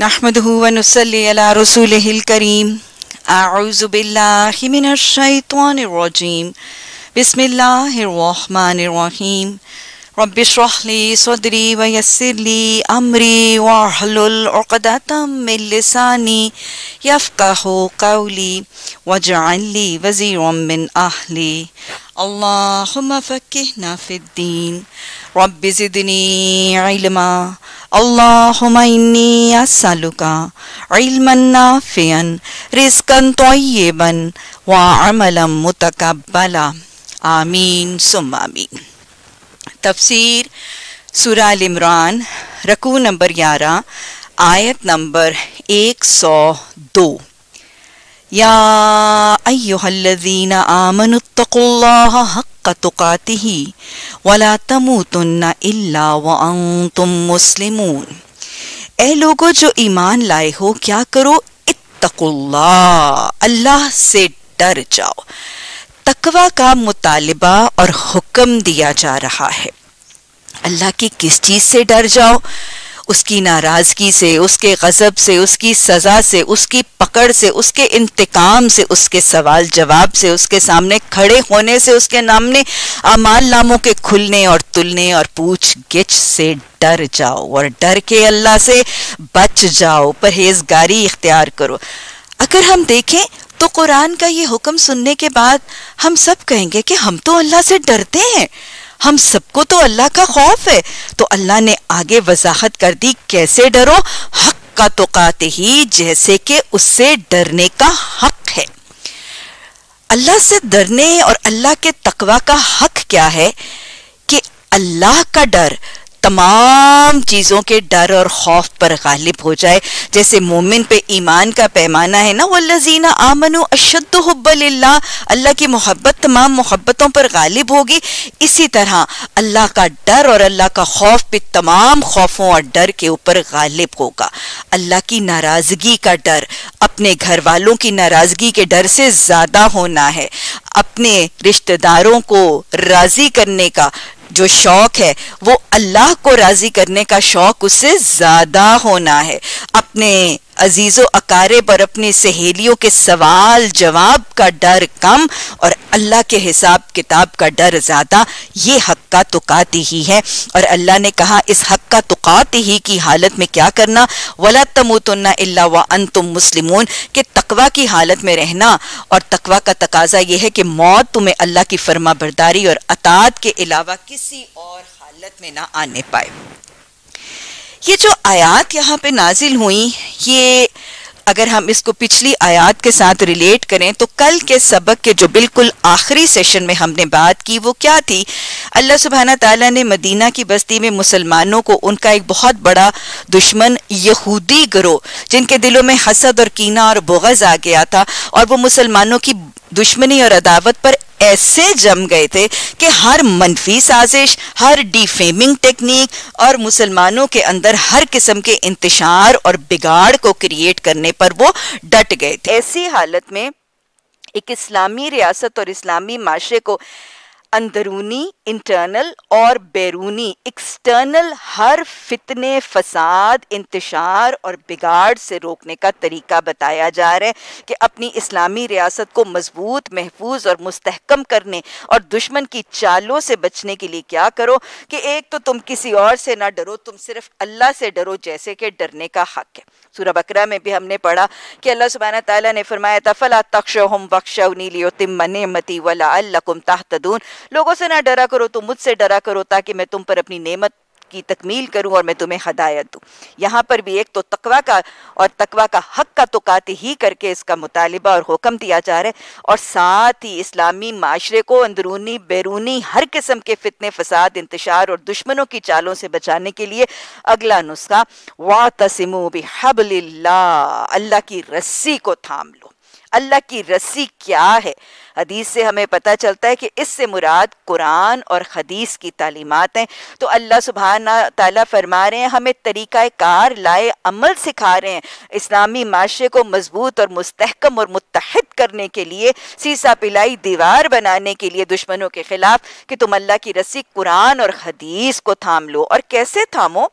نحمده ونصلي على رسوله الكريم أعوذ بالله من الشيطان الرجيم بسم الله الرحمن الرحيم رب اشرح لي صدري ويسر لي أمري واحلل عقدة من لساني يفقه قولي واجعل لي وزيرا من أهلي اللهم فكهنا في الدين رب زدني علما اللهم إني أسألك علما نافعا رزقا طيبا وعملا متقبلا آمين ثم آمين तफसीर सुराल इमरान रकू नंबर ग्यारह आयत नंबर एक सौ दो या अयोहल्लजीना आमनुत्तकुल्लाह हक्क तुकातिही वला तमूतुन्ना इल्ला व अंतुम मुस्लिमून ए लोगो जो ईमान लाए हो क्या करो इत्तकुल्लाह अल्लाह से डर जाओ तकवा का मुतालबा और हुक्म दिया जा रहा है अल्लाह की किस चीज़ से डर जाओ उसकी नाराज़गी से उसके गज़ब से उसकी सज़ा से उसकी पकड़ से उसके इंतकाम से उसके सवाल जवाब से उसके सामने खड़े होने से उसके नामने अमाल नामों के खुलने और तुलने और पूछ गिछ से डर जाओ और डर के अल्लाह से बच जाओ परहेजगारी इख्तियार करो अगर हम देखें तो कुरान का ये हुक्म सुनने के बाद हम सब कहेंगे कि हम तो अल्लाह से डरते हैं हम सबको तो अल्लाह का खौफ है तो अल्लाह ने आगे वजाहत कर दी कैसे डरो हक का तो काते ही जैसे कि उससे डरने का हक है अल्लाह से डरने और अल्लाह के तकवा का हक क्या है कि अल्लाह का डर तमाम चीज़ों के डर और खौफ पर गालिब हो जाए जैसे मोमिन पे ईमान का पैमाना है ना वल्लजीना आमनु अशद हब्बल्ला अल्लाह की मोहब्बत तमाम मोहब्बतों पर गालिब होगी इसी तरह अल्लाह का डर और अल्लाह का खौफ भी तमाम खौफों और डर के ऊपर गालिब होगा अल्लाह की नाराज़गी का डर अपने घर वालों की नाराज़गी के डर से ज़्यादा होना है अपने रिश्तेदारों को राज़ी करने का जो शौक है वो अल्लाह को राजी करने का शौक उससे ज्यादा होना है अपने अजीज़ो अकारे और अपनी सहेलियों के सवाल जवाब का डर कम और अल्लाह के हिसाब किताब का डर ज़्यादा ये हक का तुकात ही है और अल्लाह ने कहा इस हक का तुकात ही की हालत में क्या करना वला तमोतना इल्ला व तुम मुस्लिम के तकवा की हालत में रहना और तकवा का तकाजा यह है कि मौत तुम्हें अल्लाह की फर्मा बरदारी और अतात के अलावा किसी और हालत में ना आने पाए ये जो आयात यहाँ पे नाजिल हुई ये अगर हम इसको पिछली आयात के साथ रिलेट करें तो कल के सबक के जो बिल्कुल आखिरी सेशन में हमने बात की वो क्या थी अल्लाह सुबहाना ताला ने मदीना की बस्ती में मुसलमानों को उनका एक बहुत बड़ा दुश्मन यहूदी ग्रोह जिनके दिलों में हसद और कीना और बोगज़ आ गया था और वो मुसलमानों की दुश्मनी और अदावत पर ऐसे जम गए थे कि हर मनफी साजिश हर डिफेमिंग टेक्निक और मुसलमानों के अंदर हर किस्म के इंतशार और बिगाड़ को क्रिएट करने पर वो डट गए थे ऐसी हालत में एक इस्लामी रियासत और इस्लामी माशरे को अंदरूनी इंटरनल और बैरूनी एक्सटर्नल हर फितने फसाद इंतशार और बिगाड़ से रोकने का तरीका बताया जा रहा है कि अपनी इस्लामी रियासत को मजबूत महफूज और मुस्तकम करने और दुश्मन की चालों से बचने के लिए क्या करो कि एक तो तुम किसी और से ना डरो तुम सिर्फ अल्लाह से डरो जैसे कि डरने का हक है सूर्य बकरा में भी हमने पढ़ा कि अल्लाह सुबहाना तला ने फरमाया था फ़ला तक्श हम बख्श लियो तिम मन मती वाला अल्लकुम ताहतदून लोगों से ना डरा करो तुम मुझसे डरा करो ताकि मैं तुम पर अपनी नेमत की तकमील करूं और मैं तुम्हें हदायत दूं यहाँ पर भी एक तो तकवा का और तकवा का हक का तो कात ही करके इसका मुतालबा और हुक्म दिया जा रहा है और साथ ही इस्लामी माशरे को अंदरूनी बैरूनी हर किस्म के फितने फसाद इंतशार और दुश्मनों की चालों से बचाने के लिए अगला नुस्खा वाह तसमो भी हबल्ला अल्लाह की रस्सी को थाम लो अल्लाह की रस्सी क्या है हदीस से हमें पता चलता है कि इससे मुराद कुरान और हदीस की तालीमत हैं तो अल्लाह सुबहाना ताला फरमा रहे हैं हमें तरीक़ा कार लाए अमल सिखा रहे हैं इस्लामी माशरे को मजबूत और मुस्तकम और मुतहद करने के लिए सीसा पिलाई दीवार बनाने के लिए दुश्मनों के ख़िलाफ़ कि तुम अल्लाह की रस्सी कुरान और हदीस को थाम लो और कैसे थामो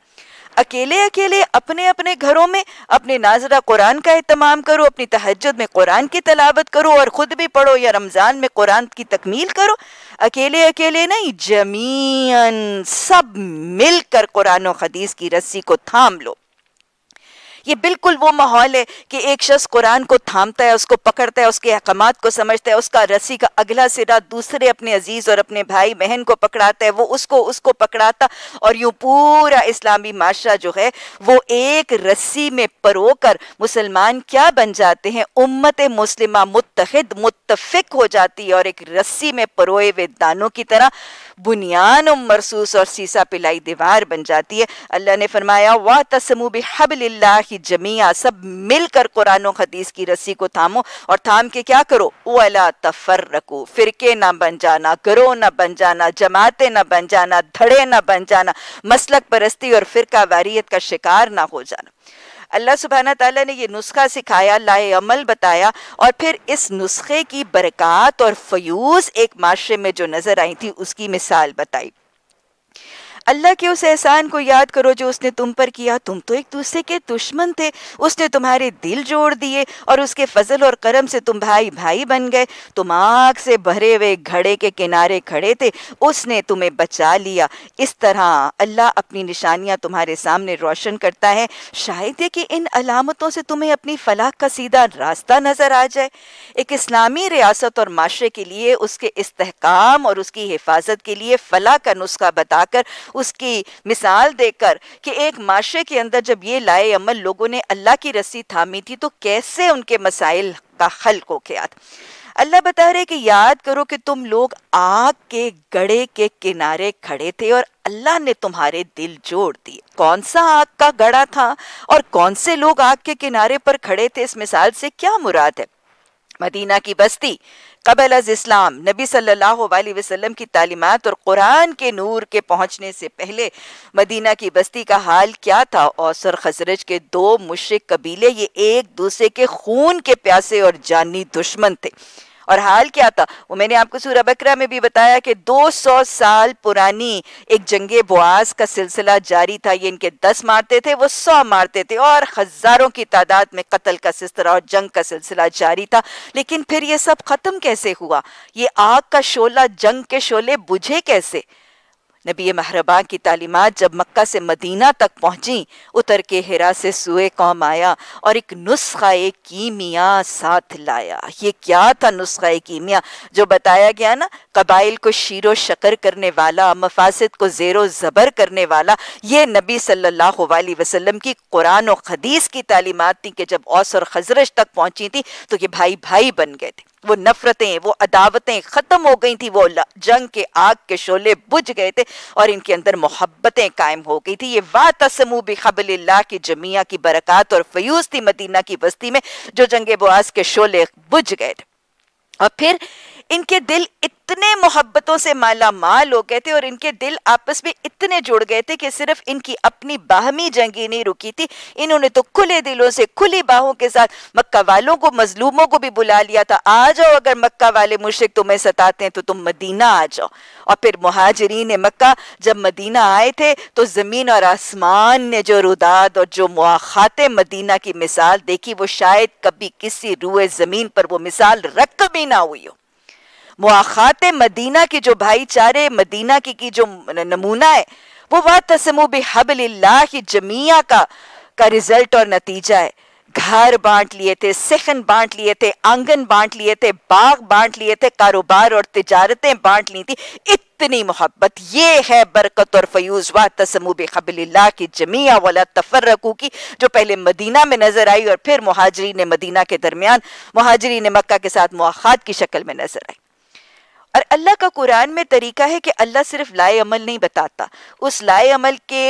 अकेले अकेले अपने अपने घरों में अपने नाजरा कुरान का अहतमाम करो अपनी तहजद में कुरान की तलावत करो और ख़ुद भी पढ़ो या रमज़ान में कुरान की तकमील करो अकेले अकेले नहीं जमीन सब मिलकर कुरान हदीस की रस्सी को थाम लो ये बिल्कुल वो माहौल है कि एक शख्स कुरान को थामता है उसको पकड़ता है उसके अहकाम को समझता है उसका रस्सी का अगला सिरा दूसरे अपने अजीज़ और अपने भाई बहन को पकड़ाता है वो उसको उसको पकड़ाता और यूँ पूरा इस्लामी माशरा जो है वो एक रस्सी में परो कर मुसलमान क्या बन जाते हैं उम्मत मुस्लिम मुतहद मुतफिक हो जाती है और एक रस्सी में परोए वे दानों की तरह बुनियान मरसूस और सीसा पिलाई दीवार बन जाती है अल्लाह ने फरमाया वाह तसमु की जमिया सब मिलकर कुरान हदीस की रस्सी को थामो और थाम के क्या करो अला तफर रखो फिरके ना बन जाना करो ना बन जाना जमाते ना बन जाना धड़े ना बन जाना मसलक परस्ती और फिरका वारियत का शिकार ना हो जाना अल्लाह सुबहाना तला ने यह नुस्खा सिखाया लाए अमल बताया और फिर इस नुस्खे की बरक़ात और फ्यूज़ एक माशरे में जो नज़र आई थी उसकी मिसाल बताई अल्लाह के उस एहसान को याद करो जो उसने तुम पर किया तुम तो एक दूसरे के दुश्मन थे उसने तुम्हारे दिल जोड़ दिए और उसके फजल और करम से तुम भाई भाई बन गए तुम आग से भरे हुए घड़े के किनारे खड़े थे उसने तुम्हें बचा लिया इस तरह अल्लाह अपनी निशानियां तुम्हारे सामने रोशन करता है शायद है कि इन अलामतों से तुम्हें अपनी फलाह का सीधा रास्ता नजर आ जाए एक इस्लामी रियासत और माशरे के लिए उसके इस्तेकाम और उसकी हिफाजत के लिए फलाह का नुस्खा बताकर उसकी मिसाल देकर कि एक माशरे के अंदर जब ये लाए अमल लोगों ने अल्लाह की रस्सी थामी थी तो कैसे उनके मसाइल का हल को किया अल्लाह बता रहे कि याद करो कि तुम लोग आग के गड़े के किनारे खड़े थे और अल्लाह ने तुम्हारे दिल जोड़ दिए कौन सा आग का गड़ा था और कौन से लोग आग के किनारे पर खड़े थे इस मिसाल से क्या मुराद है मदीना की बस्ती कबल अज इस्लाम नबी सल्लल्लाहु अलैहि वसल्लम की तालीमत और कुरान के नूर के पहुंचने से पहले मदीना की बस्ती का हाल क्या था औसर खजरज के दो मुशरक कबीले ये एक दूसरे के खून के प्यासे और जानी दुश्मन थे और हाल क्या था वो मैंने आपको सूरह बकरा में भी बताया कि 200 साल पुरानी एक जंगे बुआस का सिलसिला जारी था ये इनके 10 मारते थे वो 100 मारते थे और हज़ारों की तादाद में कत्ल का सिलसिला और जंग का सिलसिला जारी था लेकिन फिर ये सब ख़त्म कैसे हुआ ये आग का शोला जंग के शोले बुझे कैसे नबी महरबान की तालीमत जब मक्का से मदीना तक पहुँची उतर के हिरा से सुए कौम आया और एक नुस्खा कीमिया साथ लाया ये क्या था नुस्खा कीमिया जो बताया गया ना कबाइल को शीर शकर करने वाला मफासद को ज़ेर ज़बर करने वाला ये नबी सल्लल्लाहु अलैहि वसल्लम की कुरान और हदीस की तालीमत थी कि जब औस और खजरश तक पहुँची थी तो ये भाई भाई बन गए थे वो नफरतें वो अदावतें ख़त्म हो गई थी वो जंग के आग के शोले बुझ गए थे और इनके अंदर मोहब्बतें कायम हो गई थी ये वा तसमू बिखबल की जमिया की बरक़ात और फयूज थी मदीना की बस्ती में जो जंग बुआस के शोले बुझ गए थे और फिर इनके दिल इतने मोहब्बतों से माला माल हो गए थे और इनके दिल आपस में इतने जुड़ गए थे कि सिर्फ इनकी अपनी बाहमी जंगी नहीं रुकी थी इन्होंने तो खुले दिलों से खुली बाहों के साथ मक्का वालों को मजलूमों को भी बुला लिया था आ जाओ अगर मक्का वाले मुशरक तुम्हें सताते हैं तो तुम मदीना आ जाओ और फिर महाजरीन मक्का जब मदीना आए थे तो ज़मीन और आसमान ने जो रुदाद और जो मुआखाते मदीना की मिसाल देखी वो शायद कभी किसी रूए ज़मीन पर वो मिसाल रख भी ना हुई हो मुआत मदीना की जो भाईचारे मदीना की की जो नमूना है वो वह तसमु बेहबल्ला जमिया का का रिजल्ट और नतीजा है घर बांट लिए थे सिखन बांट लिए थे आंगन बांट लिए थे बाग बांट लिए थे कारोबार और तजारतें बांट ली थी इतनी मोहब्बत ये है बरकत और फयूज वाह तसमूब खबिल्ला की जमिया वाला तफरकू की जो पहले मदीना में नजर आई और फिर महाजरी ने मदीना के दरमियान महाजरी ने मक्का के साथ मुआत की शक्ल में नजर आई और अल्लाह का कुरान में तरीका है कि अल्लाह सिर्फ लाए अमल नहीं बताता उस लाए अमल के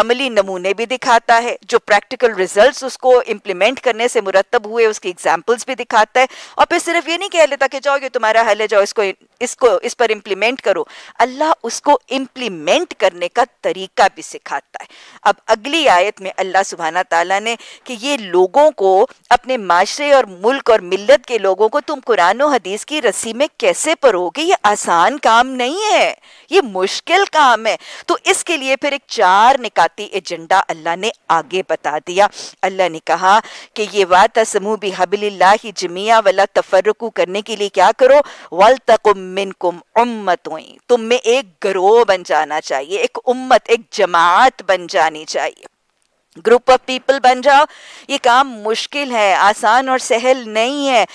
अमली नमूने भी दिखाता है जो प्रैक्टिकल रिजल्ट्स उसको इम्प्लीमेंट करने से मुरतब हुए उसकी एग्जाम्पल्स भी दिखाता है और फिर सिर्फ ये नहीं कह लेता कि जाओ ये तुम्हारा हल है जाओ इसको इसको इस पर इम्प्लीमेंट करो अल्लाह उसको इम्प्लीमेंट करने का तरीका भी सिखाता है अब अगली आयत में अल्लाह सुबहाना तला ने कि ये लोगों को अपने माशरे और मुल्क और मिल्ल के लोगों को तुम कुरान हदीस की रस्सी में कैसे परोगे ये आसान काम नहीं है ये मुश्किल काम है तो इसके लिए फिर एक चार निकाती एजेंडा अल्लाह ने आगे बता दिया अल्लाह ने कहा कि ये वात समूह भी हबिल्ला जमिया वाला तफरकू करने के लिए क्या करो वल तकुमिन कुम उम्मत तुम में एक ग्रोह बन जाना चाहिए एक उम्मत एक जमात बन जानी चाहिए ग्रुप ऑफ पीपल बन जाओ ये काम मुश्किल है आसान और सहल नहीं है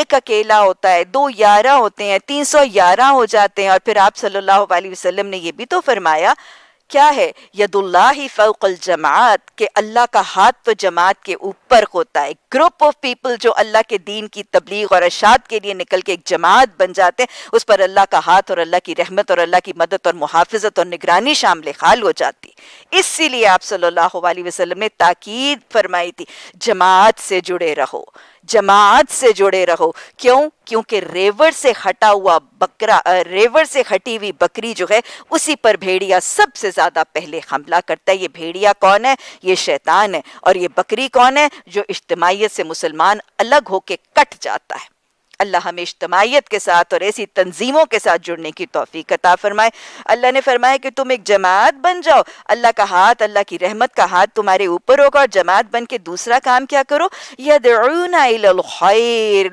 एक अकेला होता है दो ग्यारह होते हैं तीन सौ ग्यारह हो जाते हैं और फिर आप सल्लल्लाहु अलैहि वसल्लम ने ये भी तो फरमाया क्या है यदुल्ला फ़ौकल जमात के अल्लाह का हाथ तो जमात के ऊपर होता है ग्रुप ऑफ पीपल जो अल्लाह के दीन की तबलीग और अशात के लिए निकल के एक जमात बन जाते हैं उस पर अल्लाह का हाथ और अल्लाह की रहमत और अल्लाह की मदद और मुहाफत और निगरानी शामिल खाल हो जाती इसीलिए आप सल्ला वसलम ने ताकीद फरमाई थी जमात से जुड़े रहो जमात से जुड़े रहो क्यों क्योंकि रेवर से हटा हुआ बकरा रेवर से हटी हुई बकरी जो है उसी पर भेड़िया सबसे ज्यादा पहले हमला करता है ये भेड़िया कौन है ये शैतान है और ये बकरी कौन है जो इज्तमाहीत से मुसलमान अलग होके कट जाता है अल्लाह हमें इज्तमाहीत के साथ और ऐसी तंजीमों के साथ जुड़ने की तोफ़ी कता फरमाए अल्लाह ने फरमाया कि तुम एक जमात बन जाओ अल्लाह का हाथ अल्लाह की रहमत का हाथ तुम्हारे ऊपर होगा और जमात बन के दूसरा काम क्या करो यदर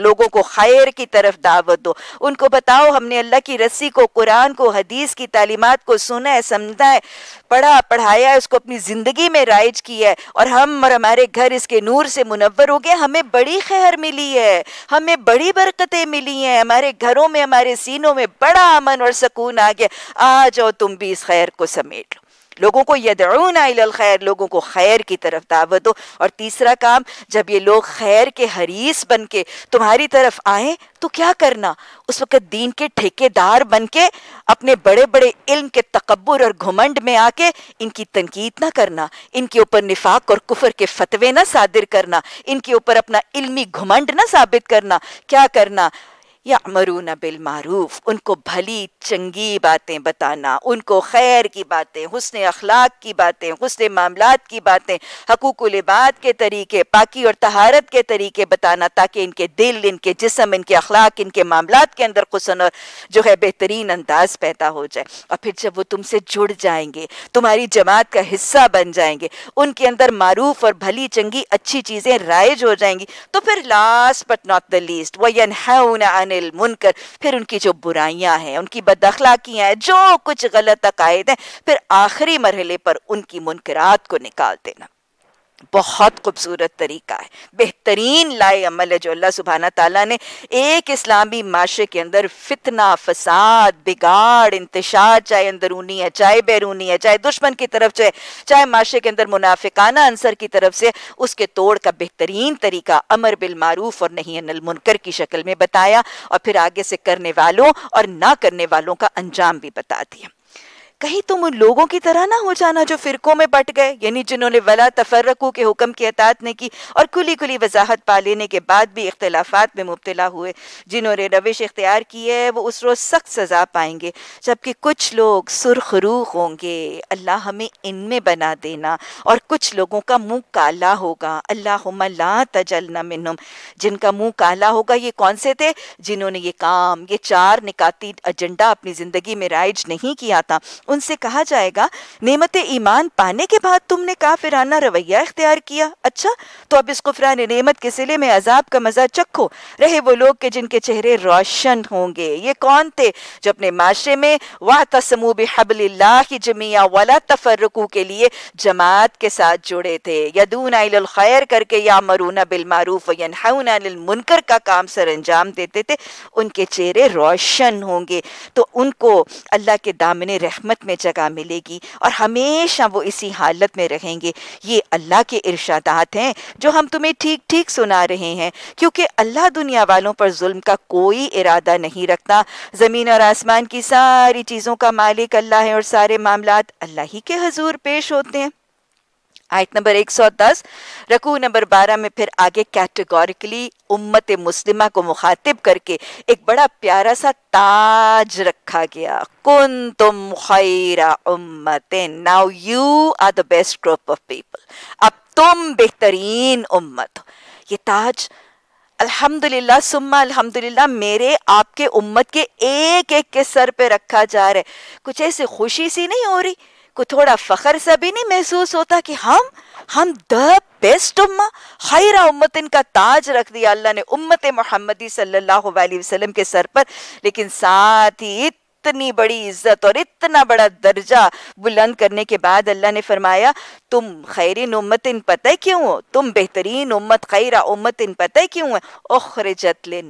लोगों को खैर की तरफ दावत दो उनको बताओ हमने अल्लाह की रस्सी को कुरान को हदीस की तालीमत को सुना है समझा है पढ़ा पढ़ाया है उसको अपनी ज़िंदगी में राइज किया है और हम और हमारे घर इसके नूर से मुनवर हो गए हमें बड़ी खैर मिली है हमें बड़ी बर बरकतें मिली हैं हमारे घरों में हमारे सीनों में बड़ा अमन और सुकून आ गया आ जाओ तुम भी इस खैर को समेट लो लोगों को यदरून खैर लोगों को खैर की तरफ दावत दो और तीसरा काम जब ये लोग खैर के हरीस बन के तुम्हारी तरफ आए तो क्या करना उस वक्त दीन के ठेकेदार बन के अपने बड़े बड़े इल्म के तकबर और घुमंड में आके इनकी तनकीद ना करना इनके ऊपर निफाक और कुफर के फतवे ना सादिर करना इनके ऊपर अपना इल्मी घुमंड ना साबित करना क्या करना या मरून बिलमारूफ उनको भली चंगी बातें बताना उनको खैर की बातें हुसन अखलाक की बातें हुसन मामलात की बातें हकूक़बाद के तरीके पाकि और तहारत के तरीके बताना ताकि इनके दिल इनके जिसम इनके अखलाक इनके मामलात के अंदर खुसन और जो है बेहतरीन अंदाज पैदा हो जाए और फिर जब वो तुमसे जुड़ जाएंगे तुम्हारी जमात का हिस्सा बन जाएंगे उनके अंदर मारूफ और भली चंगी अच्छी चीज़ें राइज हो जाएंगी तो फिर last but not the least है अनिल मुनकर फिर उनकी जो बुराइयां हैं उनकी बदखलाकियां हैं जो कुछ गलत अकायद हैं फिर आखिरी मरहले पर उनकी मुनकरात को निकाल देना बहुत खूबसूरत तरीका है बेहतरीन लाए अमल है जो अल्लाह सुबहाना तला ने एक इस्लामी माशरे के अंदर फितना फसाद बिगाड़ इंतशार चाहे अंदरूनी है चाहे बैरूनी है चाहे दुश्मन की तरफ चाहे चाहे माशरे के अंदर मुनाफिकाना अंसर की तरफ से उसके तोड़ का बेहतरीन तरीका अमर बिलमारूफ और नहीं मुनकर की शक्ल में बताया और फिर आगे से करने वालों और ना करने वालों का अंजाम भी बता दिया कहीं तुम उन लोगों की तरह ना हो जाना जो फिरकों में बट गए यानी जिन्होंने वला तफरकू के हुक्म की अतात ने की और खुली खुली वजाहत पा लेने के बाद भी इख्तलाफात में मुबतला हुए जिन्होंने रविश इख्तियार की है वो उस रोज़ सख्त सज़ा पाएंगे जबकि कुछ लोग सुरख होंगे अल्लाह हमें इनमें बना देना और कुछ लोगों का मुँह काला होगा अल्लाह ला तजलना जिनका मुँह काला होगा ये कौन से थे जिन्होंने ये काम ये चार निकाती एजेंडा अपनी ज़िंदगी में राइज नहीं किया था उनसे कहा जाएगा नियमत ईमान पाने के बाद तुमने काफिराना रवैया इख्तियार किया अच्छा तो अब इस कुफरान नियमत के सिले में अजाब का मजा चखो रहे वो लोग के जिनके चेहरे रोशन होंगे ये कौन थे जो अपने माशरे में वाह तसमू हबल्ला जमिया वाला तफरकू के लिए जमात के साथ जुड़े थे यदून खैर करके या मरूना बिलमारूफ मुनकर का काम सर अंजाम देते थे उनके चेहरे रोशन होंगे तो उनको अल्लाह के दामने रहमत जन्नत में जगह मिलेगी और हमेशा वो इसी हालत में रहेंगे ये अल्लाह के इर्शादात हैं जो हम तुम्हें ठीक ठीक सुना रहे हैं क्योंकि अल्लाह दुनिया वालों पर जुल्म का कोई इरादा नहीं रखता ज़मीन और आसमान की सारी चीज़ों का मालिक अल्लाह है और सारे मामला अल्लाह ही के हजूर पेश होते हैं आयत नंबर 110 रकू नंबर 12 में फिर आगे कैटेगोरिकली उम्मत मुस्लिमा को मुखातिब करके एक बड़ा प्यारा सा ताज रखा गया कुन तुम खैरा उम्मत now you are the best group of people अब तुम बेहतरीन उम्मत ये ताज अल्हम्दुलिल्लाह सुम्मा अल्हम्दुलिल्लाह मेरे आपके उम्मत के एक एक के सर पे रखा जा रहा है कुछ ऐसी खुशी सी नहीं हो रही आपको थोड़ा फखर सा भी नहीं महसूस होता कि हम हम द बेस्ट उम्मा खैरा उम्मत इनका ताज रख दिया अल्लाह ने उम्मत मोहम्मदी सल्लल्लाहु अलैहि वसल्लम के सर पर लेकिन साथ ही इतनी बड़ी इज्जत और इतना बड़ा दर्जा बुलंद करने के बाद अल्लाह ने फरमाया तुम खैरिन उम्मत इन पता क्यों हो तुम बेहतरीन उम्मत खैरा उम्मत इन पता क्यों है ओखरजत ले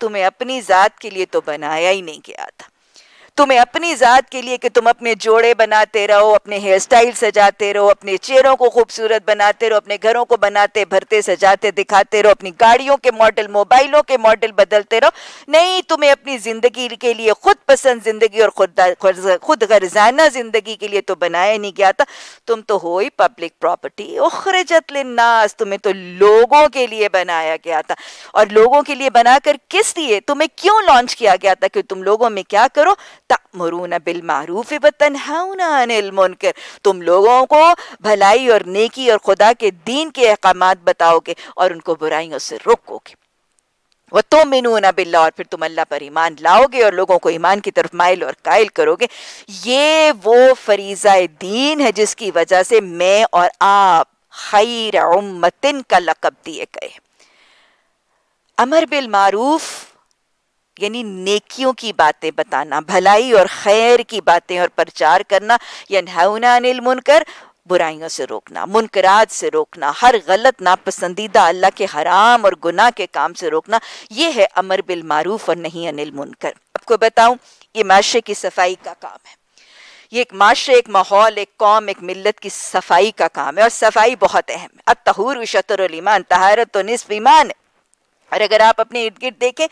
तुम्हें अपनी ज़ात के लिए तो बनाया ही नहीं गया था तुम्हें अपनी ज़ात के लिए कि तुम अपने जोड़े बनाते रहो अपने हेयर स्टाइल सजाते रहो अपने चेहरों को खूबसूरत बनाते रहो अपने घरों को बनाते भरते सजाते दिखाते रहो अपनी गाड़ियों के मॉडल मोबाइलों के मॉडल बदलते रहो नहीं तुम्हें अपनी ज़िंदगी के लिए खुद पसंद ज़िंदगी और खुद खुद गर्जाना ज़िंदगी के लिए तो बनाया नहीं गया था तुम तो हो ही पब्लिक प्रॉपर्टी उखरजत नाज तुम्हें तो लोगों के लिए बनाया गया था और लोगों के लिए बनाकर किस लिए तुम्हें क्यों लॉन्च किया गया था कि तुम लोगों में क्या करो तमरून बिलमारूफ मुनकर तुम लोगों को भलाई और नेकी और खुदा के दीन के अहकाम बताओगे और उनको बुराइयों से रोकोगे वह तो मिनूना बिल्ला और फिर तुम अल्लाह पर ईमान लाओगे और लोगों को ईमान की तरफ माइल और कायल करोगे ये वो फरीज़ा दीन है जिसकी वजह से मैं और आप खैर उम्मतिन का लकब दिए गए अमर बिल मारूफ यानी नेकियों की बातें बताना भलाई और खैर की बातें और प्रचार करना या नहना अनिल मुनकर बुराइयों से रोकना मुनकराज से रोकना हर गलत नापसंदीदा अल्लाह के हराम और गुनाह के काम से रोकना ये है अमर बिल मारूफ और नहीं अनिल मुनकर आपको बताऊं ये माशरे की सफाई का काम है ये एक माशरे एक माहौल एक कौम एक मिलत की सफाई का काम है और सफाई बहुत अहम है अतहूर विशतर ईमान तहारत तो निसफ ईमान है और अगर आप अपने इर्द गिर्द देखें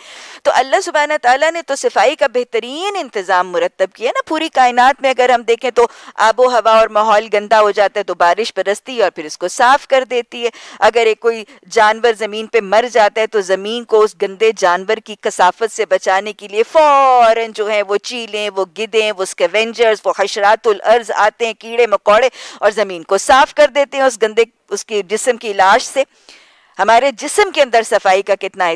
तो अल्लाह सुबहाना तला ने तो सफाई का बेहतरीन इंतज़ाम मुरतब किया ना पूरी कायनात में अगर हम देखें तो आबो हवा और माहौल गंदा हो जाता है तो बारिश बरसती है और फिर इसको साफ़ कर देती है अगर एक कोई जानवर ज़मीन पर मर जाता है तो ज़मीन को उस गंदे जानवर की कसाफत से बचाने के लिए फ़ौर जो है वो चीलें वो गिदें वो स्केवेंजर्स वो हशरातुलर्ज आते हैं कीड़े मकोड़े और ज़मीन को साफ़ कर देते हैं उस गंदे उसके जिसम की लाश से हमारे जिसम के अंदर सफाई का कितना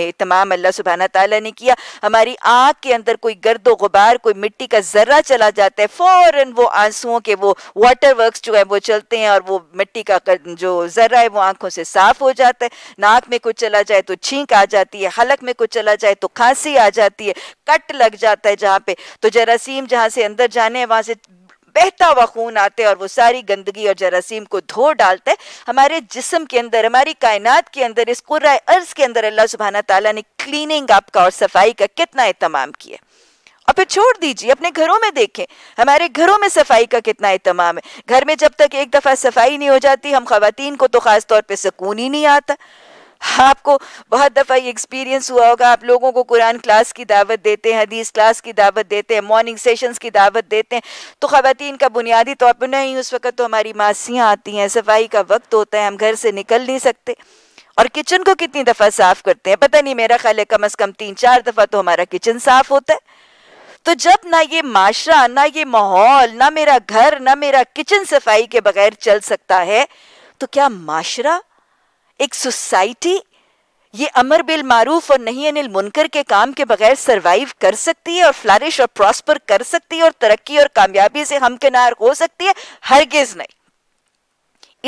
इतमाम अल्लाह सुबहाना तला ने किया हमारी आँख के अंदर कोई गर्द गुबार कोई मिट्टी का ज़र्रा चला जाता है फ़ौर वो आंसुओं के वो वाटर वर्क जो है वो चलते हैं और वो मिट्टी का जो ज़र्रा है वो आँखों से साफ़ हो जाता है नाक में कुछ चला जाए तो छींक आ जाती है हलक में कुछ चला जाए तो खांसी आ जाती है कट लग जाता है जहाँ पे तो जरासीम जहाँ से अंदर जाने हैं वहाँ से बहता हुआ खून आते और वो सारी गंदगी और जरासीम को धो डालते हमारे जिसम के अंदर हमारी कायनात के अंदर इस कुर्रा अर्ज के अंदर अल्लाह सुबहाना तला ने क्लीनिंग आपका और सफाई का कितना एहतमाम किया और फिर छोड़ दीजिए अपने घरों में देखें हमारे घरों में सफाई का कितना अहतमाम है घर में जब तक एक दफ़ा सफाई नहीं हो जाती हम खातन को तो ख़ास तौर पर सुकून ही नहीं आता आपको बहुत दफ़ा ये एक्सपीरियंस हुआ होगा आप लोगों को कुरान क्लास की दावत देते हैं हदीस क्लास की दावत देते हैं मॉर्निंग सेशंस की दावत देते हैं तो ख़वान का बुनियादी तौर पर नहीं उस वक्त तो हमारी मासियाँ आती हैं सफाई का वक्त होता है हम घर से निकल नहीं सकते और किचन को कितनी दफ़ा साफ़ करते हैं पता नहीं मेरा ख्याल है कम अज़ कम तीन चार दफ़ा तो हमारा किचन साफ़ होता है तो जब ना ये माशरा ना ये माहौल ना मेरा घर ना मेरा किचन सफाई के बगैर चल सकता है तो क्या माशरा एक सोसाइटी ये अमर बिल मारूफ और नहीं अनिल मुनकर के काम के बगैर सरवाइव कर सकती है और फ्लरिश और प्रॉस्पर कर सकती है और तरक्की और कामयाबी से हमकिनार हो सकती है हरगिज नहीं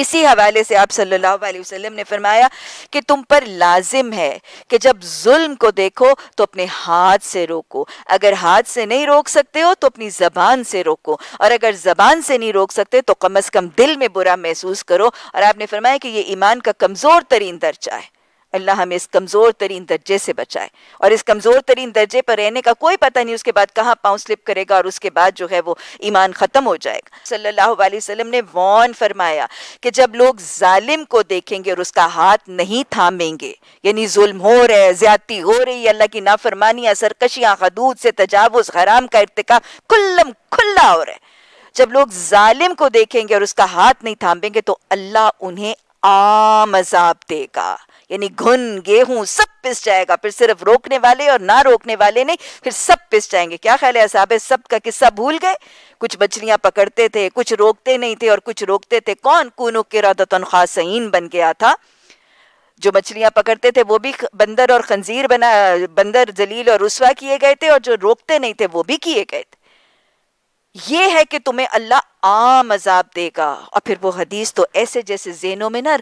इसी हवाले से आप सल्लल्लाहु अलैहि वसल्लम ने फरमाया कि तुम पर लाजिम है कि जब जुल्म को देखो तो अपने हाथ से रोको अगर हाथ से नहीं रोक सकते हो तो अपनी ज़बान से रोको और अगर ज़बान से नहीं रोक सकते तो कम अज़ कम दिल में बुरा महसूस करो और आपने फरमाया कि ये ईमान का कमज़ोर तरीन दर्जा है अल्लाह हमें इस कमज़ोर तरीन दर्जे से बचाए और इस कमज़ोर तरीन दर्जे पर रहने का कोई पता नहीं उसके बाद कहाँ पाँव स्लिप करेगा और उसके बाद जो है वो ईमान ख़त्म हो जाएगा सल्लल्लाहु अलैहि वसल्लम ने वॉन फरमाया कि जब लोग जालिम को देखेंगे और उसका हाथ नहीं थामेंगे यानी जुल्म हो रहा है ज्यादती हो रही है अल्लाह की नाफरमानियाँ सरकशियाँ हदूद से तजावज़ हराम का इरतका खुल्लम खुल्ला हो रहा है जब लोग जालिम को देखेंगे और उसका हाथ नहीं थामेंगे तो अल्लाह उन्हें आम अजाब देगा यानी घुन गेहूं सब पिस जाएगा फिर सिर्फ रोकने वाले और ना रोकने वाले नहीं फिर सब पिस जाएंगे क्या ख्याल है साहब सब का किस्सा भूल गए कुछ मछलियां पकड़ते थे कुछ रोकते नहीं थे और कुछ रोकते थे कौन कूनो के रदतन सहीन बन गया था जो मछलियां पकड़ते थे वो भी बंदर और खंजीर बना बंदर जलील और रुसवा किए गए थे और जो रोकते नहीं थे वो भी किए गए थे ये है कि तुम्हें अल्लाह आम अजाब देगा और फिर वो हदीस तो ऐसे जैसे जहनों में ना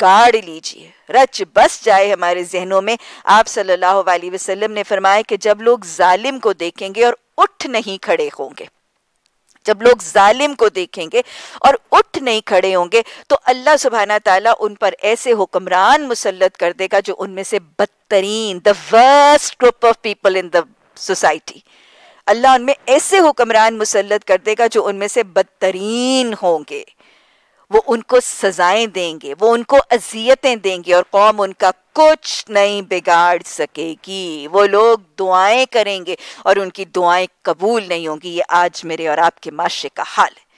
गाड़ लीजिए रच बस जाए हमारे जहनों में आप सल्लल्लाहु अलैहि वसल्लम ने फरमाया कि जब लोग जालिम को देखेंगे और उठ नहीं खड़े होंगे जब लोग जालिम को देखेंगे और उठ नहीं खड़े होंगे तो अल्लाह सुबहाना ताला उन पर ऐसे हुक्मरान मुसलत कर देगा जो उनमें से बदतरीन the worst group of people in the society अल्लाह उनमें ऐसे हुक्मरान मुसलत कर देगा जो उनमें से बदतरीन होंगे वो उनको सजाएं देंगे वो उनको अजियतें देंगे और कौम उनका कुछ नहीं बिगाड़ सकेगी वो लोग दुआएं करेंगे और उनकी दुआएं कबूल नहीं होंगी ये आज मेरे और आपके माशरे का हाल है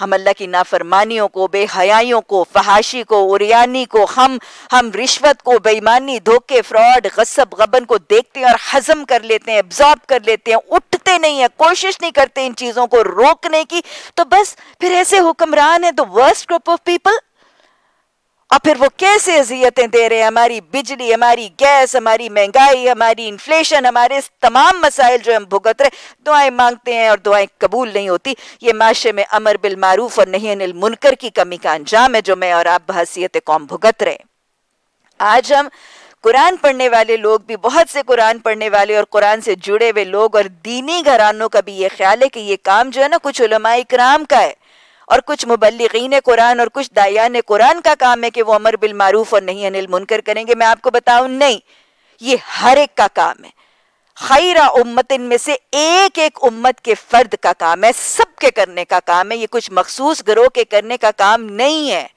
हम अल्लाह की नाफरमानियों को बेहयाइयों को फहाशी को उरियानी को हम हम रिश्वत को बेईमानी धोखे फ्रॉड गसब गबन को देखते हैं और हजम कर लेते हैं एब्जॉर्ब कर लेते हैं उठते नहीं है कोशिश नहीं करते इन चीज़ों को रोकने की तो बस फिर ऐसे हुक्मरान है the worst group of people और फिर वो कैसे अजियतें दे रहे हैं हमारी बिजली हमारी गैस हमारी महंगाई हमारी इन्फ्लेशन हमारे तमाम मसाइल जो हम भुगत रहे दुआएं मांगते हैं और दुआएं कबूल नहीं होती ये माशे में अमर बिल मारूफ और नहीं अनिल मुनकर की कमी का अंजाम है जो मैं और आप बहसीत कौम भुगत रहे आज हम कुरान पढ़ने वाले लोग भी बहुत से कुरान पढ़ने वाले और कुरान से जुड़े हुए लोग और दीनी घरानों का भी ये ख्याल है कि ये काम जो है ना कुछ उलमा इक्राम का है और कुछ मुबलगिन कुरान और कुछ दायान कुरान का काम है कि वो अमर बिल मारूफ और नहीं अनिल मुनकर करेंगे मैं आपको बताऊं नहीं ये हर एक का काम है खैरा उम्मत इनमें से एक एक उम्मत के फर्द का काम है सबके करने का काम है ये कुछ मखसूस ग्रोह के करने का काम नहीं है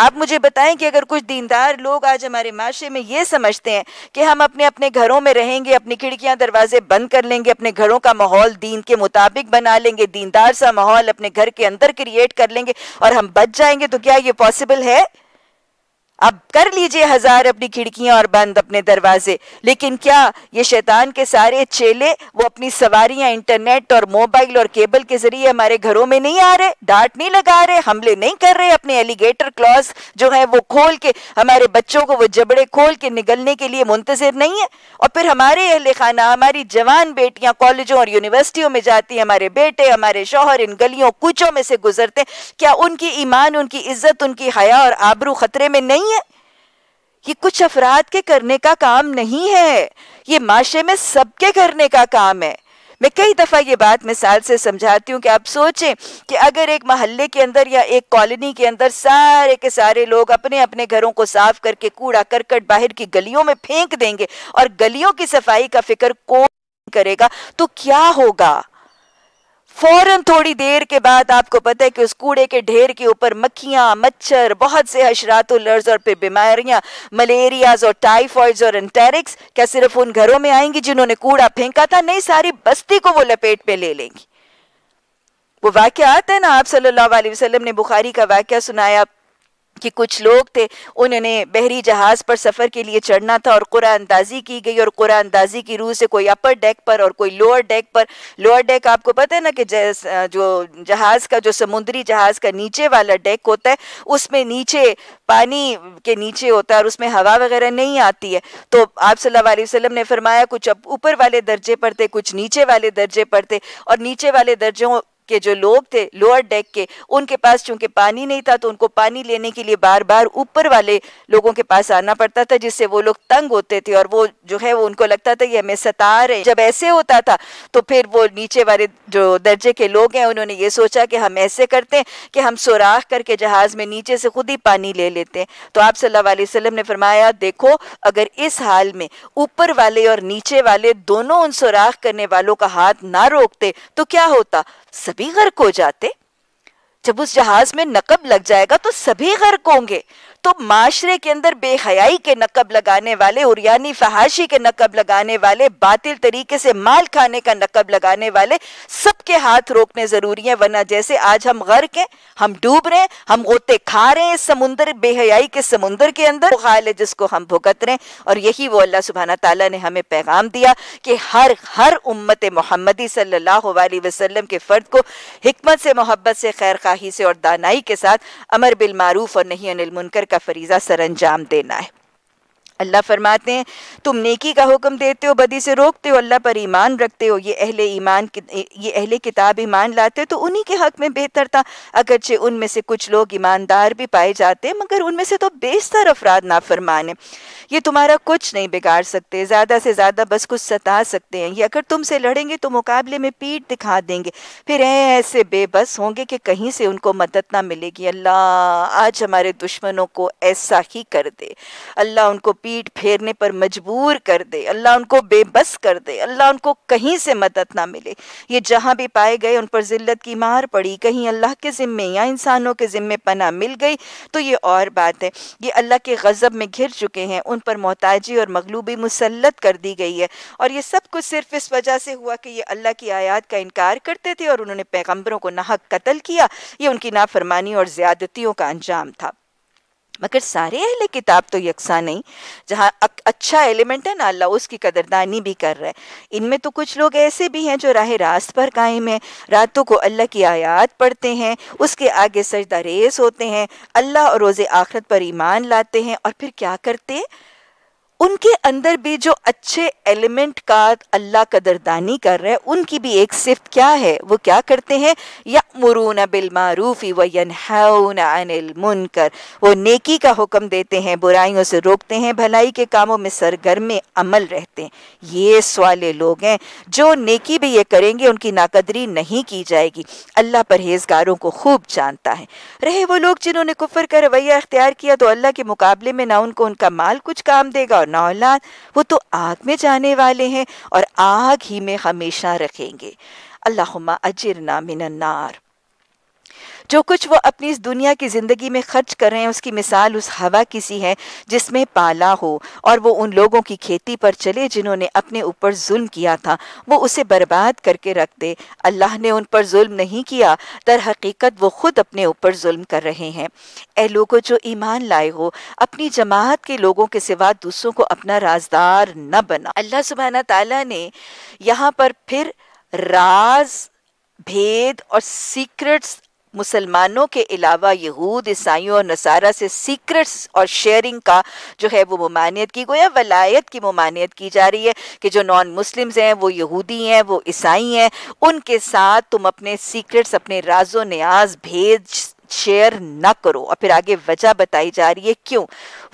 आप मुझे बताएं कि अगर कुछ दीनदार लोग आज हमारे माशरे में ये समझते हैं कि हम अपने अपने घरों में रहेंगे अपनी खिड़कियां दरवाजे बंद कर लेंगे अपने घरों का माहौल दीन के मुताबिक बना लेंगे दीनदार सा माहौल अपने घर के अंदर क्रिएट कर लेंगे और हम बच जाएंगे तो क्या ये पॉसिबल है अब कर लीजिए हजार अपनी खिड़कियां और बंद अपने दरवाजे लेकिन क्या ये शैतान के सारे चेले वो अपनी सवारियां इंटरनेट और मोबाइल और केबल के जरिए हमारे घरों में नहीं आ रहे डांट नहीं लगा रहे हमले नहीं कर रहे अपने एलिगेटर क्लॉज जो है वो खोल के हमारे बच्चों को वो जबड़े खोल के निगलने के लिए मुंतजर नहीं है और फिर हमारे अहल खाना हमारी जवान बेटियां कॉलेजों और यूनिवर्सिटियों में जाती हैं हमारे बेटे हमारे शोहर इन गलियों कुचों में से गुजरते क्या उनकी ईमान उनकी इज्जत उनकी हया और आबरू खतरे में नहीं ये कुछ अफराद के करने का काम नहीं है ये माशे में सबके करने का काम है मैं कई दफ़ा ये बात मिसाल से समझाती हूँ कि आप सोचें कि अगर एक महल्ले के अंदर या एक कॉलोनी के अंदर सारे के सारे लोग अपने अपने घरों को साफ करके कूड़ा करकट बाहर की गलियों में फेंक देंगे और गलियों की सफाई का फिक्र कोई करेगा तो क्या होगा फौरन थोड़ी देर के बाद आपको पता है कि उस कूड़े के ढेर के ऊपर मक्खियां मच्छर बहुत से हशरातुलर्ज और फिर बीमारियां मलेरियाज और टाइफॉइड्स और एंटेरिक्स क्या सिर्फ उन घरों में आएंगी जिन्होंने कूड़ा फेंका था नहीं सारी बस्ती को वो लपेट में ले लेंगी वो वाक्य आता है ना आप सल्लाम ने बुखारी का वाक्य सुनाया कि कुछ लोग थे उन्होंने बहरी जहाज़ पर सफ़र के लिए चढ़ना था और कुरा अंदाजी की गई और कुरा अंदाजी की रूह से कोई अपर डेक पर और कोई लोअर डेक पर लोअर डेक आपको पता है ना कि जो जहाज़ का जो समुद्री जहाज़ का नीचे वाला डेक होता है उसमें नीचे पानी के नीचे होता है और उसमें हवा वगैरह नहीं आती है तो आप सल्ला वसलम ने फरमाया कुछ ऊपर वाले दर्जे पर थे कुछ नीचे वाले दर्जे पर थे और नीचे वाले दर्जों के जो लोग थे लोअर डेक के उनके पास चूंकि पानी नहीं था तो उनको पानी लेने के लिए बार बार ऊपर वाले लोगों के पास आना पड़ता था जिससे वो लोग तंग होते थे और वो जो है वो उनको लगता था कि हमें सता रहे जब ऐसे होता था तो फिर वो नीचे वाले जो दर्जे के लोग हैं उन्होंने ये सोचा कि हम ऐसे करते हैं कि हम सुराख करके जहाज में नीचे से खुद ही पानी ले लेते हैं तो आप सल्लल्लाहु अलैहि वसल्लम ने फरमाया देखो अगर इस हाल में ऊपर वाले और नीचे वाले दोनों उन सुराख करने वालों का हाथ ना रोकते तो क्या होता सभी गर्क हो जाते जब उस जहाज में नकब लग जाएगा तो सभी गर्क होंगे तो माशरे के अंदर बेहयाई के नकब लगाने वाले और यानी फहाशी के नकब लगाने वाले बातिल तरीके से माल खाने का नकब लगाने वाले सबके हाथ रोकने ज़रूरी है वरना जैसे आज हम गर्क हैं हम डूब रहे हैं हम गोते खा रहे हैं समुंदर बेहयाई के समुंदर के अंदर खाल है जिसको हम भुगत रहे हैं और यही वो अल्लाह सुबहाना तला ने हमें पैगाम दिया कि हर हर उम्मत मोहम्मदी सल्ला वसलम के फ़र्द को हमत से मोहब्बत से खैर खाही से और दानाई के साथ अमर बिल मारूफ और नहीं अनिल मुनकर का फरीजा अंजाम देना है अल्लाह फरमाते हैं तुम नेकी का हुक्म देते हो बदी से रोकते हो अल्लाह पर ईमान रखते हो ये अहले ईमान ये अहले किताब ईमान लाते हो तो उन्हीं के हक में बेहतर था अगरचे उनमें से कुछ लोग ईमानदार भी पाए जाते हैं मगर उनमें से तो बेशतर अफराद नाफरमान है ये तुम्हारा कुछ नहीं बिगाड़ सकते ज़्यादा से ज़्यादा बस कुछ सता सकते हैं ये अगर तुमसे लड़ेंगे तो मुकाबले में पीठ दिखा देंगे फिर ऐसे बेबस होंगे कि कहीं से उनको मदद ना मिलेगी अल्लाह आज हमारे दुश्मनों को ऐसा ही कर दे अल्लाह उनको पीठ पीठ फेरने पर मजबूर कर दे अल्लाह उनको बेबस कर दे अल्लाह उनको कहीं से मदद ना मिले ये जहाँ भी पाए गए उन पर ज़िल्लत की मार पड़ी कहीं अल्लाह के ज़िम्मे या इंसानों के ज़िम्मे पना मिल गई तो ये और बात है ये अल्लाह के गज़ब में घिर चुके हैं उन पर मोहताजी और मगलूबी मुसलत कर दी गई है और ये सब कुछ सिर्फ इस वजह से हुआ कि ये अल्लाह की आयात का इनकार करते थे और उन्होंने पैगम्बरों को नाहक कत्ल किया ये उनकी नाफरमानी और ज़्यादतियों का अंजाम था मगर सारे अहले किताब तो यकसा नहीं जहाँ अच्छा एलिमेंट है ना अल्लाह उसकी कदरदानी भी कर रहा है इनमें तो कुछ लोग ऐसे भी हैं जो राह रास्त पर कायम है रातों को अल्लाह की आयात पढ़ते हैं उसके आगे सजदा रेस होते हैं अल्लाह और रोज़ आखरत पर ईमान लाते हैं और फिर क्या करते हैं उनके अंदर भी जो अच्छे एलिमेंट का अल्लाह कदरदानी कर रहे हैं उनकी भी एक सिफ्त क्या है वो क्या करते हैं या मुरून बिल मारूफ़ी वन है मुनकर वो नेकी का हुक्म देते हैं बुराइयों से रोकते हैं भलाई के कामों में सरगर्म अमल रहते हैं ये सवाले लोग हैं जो नेकी भी ये करेंगे उनकी नाकदरी नहीं की जाएगी अल्लाह परहेजगारों को खूब जानता है रहे वो लोग जिन्होंने कुफर का रवैया अख्तियार किया तो अल्लाह के मुकाबले में ना उनको उनका माल कुछ काम देगा और नौलाद औलाद वो तो आग में जाने वाले हैं और आग ही में हमेशा रखेंगे अल्लाह अजरना मिनन्नार जो कुछ वो अपनी इस दुनिया की ज़िंदगी में खर्च कर रहे हैं उसकी मिसाल उस हवा की सी है जिसमें पाला हो और वो उन लोगों की खेती पर चले जिन्होंने अपने ऊपर जुल्म किया था वो उसे बर्बाद करके रख दे अल्लाह ने उन पर जुल्म नहीं किया दर हकीकत वो खुद अपने ऊपर जुल्म कर रहे हैं ए लोगो जो ईमान लाए हो अपनी जमात के लोगों के सिवा दूसरों को अपना राजदार न बना अल्लाह सुबहाना तला ने यहाँ पर फिर राज भेद और सीक्रेट्स मुसलमानों के अलावा यहूद ईसाइयों और नसारा से सीक्रेट्स और शेयरिंग का जो है वो ममानियत की गोया वलायत की ममानियत की जा रही है कि जो नॉन मुस्लिम्स हैं वो यहूदी हैं वो ईसाई हैं उनके साथ तुम अपने सीक्रेट्स अपने राजो न्याज भेज शेयर ना करो और फिर आगे वजह बताई जा रही है क्यों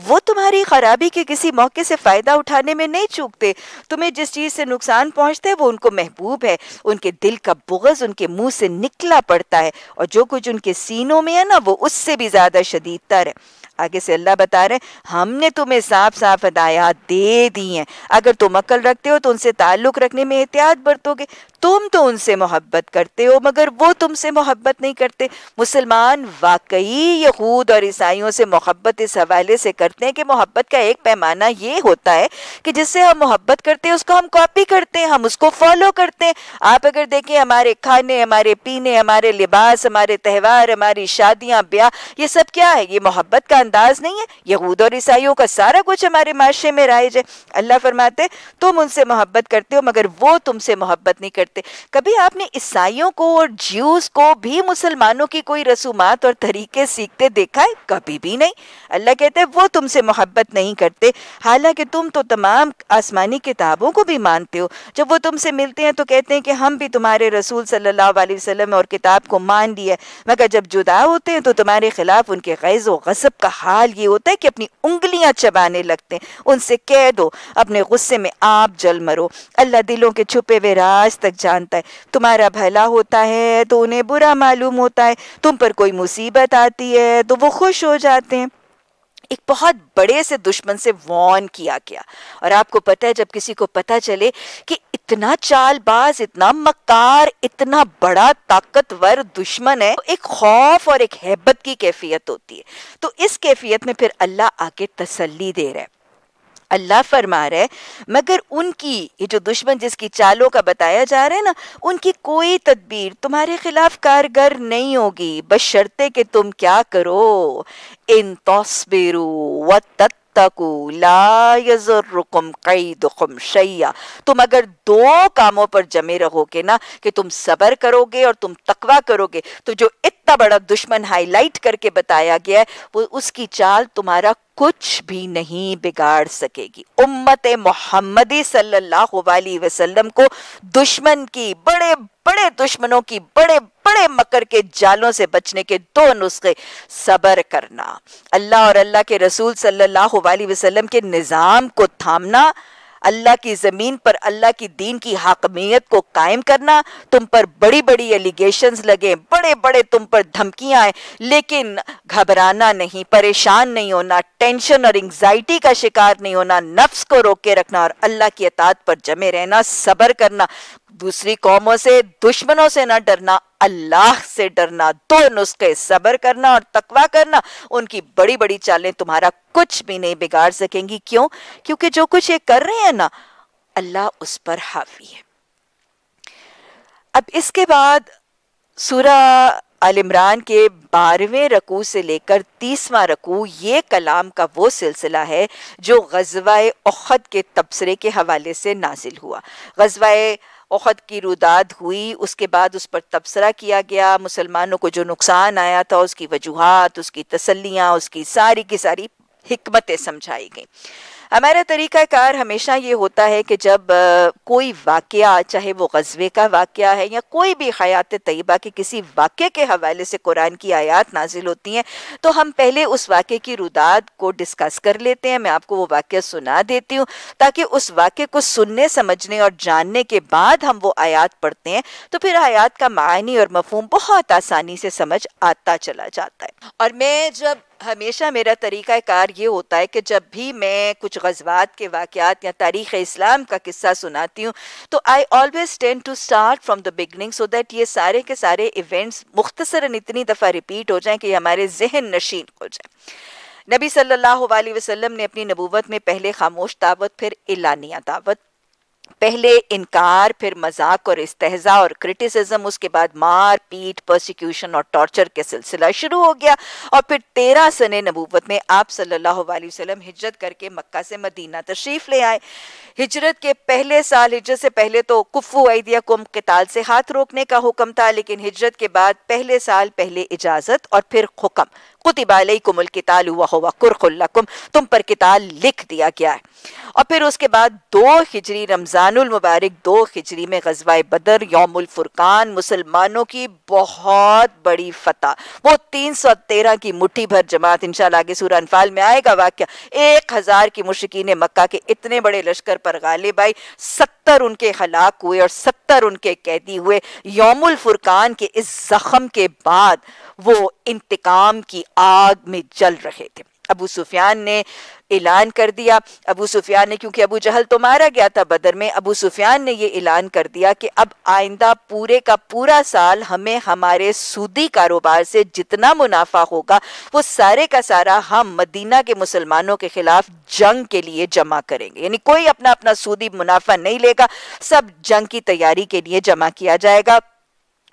वो तुम्हारी खराबी के किसी मौके से फायदा उठाने में नहीं चूकते तुम्हें जिस चीज से नुकसान पहुंचता है वो उनको महबूब है उनके दिल का बुगज उनके मुंह से निकला पड़ता है और जो कुछ उनके सीनों में है ना वो उससे भी ज्यादा शदीद है आगे से अल्लाह बता रहे हमने तुम्हें साफ साफ हदायत दे दी हैं अगर तुम अक्ल रखते हो तो उनसे ताल्लुक़ रखने में एहतियात बरतोगे तुम तो उनसे मोहब्बत करते हो मगर वो तुमसे मोहब्बत नहीं करते मुसलमान वाकई यहूद और ईसाइयों से मोहब्बत इस हवाले से करते हैं कि मोहब्बत का एक पैमाना ये होता है कि जिससे हम मोहब्बत करते हैं उसको हम कॉपी करते हैं हम उसको फॉलो करते हैं आप अगर देखें हमारे खाने हमारे पीने हमारे लिबास हमारे त्यौहार हमारी शादियाँ ब्याह ये सब क्या है ये मोहब्बत का अंदाज नहीं है यहूद और ईसाइयों का सारा कुछ हमारे माशरे में राइज है अल्लाह फरमाते तुम उनसे मोहब्बत करते हो मगर वो तुमसे मोहब्बत नहीं करते कभी आपने ईसाइयों को और ज्यूस को भी मुसलमानों की कोई रसूमात और तरीके सीखते देखा है कभी भी नहीं अल्लाह कहते हैं वो तुमसे मोहब्बत नहीं करते हालांकि तुम तो तमाम आसमानी किताबों को भी मानते हो जब वो तुमसे मिलते हैं तो कहते हैं कि हम भी तुम्हारे रसूल सल्लल्लाहु अलैहि वसल्लम और किताब को मान लिया मगर जब जुदा होते हैं तो तुम्हारे खिलाफ उनके गैज़ व गसब का हाल ये होता है कि अपनी उंगलियां चबाने लगते हैं उनसे कह दो अपने गुस्से में आप जल मरो अल्लाह दिलों के छुपे हुए राज तक जानता है तुम्हारा भला होता है तो उन्हें बुरा मालूम होता है तुम पर कोई मुसीबत आती है तो वो खुश हो जाते हैं एक बहुत बड़े से दुश्मन से वॉन किया गया और आपको पता है जब किसी को पता चले कि इतना चालबाज इतना मकार इतना बड़ा ताकतवर दुश्मन है तो एक खौफ और एक हैबत की कैफियत होती है तो इस कैफियत में फिर अल्लाह आके तसल्ली दे रहा है अल्लाह फरमा है मगर उनकी ये जो दुश्मन जिसकी चालों का बताया जा रहा है ना उनकी कोई तदबीर तुम्हारे खिलाफ कारगर नहीं होगी शर्ते कि तुम क्या करो इन तस्बिरू व तत्तकू ला यजुर्रुकुम कैदुकुम शैया तुम अगर दो कामों पर जमे रहोगे ना कि तुम सबर करोगे और तुम तकवा करोगे तो जो इत कितना बड़ा दुश्मन हाईलाइट करके बताया गया है वो उसकी चाल तुम्हारा कुछ भी नहीं बिगाड़ सकेगी उम्मत मोहम्मदी सल्लल्लाहु अलैहि वसल्लम को दुश्मन की बड़े बड़े दुश्मनों की बड़े बड़े मकर के जालों से बचने के दो नुस्खे सबर करना अल्लाह और अल्लाह के रसूल सल्लल्लाहु अलैहि वसल्लम के निज़ाम को थामना अल्लाह की ज़मीन पर अल्लाह की दीन की हाकमियत को कायम करना तुम पर बड़ी बड़ी एलिगेशन लगे बड़े बड़े तुम पर धमकियां आए लेकिन घबराना नहीं परेशान नहीं होना टेंशन और एंगजाइटी का शिकार नहीं होना नफ्स को रोक रखना और अल्लाह की अतात पर जमे रहना सब्र करना दूसरी कौमों से दुश्मनों से ना डरना अल्लाह से डरना दो नुस्खे सबर करना और तकवा करना उनकी बड़ी बड़ी चालें तुम्हारा कुछ भी नहीं बिगाड़ सकेंगी क्यों क्योंकि जो कुछ ये कर रहे हैं ना अल्लाह उस पर हावी है अब इसके बाद सूरा अल इमरान के बारहवें रकू से लेकर तीसवा रकू ये कलाम का वो सिलसिला है जो गजवा अहद के तबसरे के हवाले से नाजिल हुआ गजवा अहद की रुदाद हुई उसके बाद उस पर तबसरा किया गया मुसलमानों को जो नुकसान आया था उसकी वजूहत उसकी तसलियाँ उसकी सारी की सारी हमतें समझाई गई हमारा तरीक़ाकार हमेशा ये होता है कि जब कोई वाक़ चाहे वो गजबे का वाक़ है या कोई भी हयात तयबा के किसी वाक़े के हवाले से कुरान की आयात नाजिल होती हैं तो हम पहले उस वाक़े की रुदाद को डिस्कस कर लेते हैं मैं आपको वो वाक़ सुना देती हूँ ताकि उस वाक़े को सुनने समझने और जानने के बाद हम वो आयात पढ़ते हैं तो फिर आयात का मायनी और मफहम बहुत आसानी से समझ आता चला जाता है और मैं जब हमेशा मेरा तरीका कार ये होता है कि जब भी मैं कुछ गजबात के वाक़ात या तारीख़ इस्लाम का किस्सा सुनाती हूँ तो I always tend to start from the beginning so that ये सारे के सारे इवेंट्स मुख्तसरा इतनी दफ़ा रिपीट हो जाएँ कि हमारे जहन नशीन हो जाए नबी सल्लल्लाहु अलैहि वसल्लम ने अपनी नबूवत में पहले खामोश दावत फिर एलानिया दावत पहले इनकार फिर मजाक और इस्तेजा और क्रिटिसिज्म उसके बाद मार पीट प्रोसिक्यूशन और टॉर्चर के सिलसिला शुरू हो गया और फिर तेरह सन नबूवत में आप सल्लल्लाहु अलैहि वसल्लम हिजरत करके मक्का से मदीना तशरीफ़ ले आए हिजरत के पहले साल हिजरत से पहले तो कुफू ऐदिया कुम ताल से हाथ रोकने का हुक्म था लेकिन हिजरत के बाद पहले साल पहले इजाज़त और फिर हुक्म कुतिबालकुमुल किताल तुम पर किताल लिख दिया गया है और फिर उसके बाद दो हिजरी रमज़ानुल मुबारक दो हिजरी में गजवा बदर योमुल फुरकान मुसलमानों की बहुत बड़ी फतह वो तीन सौ तेरह की मुट्ठी भर जमात इंशाल्लाह आगे सूर अनफाल में आएगा वाक्य एक हज़ार की मुश्किल ने मक्का के इतने बड़े लश्कर पर गालिब आई सत्तर उनके हलाक हुए और सत्तर उनके कैदी हुए योमुल फुरकान के इस जख्म के बाद वो इंतकाम की आग में जल रहे थे अबू सुफियान ने ऐलान कर दिया अबू सुफियान ने क्योंकि अबू जहल तो मारा गया था बदर में अबू सुफियान ने यह ऐलान कर दिया कि अब आइंदा पूरे का पूरा साल हमें हमारे सूदी कारोबार से जितना मुनाफा होगा वो सारे का सारा हम मदीना के मुसलमानों के खिलाफ जंग के लिए जमा करेंगे यानी कोई अपना अपना सूदी मुनाफा नहीं लेगा सब जंग की तैयारी के लिए जमा किया जाएगा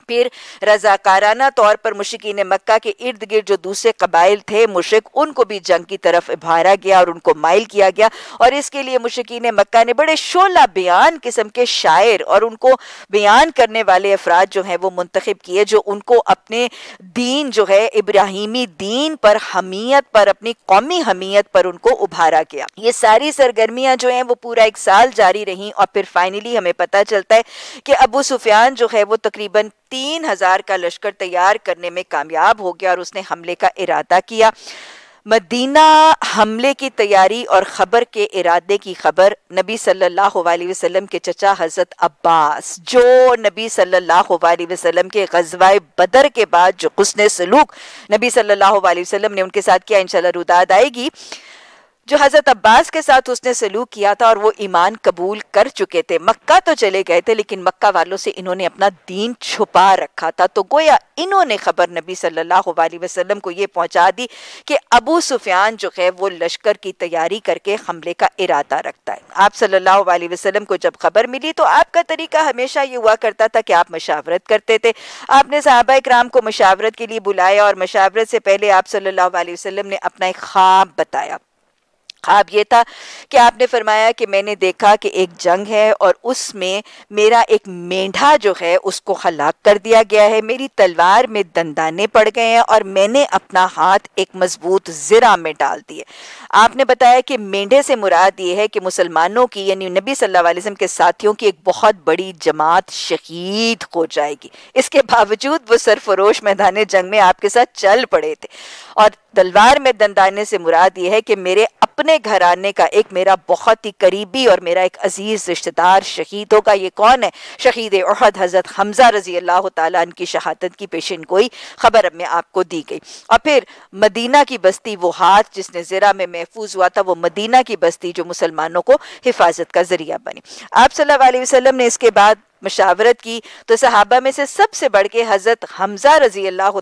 फिर रजाकाराना तौर पर मुशिकिन मक्का के इर्द गिर्द जो दूसरे कबाइल थे मुशिक उनको भी जंग की तरफ उभारा गया और उनको माइल किया गया और इसके लिए मुशिकिन मक्का ने बड़े शोला बयान किस्म के शायर और उनको बयान करने वाले अफराद जो हैं वो मुंतखब किए जो उनको अपने दीन जो है इब्राहिमी दीन पर हमीयत पर अपनी कौमी हमीयत पर उनको उभारा गया ये सारी सरगर्मियाँ जो हैं वो पूरा एक साल जारी रहीं और फिर फाइनली हमें पता चलता है कि अबू सुफियान जो है वो तकरीबन तीन हजार का लश्कर तैयार करने में कामयाब हो गया और उसने हमले का इरादा किया मदीना हमले की तैयारी और ख़बर के इरादे की खबर नबी सल्लल्लाहु अलैहि वसल्लम के चचा हज़रत अब्बास जो नबी सल्लल्लाहु अलैहि वसल्लम के गजवाए बदर के बाद जो हसन सलूक नबी सल्लल्लाहु अलैहि वसल्लम ने उनके साथ किया इनशाला रुदाद आएगी जो हजरत अब्बास के साथ उसने सलूक किया था और वो ईमान कबूल कर चुके थे मक्का तो चले गए थे लेकिन मक्का वालों से इन्होंने अपना दीन छुपा रखा था तो गोया इन्होंने खबर नबी सल्लल्लाहु अलैहि वसल्लम को ये पहुंचा दी कि अबू सुफियान जो है वो लश्कर की तैयारी करके हमले का इरादा रखता है आप सल्लल्लाहु अलैहि वसल्लम को जब खबर मिली तो आपका तरीका हमेशा ये हुआ करता था कि आप मशावरत करते थे आपने साहबा इक्राम को मशावरत के लिए बुलाया और मशावरत से पहले आप सल्ला वसलम ने अपना एक ख्वाब बताया ख्वाब ये था कि आपने फरमाया कि मैंने देखा कि एक जंग है और उसमें मेरा एक मेंढा जो है उसको हलाक कर दिया गया है मेरी तलवार में दंदाने पड़ गए हैं और मैंने अपना हाथ एक मजबूत ज़रा में डाल दिए आपने बताया कि मेंढे से मुराद ये है कि मुसलमानों की यानी नबी सल्लल्लाहु अलैहि वसल्लम के साथियों की एक बहुत बड़ी जमात शहीद हो जाएगी इसके बावजूद वो सरफरोश मैदान जंग में आपके साथ चल पड़े थे और तलवार में दंदाने से मुराद ये है कि मेरे अपने घर आने का एक मेरा बहुत ही करीबी और मेरा एक अजीज रिश्तेदार शहीद होगा ये कौन है शहीद अहद हजरत हमजा रजी अल्लाह की शहादत की पेशन गोई खबर अब मैं आपको दी गई और फिर मदीना की बस्ती वो हाथ जिसने ज़रा में महफूज हुआ था वो मदीना की बस्ती जो मुसलमानों को हिफाजत का जरिया बनी आप सल्ला वसलम ने इसके बाद मशावरत की तो सहाबा में से सबसे बढ़ के हज़रत हमज़ा रजी अल्लाह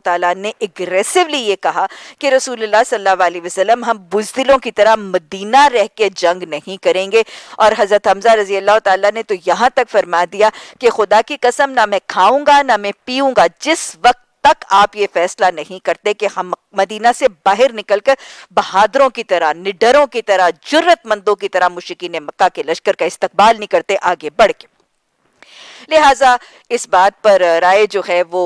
तग्रेसिवली ये कहा कि रसूल सल्लल्लाहु हम बुजदिलों की तरह मदीना रह के जंग नहीं करेंगे और हज़रत हमज़ा रजी अल्लाह ताला ने तो यहाँ तक फरमा दिया कि खुदा की कसम ना मैं खाऊंगा ना मैं पीऊँगा जिस वक्त तक आप ये फैसला नहीं करते कि हम मदीना से बाहर निकलकर बहादुरों की तरह निडरों की तरह जरूरतमंदों की तरह मुश्किन मक्का के लश्कर का इस्तकबाल नहीं करते आगे बढ़ के लिहाजा इस बात पर राय जो है वो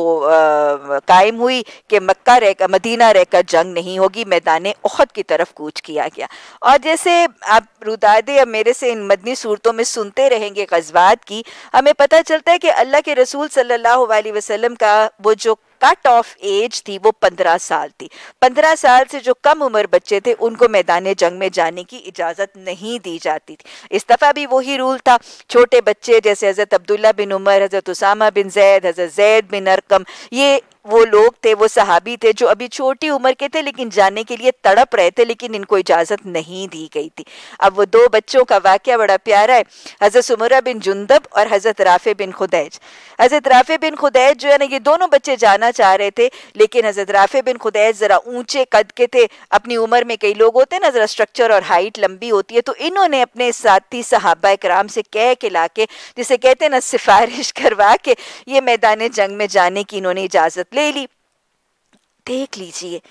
कायम हुई कि मक्का रह मदीना रहकर जंग नहीं होगी मैदान उहद की तरफ कूच किया गया और जैसे आप रुदादे या मेरे से इन मदनी सूरतों में सुनते रहेंगे गजबात की हमें पता चलता है कि अल्लाह के रसूल सल्ला वसलम का वो जो कट ऑफ एज थी वो पंद्रह साल थी पंद्रह साल से जो कम उम्र बच्चे थे उनको मैदान जंग में जाने की इजाज़त नहीं दी जाती थी इस दफ़ा भी वही रूल था छोटे बच्चे जैसे हज़रत अब्दुल्ला बिन उमर हज़रत उसामा बिन जैद हज़रत जैद बिन अरकम ये वो लोग थे वो सहाबी थे जो अभी छोटी उम्र के थे लेकिन जाने के लिए तड़प रहे थे लेकिन इनको इजाज़त नहीं दी गई थी अब वो दो बच्चों का वाक़ बड़ा प्यारा है हज़रत उमरा बिन जुंदब और हज़रत राफ़े बिन खुदैज हज़रत राफ़े बिन खुदैज जो है ना ये दोनों बच्चे जाना चाह रहे थे लेकिन हज़रत राफ़े बिन खुदैज ज़रा ऊँचे कद के थे अपनी उम्र में कई लोग होते हैं ना ज़रा स्ट्रक्चर और हाइट लंबी होती है तो इन्होंने अपने साथी सहाबा कराम से कह के ला के जिसे कहते हैं ना सिफारिश करवा के ये मैदान जंग में जाने की इन्होंने इजाज़त ले ली देख लीजिए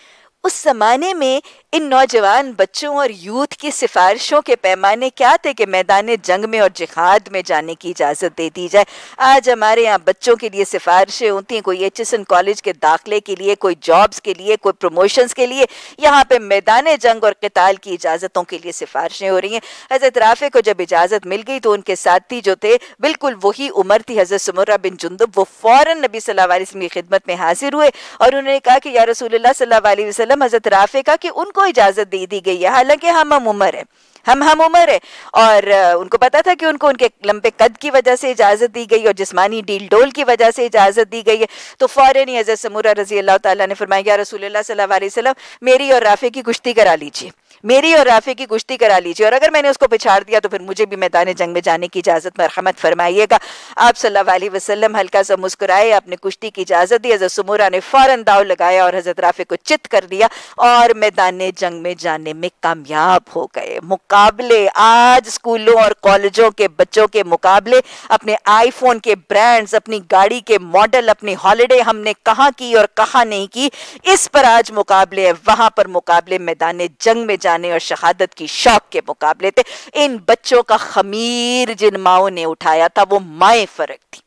उस जमाने में इन नौजवान बच्चों और यूथ की सिफारिशों के पैमाने क्या थे कि मैदान जंग में और जिहाद में जाने की इजाज़त दे दी जाए आज हमारे यहाँ बच्चों के लिए सिफारिशें होती हैं कोई एच एस एन कॉलेज के दाखिले के लिए कोई जॉब्स के लिए कोई प्रमोशंस के लिए यहाँ पे मैदान जंग और कताल की इजाज़तों के लिए सिफारिशें हो रही हैं हज़रत राफ़े को जब इजाज़त मिल गई तो उनके साथी जो थे बिल्कुल वही उम्र थी हज़रत समरा बिन जुंदुब वो फ़ौर नबी सल्ला वसम की खिदमत में हाजिर हुए और उन्होंने कहा कि या रसूल सल्ला वसलम कदम हजरत राफे का कि उनको इजाज़त दे दी गई है हालांकि हम हम उम्र है हम हम उम्र है और उनको पता था कि उनको उनके लंबे कद की वजह से इजाज़त दी गई और जिसमानी डील डोल की वजह से इजाज़त दी गई है तो फ़ौरन ही हज़रत समूरा रजी अल्लाह ताली ने फरमाया रसूल सल्ला वसलम मेरी और राफ़े की कुश्ती करा लीजिए मेरी और राफे की कुश्ती करा लीजिए और अगर मैंने उसको पिछाड़ दिया तो फिर मुझे भी मैदान जंग में जाने की इजाज़त मरहमत फरमाइएगा आप सल्लल्लाहु अलैहि वसल्लम हल्का सा मुस्कुराए आपने कुश्ती की इजाज़त दी हज़रत समूरा ने फ़ौरन दाव लगाया और हज़रत राफे को चित कर दिया और मैदान जंग में जाने में कामयाब हो गए मुकाबले आज स्कूलों और कॉलेजों के बच्चों के मुकाबले अपने आईफोन के ब्रांड्स अपनी गाड़ी के मॉडल अपनी हॉलीडे हमने कहाँ की और कहाँ नहीं की इस पर आज मुकाबले है वहां पर मुकाबले मैदान जंग में जाने और शहादत की शौक के मुकाबले थे इन बच्चों का खमीर जिन माओ ने उठाया था वो माए फर्क थी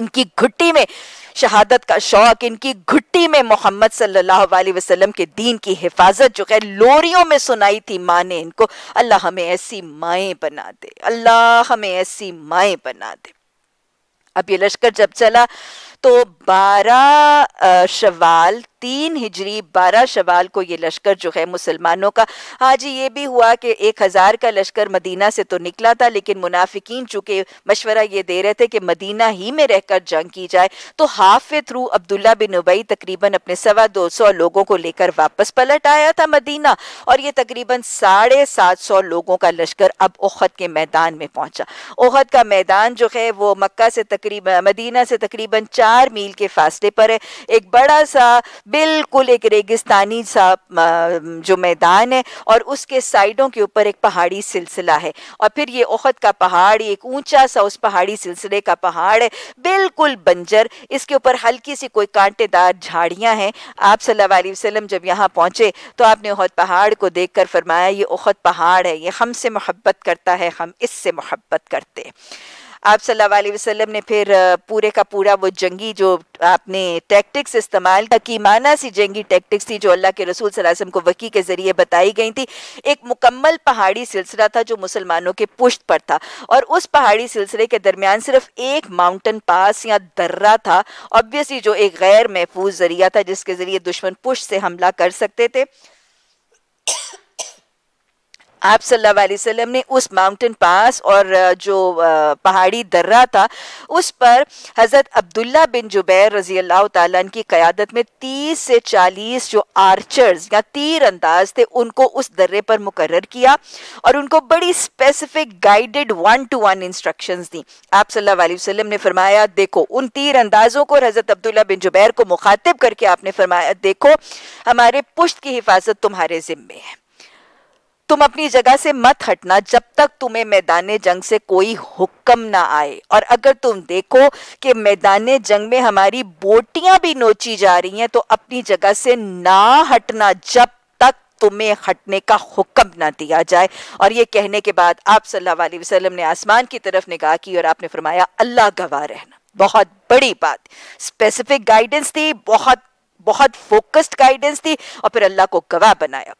इनकी घुट्टी में शहादत का शौक इनकी घुट्टी में मोहम्मद सल्लल्लाहु अलैहि वसल्लम के दीन की हिफाजत जो है लोरियों में सुनाई थी माँ ने इनको अल्लाह हमें ऐसी माएँ बना दे अल्लाह हमें ऐसी माएँ बना दे अब ये लश्कर जब चला तो बारह शवाल तीन हिजरी बारह शवाल को ये लश्कर जो है मुसलमानों का हाँ जी ये भी हुआ कि एक हज़ार का लश्कर मदीना से तो निकला था लेकिन मुनाफिकीन चूँकि मशवरा ये दे रहे थे कि मदीना ही में रहकर जंग की जाए तो हाफ थ्रू अब्दुल्ला बिन उबई तकरीबन अपने सवा दो सौ लोगों को लेकर वापस पलट आया था मदीना और ये तकरीबन साढ़े सात सौ लोगों का लश्कर अब ओहद के मैदान में पहुंचा ओहद का मैदान जो है वो मक्का से तकरीबन मदीना से तकरीबन चार मील के फासले पर है एक बड़ा सा बिल्कुल एक रेगिस्तानी सा जो मैदान है और उसके साइडों के ऊपर एक पहाड़ी सिलसिला है और फिर ये ओहद का पहाड़ एक ऊंचा सा उस पहाड़ी सिलसिले का पहाड़ है बिल्कुल बंजर इसके ऊपर हल्की सी कोई कांटेदार झाड़ियाँ हैं आप सल्लल्लाहु अलैहि वसल्लम जब यहाँ पहुँचे तो आपने ओहद पहाड़ को देख कर फरमाया ये ओहद पहाड़ है ये हमसे मोहब्बत करता है हम इससे मोहब्बत करते आप सल्लल्लाहु अलैहि वसल्लम ने फिर पूरे का पूरा वो जंगी जो आपने टैक्टिक्स इस्तेमाल की माना सी जंगी टैक्टिक्स थी जो अल्लाह के रसूल वसल्लम को वकी के ज़रिए बताई गई थी एक मुकम्मल पहाड़ी सिलसिला था जो मुसलमानों के पुश्त पर था और उस पहाड़ी सिलसिले के दरमियान सिर्फ एक माउंटेन पास या दर्रा था ऑब्वियसली जो एक गैर महफूज ज़रिया था जिसके ज़रिए दुश्मन पुश्त से हमला कर सकते थे आप सल्लल्लाहु अलैहि वसल्लम ने उस माउंटेन पास और जो पहाड़ी दर्रा था उस पर हज़रत अब्दुल्ला बिन जुबैर रजी अल्लाह ताला की क़्यादत में 30 से 40 जो आर्चर्स या तीर अंदाज थे उनको उस दर्रे पर मुकर किया और उनको बड़ी specific guided one to one instructions दी आप सल्लल्लाहु अलैहि वसल्लम ने फरमाया देखो उन तीर अंदाजों को और हज़रत अब्दुल्ला बिन जुबैर को मुखातिब करके आपने फरमाया देखो हमारे पुश्त की हिफाजत तुम्हारे ज़िम्मे है तुम अपनी जगह से मत हटना जब तक तुम्हें मैदान जंग से कोई हुक्म ना आए और अगर तुम देखो कि मैदान जंग में हमारी बोटियां भी नोची जा रही हैं तो अपनी जगह से ना हटना जब तक तुम्हें हटने का हुक्म ना दिया जाए और ये कहने के बाद आप सल्लल्लाहु अलैहि वसल्लम ने आसमान की तरफ निगाह की और आपने फरमाया अल्लाह गवाह रहना बहुत बड़ी बात स्पेसिफिक गाइडेंस थी बहुत बहुत फोकस्ड गाइडेंस थी और फिर अल्लाह को गवाह बनाया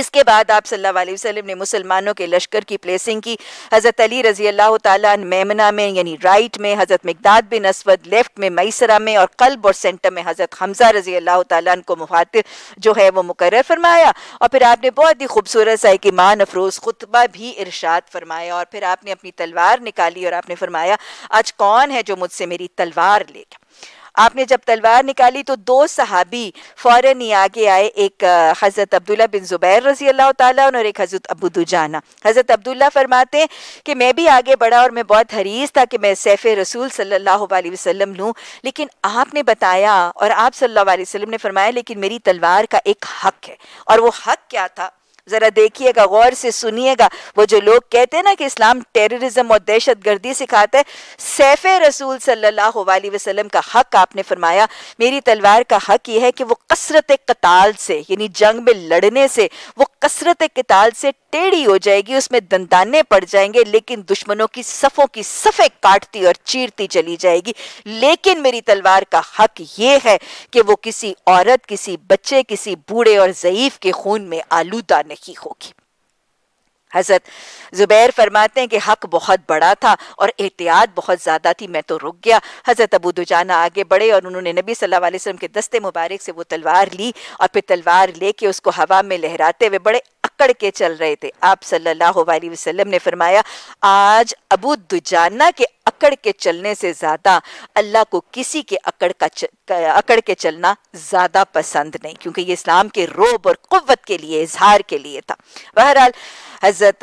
इसके बाद आप सल्लल्लाहु अलैहि वसल्लम ने मुसलमानों के लश्कर की प्लेसिंग की हज़रत अली रजी अल्लाह तमना में यानी राइट में हज़रत मकदाद बिन असवद लेफ्ट में मैसरा में और कल्ब और सेंटर में हज़रत हमजा रजी अल्लाह तन को मुखातिर जो है वो मुकर फरमाया और फिर आपने बहुत ही खूबसूरत सा एक ईमान अफरोज़ खुतबा भी इरशाद फरमाया और फिर आपने अपनी तलवार निकाली और आपने फरमाया आज कौन है जो मुझसे मेरी तलवार लेगा आपने जब तलवार निकाली तो दो सहाबी फ़ौरन ही आगे आए एक हज़रत अब्दुल्ला बिन ज़ुबैर रजी अल्लाह ताला और एक हज़रत अबू दुजाना हज़रत अब्दुल्ला फरमाते हैं कि मैं भी आगे बढ़ा और मैं बहुत हरीस था कि मैं सैफ़ रसूल सल्लल्लाहु अलैहि वसल्लम लूँ लेकिन आपने बताया और आप सल्लल्लाहु अलैहि वसल्लम ने फरमाया लेकिन मेरी तलवार का एक हक है और वो हक क्या था ज़रा देखिएगा गौर से सुनिएगा वो जो लोग कहते हैं ना कि इस्लाम टेररिज्म और दहशत गर्दी सिखाता है सैफ़ रसूल सल्लल्लाहु अलैहि वसल्लम का हक आपने फरमाया मेरी तलवार का हक ये है कि वो कसरत कताल से यानी जंग में लड़ने से वो कसरत किताल से टेढ़ी हो जाएगी उसमें दंदाने पड़ जाएंगे लेकिन दुश्मनों की सफ़ों की सफ़े काटती और चीरती चली जाएगी लेकिन मेरी तलवार का हक ये है कि वो किसी औरत किसी बच्चे किसी बूढ़े और ज़यीफ़ के खून में आलूदा नहीं होगी हज़रत ज़ुबैर फरमाते हैं कि हक बहुत बड़ा था और एहतियात बहुत ज़्यादा थी मैं तो रुक गया हज़रत अबू दुजाना आगे बढ़े और उन्होंने नबी सल्लल्लाहु अलैहि वसल्लम के दस्ते मुबारक से वो तलवार ली और फिर तलवार लेके उसको हवा में लहराते हुए बड़े अकड़ के चल रहे थे आप सल्लल्लाहु अलैहि वसल्लम ने फरमाया आज अबू दुजाना के अकड़ के चलने से ज़्यादा अल्लाह को किसी के अकड़ का च, अकड़ के चलना ज़्यादा पसंद नहीं क्योंकि ये इस्लाम के रोब और कुत के लिए इजहार के लिए था बहरहाल हज़रत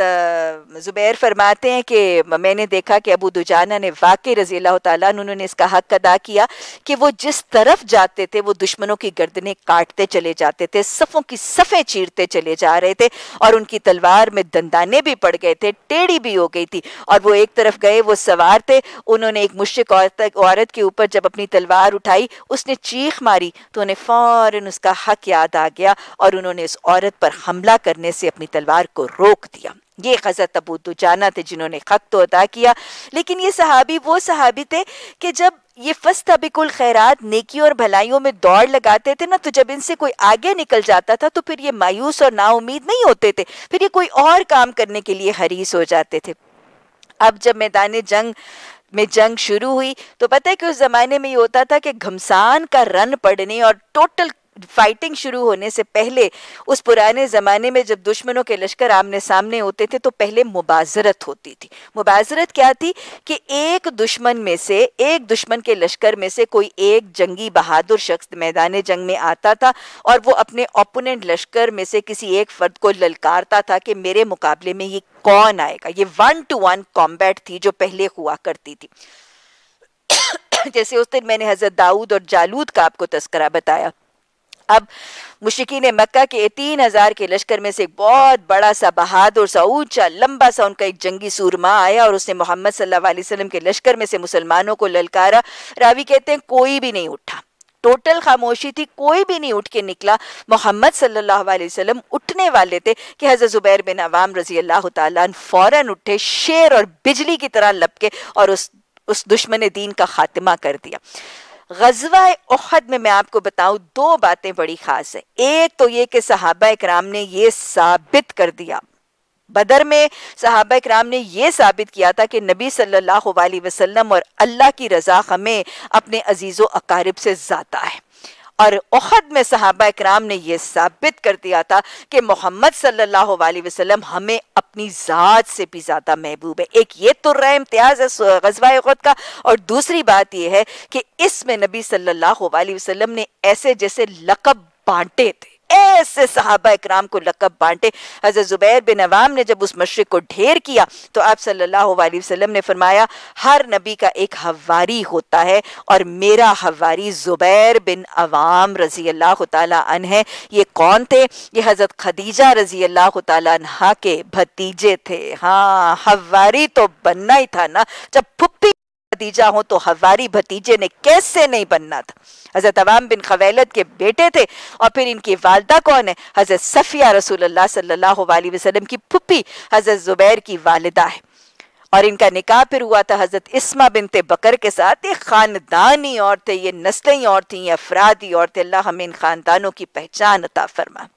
ज़ुबैर फरमाते हैं कि मैंने देखा कि अबू दुजाना ने वाकई रज़ी अल्लाह उन्होंने इसका हक अदा किया कि वो जिस तरफ जाते थे वो दुश्मनों की गर्दने काटते चले जाते थे सफ़ों की सफ़े चीरते चले जा रहे थे और उनकी तलवार में दंदाने भी पड़ गए थे टेढ़ी भी हो गई थी और वो एक तरफ गए वो सवार थे उन्होंने एक मुश्क औरत औरत के ऊपर जब अपनी तलवार उठाई उसने चीख मारी तो उन्हें फ़ौर उसका हक याद आ गया और उन्होंने उस औरत पर हमला करने से अपनी तलवार को रोक दिया ये हज़रत अबू जाना थे जिन्होंने ख़त तो अदा किया लेकिन ये सहाबी वो सहाबी थे कि जब ये फस्त अबिकुल खैरात नेकी और भलाइयों में दौड़ लगाते थे ना तो जब इनसे कोई आगे निकल जाता था तो फिर ये मायूस और नाउमीद नहीं होते थे फिर ये कोई और काम करने के लिए हरीस हो जाते थे अब जब मैदान जंग में जंग शुरू हुई तो पता है कि उस जमाने में ये होता था कि घमसान का रन पड़ने और टोटल फाइटिंग शुरू होने से पहले उस पुराने ज़माने में जब दुश्मनों के लश्कर आमने सामने होते थे तो पहले मुबाजरत होती थी मुबाजरत क्या थी कि एक दुश्मन में से एक दुश्मन के लश्कर में से कोई एक जंगी बहादुर शख्स मैदान जंग में आता था और वो अपने ओपोनेंट लश्कर में से किसी एक फर्द को ललकारता था कि मेरे मुकाबले में ये कौन आएगा ये वन टू वन कॉम्बैट थी जो पहले हुआ करती थी जैसे उस दिन मैंने हजरत दाऊद और जालूद का आपको तस्करा बताया अब ने मक्का के तीन हजार के लश्कर में से एक बहुत बड़ा सा बहादुर सा ऊंचा लंबा सा उनका एक जंगी सूरमा आया और उसने मोहम्मद सल्लाम के लश्कर में से मुसलमानों को ललकारा रावी कहते हैं कोई भी नहीं उठा टोटल खामोशी थी कोई भी नहीं उठ के निकला मोहम्मद सल्लल्लाहु अलैहि वसल्लम उठने वाले थे कि हज़रत ज़ुबैर बिन अवाम रजी अल्लाह तन फ़ौरन उठे शेर और बिजली की तरह लपके और उस उस दुश्मन दीन का खात्मा कर दिया गजवा उहद में मैं आपको बताऊं दो बातें बड़ी ख़ास हैं एक तो ये कि सहाबा इक्राम ने यह साबित कर दिया बदर में सहाबा कराम ने यह साबित किया था कि नबी सल्लल्लाहु अलैहि वसल्लम और अल्लाह की रज़ा हमें अपने अजीज़ अकारब से ज़्यादा है और उहद में सहाबा कराम ने यह साबित कर दिया था कि मोहम्मद सल्लल्लाहु अलैहि वसल्लम हमें अपनी ज़ात से भी ज़्यादा महबूब है एक ये तुर्रा तो इम्तियाज़ है गजवा खुद का और दूसरी बात यह है कि इसमें नबी सल्लल्लाहु ने ऐसे जैसे लकब बांटे थे ऐसे सहाबा इक्राम को लकब बांटे हज़रत ज़ुबैर बिन अवाम ने जब उस मशरक को ढेर किया तो आप सल्लल्लाहु अलैहि वसल्लम ने फरमाया हर नबी का एक हवारी होता है और मेरा हवारी ज़ुबैर बिन अवाम रजी अल्लाह तन है ये कौन थे ये हज़रत खदीजा रजी अल्लाह तहा के भतीजे थे हाँ हवारी तो बनना ही था ना जब फुप्पी भतीजा हूं तो हवारी भतीजे ने कैसे नहीं बनना था हज़रत अवाम बिन खवैलत के बेटे थे और फिर इनकी वालदा कौन है हज़रत सफ़िया रसूल सल्लाम की पुप्पी हज़रत ज़ुबैर की वालदा है और इनका निकाह फिर हुआ था हज़रत इसमा बिनते बकर के साथ ये ख़ानदानी औरतें ये नस्लें और थी ये और थे अल्लाह हमें इन ख़ानदानों की पहचान था फरमा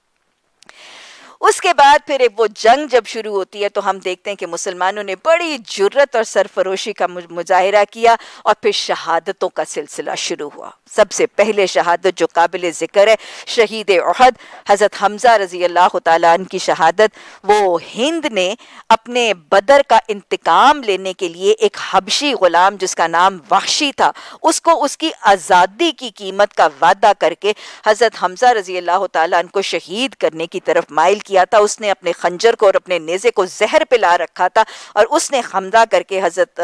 उसके बाद फिर एक वो जंग जब शुरू होती है तो हम देखते हैं कि मुसलमानों ने बड़ी जुर्रत और सरफरोशी का मुजाहरा किया और फिर शहादतों का सिलसिला शुरू हुआ सबसे पहले शहादत जो काबिल ज़िक्र है शहीद अहद हज़रत हमज़ा रज़ी अल्लाह तन की शहादत वो हिंद ने अपने बदर का इंतकाम लेने के लिए एक हबशी ग़ुलाम जिसका नाम वहशी था उसको उसकी आज़ादी की कीमत का वादा करके हज़रत हमज़ा रज़ी अल्लाह तन को शहीद करने की तरफ माइल किया था उसने अपने खंजर को और अपने नेज़े को जहर पिला रखा था और उसने हमजा करके हजरत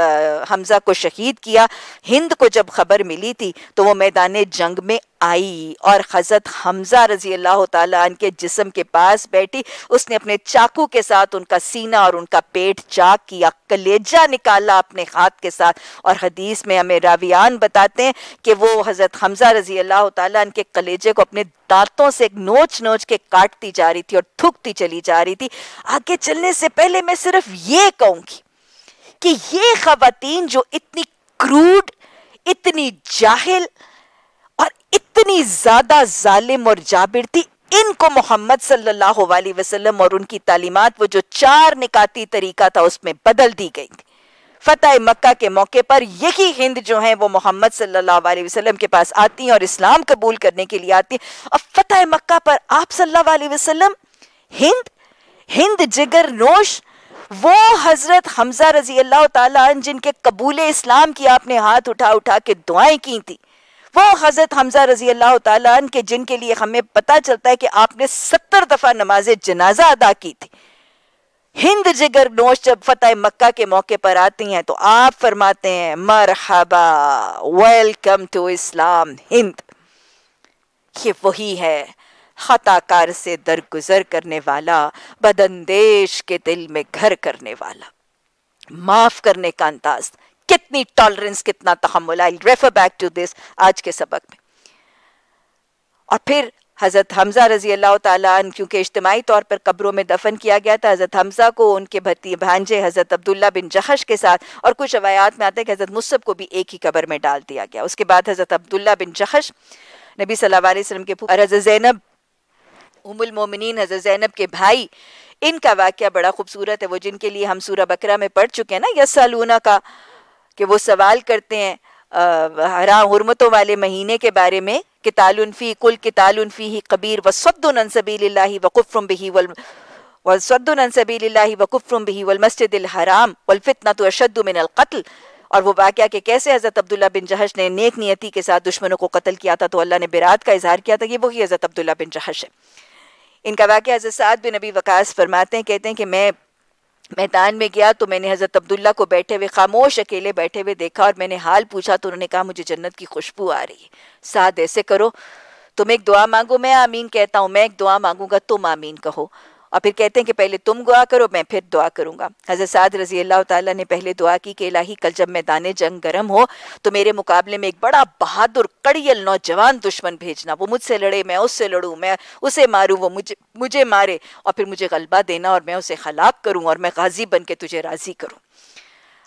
हमज़ा को शहीद किया हिंद को जब खबर मिली थी तो वो मैदान जंग में आई और हजरत हमजा रजी अल्लाह तन के जिसम के पास बैठी उसने अपने चाकू के साथ उनका सीना और उनका पेट चाक किया कलेजा निकाला अपने हाथ के साथ और हदीस में हमें रावियान बताते हैं कि वो हजरत हमजा रजी अल्लाह तन के कलेजे को अपने दांतों से नोच नोच के काटती जा रही थी और थूकती चली जा रही थी आगे चलने से पहले मैं सिर्फ ये कहूँगी कि ये खातन जो इतनी क्रूड इतनी जाहिल इतनी ज्यादा जालिम और जाबिर थी इनको मोहम्मद सल्लल्लाहु अलैहि वसल्लम और उनकी तालीमत वो जो चार निकाती तरीका था उसमें बदल दी गई फतेह मक्का के मौके पर यही हिंद जो है वो मोहम्मद सल्लल्लाहु अलैहि वसल्लम के पास आती हैं और इस्लाम कबूल करने के लिए आती हैं और फतेह मक्का पर आप सल्लल्लाहु अलैहि वसल्लम हिंद हिंद जिगर नोश वो हजरत हमजा रजी अल्लाह जिनके कबूल इस्लाम की आपने हाथ उठा उठा के दुआएं की थी वो हज़रत हमजा रजी अल्लाह तन के जिनके लिए हमें पता चलता है कि आपने सत्तर दफ़ा नमाज जनाजा अदा की थी हिंद जिगर नोश जब फतेह मक्का के मौके पर आती हैं तो आप फरमाते हैं मरहबा वेलकम टू इस्लाम हिंद ये वही है खताकार से दरगुजर करने वाला बदंदेश के दिल में घर करने वाला माफ करने का अंदाज़ कितनी टॉलरेंस कितना तहमुल I refer back to this आज के सबक में और फिर हज़रत हमज़ा रजी अल्लाह तन क्योंकि इज्तमाही तौर पर कब्रों में दफन किया गया था हज़रत हमज़ा को उनके भती भांजे हज़रत अब्दुल्ला बिन जहश के साथ और कुछ रवायात में आते हैं कि हज़रत मुसब को भी एक ही कब्र में डाल दिया गया उसके बाद हज़रत अब्दुल्ला बिन जहश नबी सल्लल्लाहु के हज़रत ज़ैनब उमुल मोमिनीन हज़रत ज़ैनब के भाई इनका वाक़ बड़ा खूबसूरत है वो जिनके लिए हम सूरा बकरा में पढ़ चुके हैं ना यसलूना का कि वो सवाल करते हैं हरा हरमतों वाले महीने के बारे में कितालफी कुल कितालफी ही कबीर वसदनसबील वकुफ़्रम बही वल वसदनसबील वकुफ़्रम बही मस्जिद हराम वलफितना तो अशद मिन कत्ल और वो वाक़ कि कैसे हज़रत अब्दुल्ला बिन जहश ने नेक नियति के साथ दुश्मनों को कत्ल किया था तो अल्लाह ने बिरात का इजहार किया था ये वही हज़रत अब्दुल्ला बिन जहश है इनका वाक़ हज़रत साद बिन नबी वकास फरमाते हैं कहते हैं कि मैं मैदान में गया तो मैंने हज़रत अब्दुल्ला को बैठे हुए खामोश अकेले बैठे हुए देखा और मैंने हाल पूछा तो उन्होंने कहा मुझे जन्नत की खुशबू आ रही है साथ ऐसे करो तुम एक दुआ मांगो मैं आमीन कहता हूँ मैं एक दुआ मांगूंगा तुम आमीन कहो और फिर कहते हैं कि पहले तुम दुआ करो मैं फिर दुआ करूंगा हजरत साद रजी अल्लाह तला ने पहले दुआ की कि इलाही कल जब मैदान जंग गर्म हो तो मेरे मुकाबले में एक बड़ा बहादुर कड़ियल नौजवान दुश्मन भेजना वो मुझसे लड़े मैं उससे लड़ूँ मैं उसे मारूँ वो मुझे मुझे मारे और फिर मुझे गलबा देना और मैं उसे हलाक करूँ और मैं गाजी बन के तुझे राजी करूँ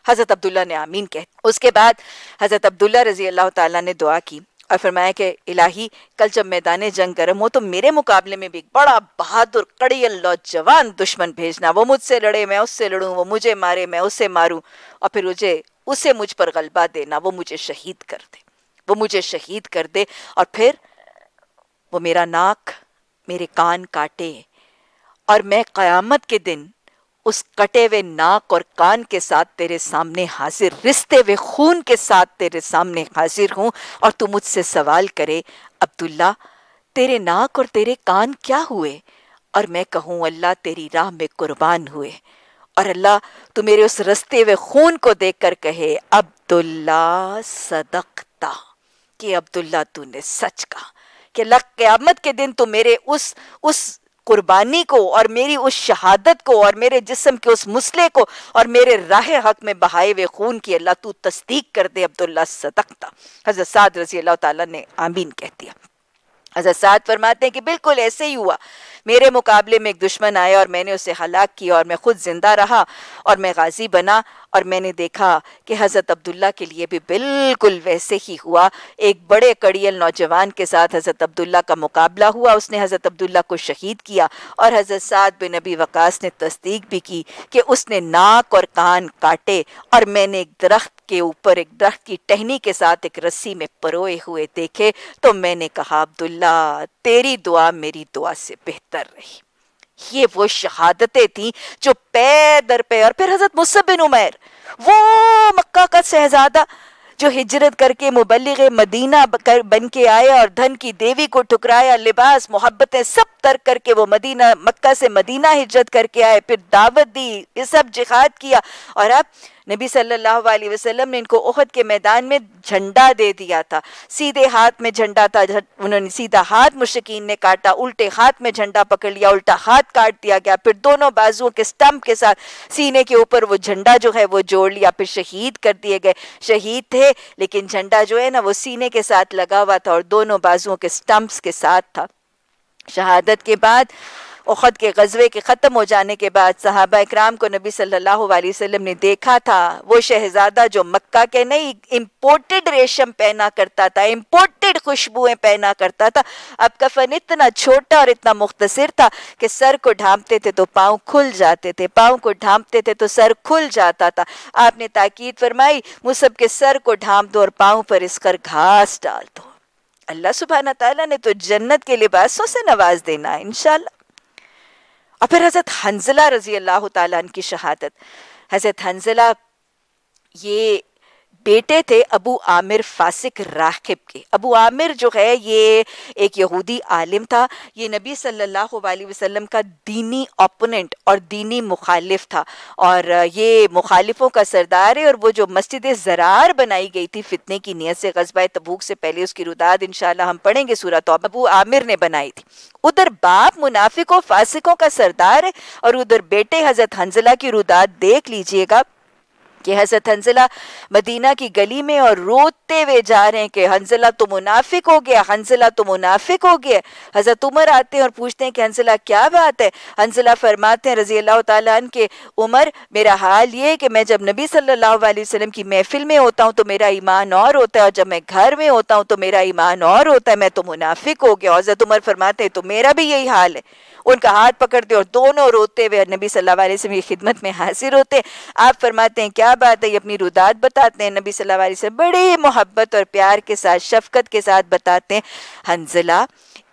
हज़रत अब्दुल्ला ने आमीन कह उसके बाद हज़रत अब्दुल्ला रजी अल्लाह तुआ ने दुआ की और फरमाया कि इलाही कल जब मैदान जंग गर्म हो तो मेरे मुकाबले में भी एक बड़ा बहादुर कड़ी अल्लाह जवान दुश्मन भेजना वो मुझसे लड़े मैं उससे लड़ूँ वो मुझे मारे मैं उससे मारूँ और फिर मुझे उसे मुझ पर गलबा देना वो मुझे शहीद कर दे वो मुझे शहीद कर दे और फिर वो मेरा नाक मेरे कान काटे और मैं क़यामत के दिन उस कटे हुए नाक और कान के साथ तेरे सामने हाजिर रिश्ते हुए खून के साथ तेरे सामने हाजिर हूं और तू मुझसे सवाल करे अब्दुल्ला तेरे नाक और तेरे कान क्या हुए और मैं कहूँ अल्लाह तेरी राह में कुर्बान हुए और अल्लाह तू मेरे उस रस्ते हुए खून को देख कर कहे अब्दुल्ला सदकता कि अब्दुल्ला तूने सच कहा कि अल्लाह क्यामत के दिन तू मेरे उस उस कुर्बानी को और मेरी उस शहादत को और मेरे जिस्म के उस मुसले को और मेरे राह हक में बहाए हुए खून की अल्लाह तू तस्दीक कर दे अब्दुल्ला सदकता हजरत साद रजी अल्लाह तमीन ने आमीन कह दिया साथ फरमाते हैं कि बिल्कुल ऐसे ही हुआ मेरे मुकाबले में एक दुश्मन आया और मैंने उसे हलाक किया और मैं खुद जिंदा रहा और मैं गाजी बना और मैंने देखा कि हज़रत अब्दुल्ला के लिए भी बिल्कुल वैसे ही हुआ एक बड़े कड़ियल नौजवान के साथ हज़रत अब्दुल्ला का मुकाबला हुआ उसने हज़रत अब्दुल्ला को शहीद किया और हज़रत साद बिन नबी वकास ने तस्दीक भी की कि उसने नाक और कान काटे और मैंने एक दरख्त के ऊपर एक दरख्त की टहनी के साथ एक रस्सी में परोए हुए देखे तो मैंने कहा अब्दुल्ला तेरी दुआ मेरी दुआ से बेहतर रही ये वो शहादतें थी जो पैदर पे और फिर हजरत बिन उमैर वो मक्का का शहजादा जो हिजरत करके मुबलग मदीना बन के आया और धन की देवी को ठुकराया लिबास मोहब्बतें सब तर्क करके वो मदीना मक्का से मदीना हिजरत करके आए फिर दावत दी ये सब जिहाद किया और अब नबी सल्लल्लाहु अलैहि वसल्लम ने इनको ओहद के मैदान में झंडा दे दिया था सीधे हाथ में झंडा था उन्होंने सीधा हाथ मुश्किन ने काटा उल्टे हाथ में झंडा पकड़ लिया उल्टा हाथ काट दिया गया फिर दोनों बाजुओं के स्टम्प के साथ सीने के ऊपर वो झंडा जो है वो जोड़ लिया फिर शहीद कर दिए गए शहीद थे लेकिन झंडा जो है ना वो सीने के साथ लगा हुआ था और दोनों बाजुओं के स्टम्प के साथ था शहादत के बाद उखद के गजबे के ख़त्म हो जाने के बाद सहाबा इक्राम को नबी सल्लल्लाहु अलैहि वसल्लम ने देखा था वो शहजादा जो मक्का के नहीं इम्पोर्टेड रेशम पहना करता था इम्पोर्टेड खुशबुएं पहना करता था अब कफन इतना छोटा और इतना मुख्तसर था कि सर को ढांपते थे तो पाँव खुल जाते थे पाँव को ढांपते थे तो सर खुल जाता था आपने ताकीद फरमाई मुसब के सर को ढांप दो और पाँव पर इस कर घास डाल दो अल्लाह सुबहाना तला ने तो जन्नत के लिबासों से नवाज देना है इनशाला और फिर हज़रत हंजला रजी अल्लाह तहादत की शहादत हज़रत हंजला ये बेटे थे अबू आमिर फासिक राखिब के अबू आमिर जो है ये एक यहूदी आलिम था ये नबी सल्लल्लाहु अलैहि वसल्लम का दीनी ओपोनेंट और दीनी मुखालिफ था और ये मुखालिफों का सरदार है और वो जो मस्जिद ज़रार बनाई गई थी फितने की नीयत से गजबा तबूक से पहले उसकी रुदाद इन हम पढ़ेंगे सूरत अबू आमिर ने बनाई थी उधर बाप मुनाफिकों फासिकों का सरदार है और उधर बेटे हजरत हंजला की रुदाद देख लीजिएगा कि हजरत हंजिला मदीना की गली में और रोते हुए जा रहे हैं कि हंजिला तो मुनाफिक हो गया हंजिला तो मुनाफिक हो गया हजरत उमर आते हैं और पूछते हैं कि हंजिला क्या बात है हंजिला फरमाते हैं रजी अल्लाह तन के उमर मेरा हाल ये कि मैं जब नबी सल्लल्लाहु अलैहि वसल्लम की महफिल में होता हूँ तो मेरा ईमान और होता है और जब मैं घर में होता हूँ तो मेरा ईमान और होता है मैं तो मुनाफिक हो गया हजरत उमर फरमाते हैं तो मेरा भी यही हाल है उनका हाथ पकड़ते और दोनों रोते हुए नबी सल्लल्लाहु अलैहि वसल्लम की खिदमत में हाजिर होते आप फरमाते हैं क्या बात है ये अपनी रुदात बताते हैं नबी सल्लल्लाहु अलैहि वसल्लम बड़ी मोहब्बत और प्यार के साथ शफकत के साथ बताते हैं हंजला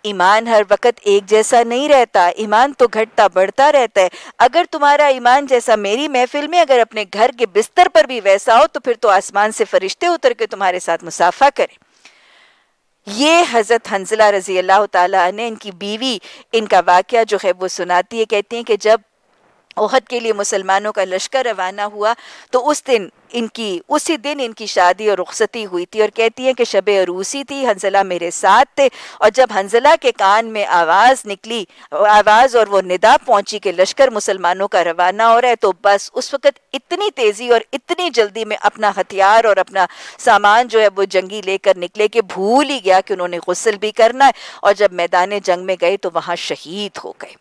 ईमान हर वक्त एक जैसा नहीं रहता ईमान तो घटता बढ़ता रहता है अगर तुम्हारा ईमान जैसा मेरी महफिल में अगर अपने घर के बिस्तर पर भी वैसा हो तो फिर तो आसमान से फरिश्ते उतर के तुम्हारे साथ मुसाफा करें ये हज़रत हंजला रज़ी अल्लाह ताली ने इनकी बीवी इनका वाक़ जो है वो सुनाती है कहती हैं कि जब ओहद के लिए मुसलमानों का लश्कर रवाना हुआ तो उस दिन इनकी उसी दिन इनकी शादी और रुखसती हुई थी और कहती हैं कि शब अरूसी थी हंजला मेरे साथ थे और जब हंजला के कान में आवाज़ निकली आवाज़ और वो निदा पहुंची कि लश्कर मुसलमानों का रवाना हो रहा है तो बस उस वक़्त इतनी तेज़ी और इतनी जल्दी में अपना हथियार और अपना सामान जो है वो जंगी लेकर निकले कि भूल ही गया कि उन्होंने गसल भी करना है और जब मैदान जंग में गए तो वहाँ शहीद हो गए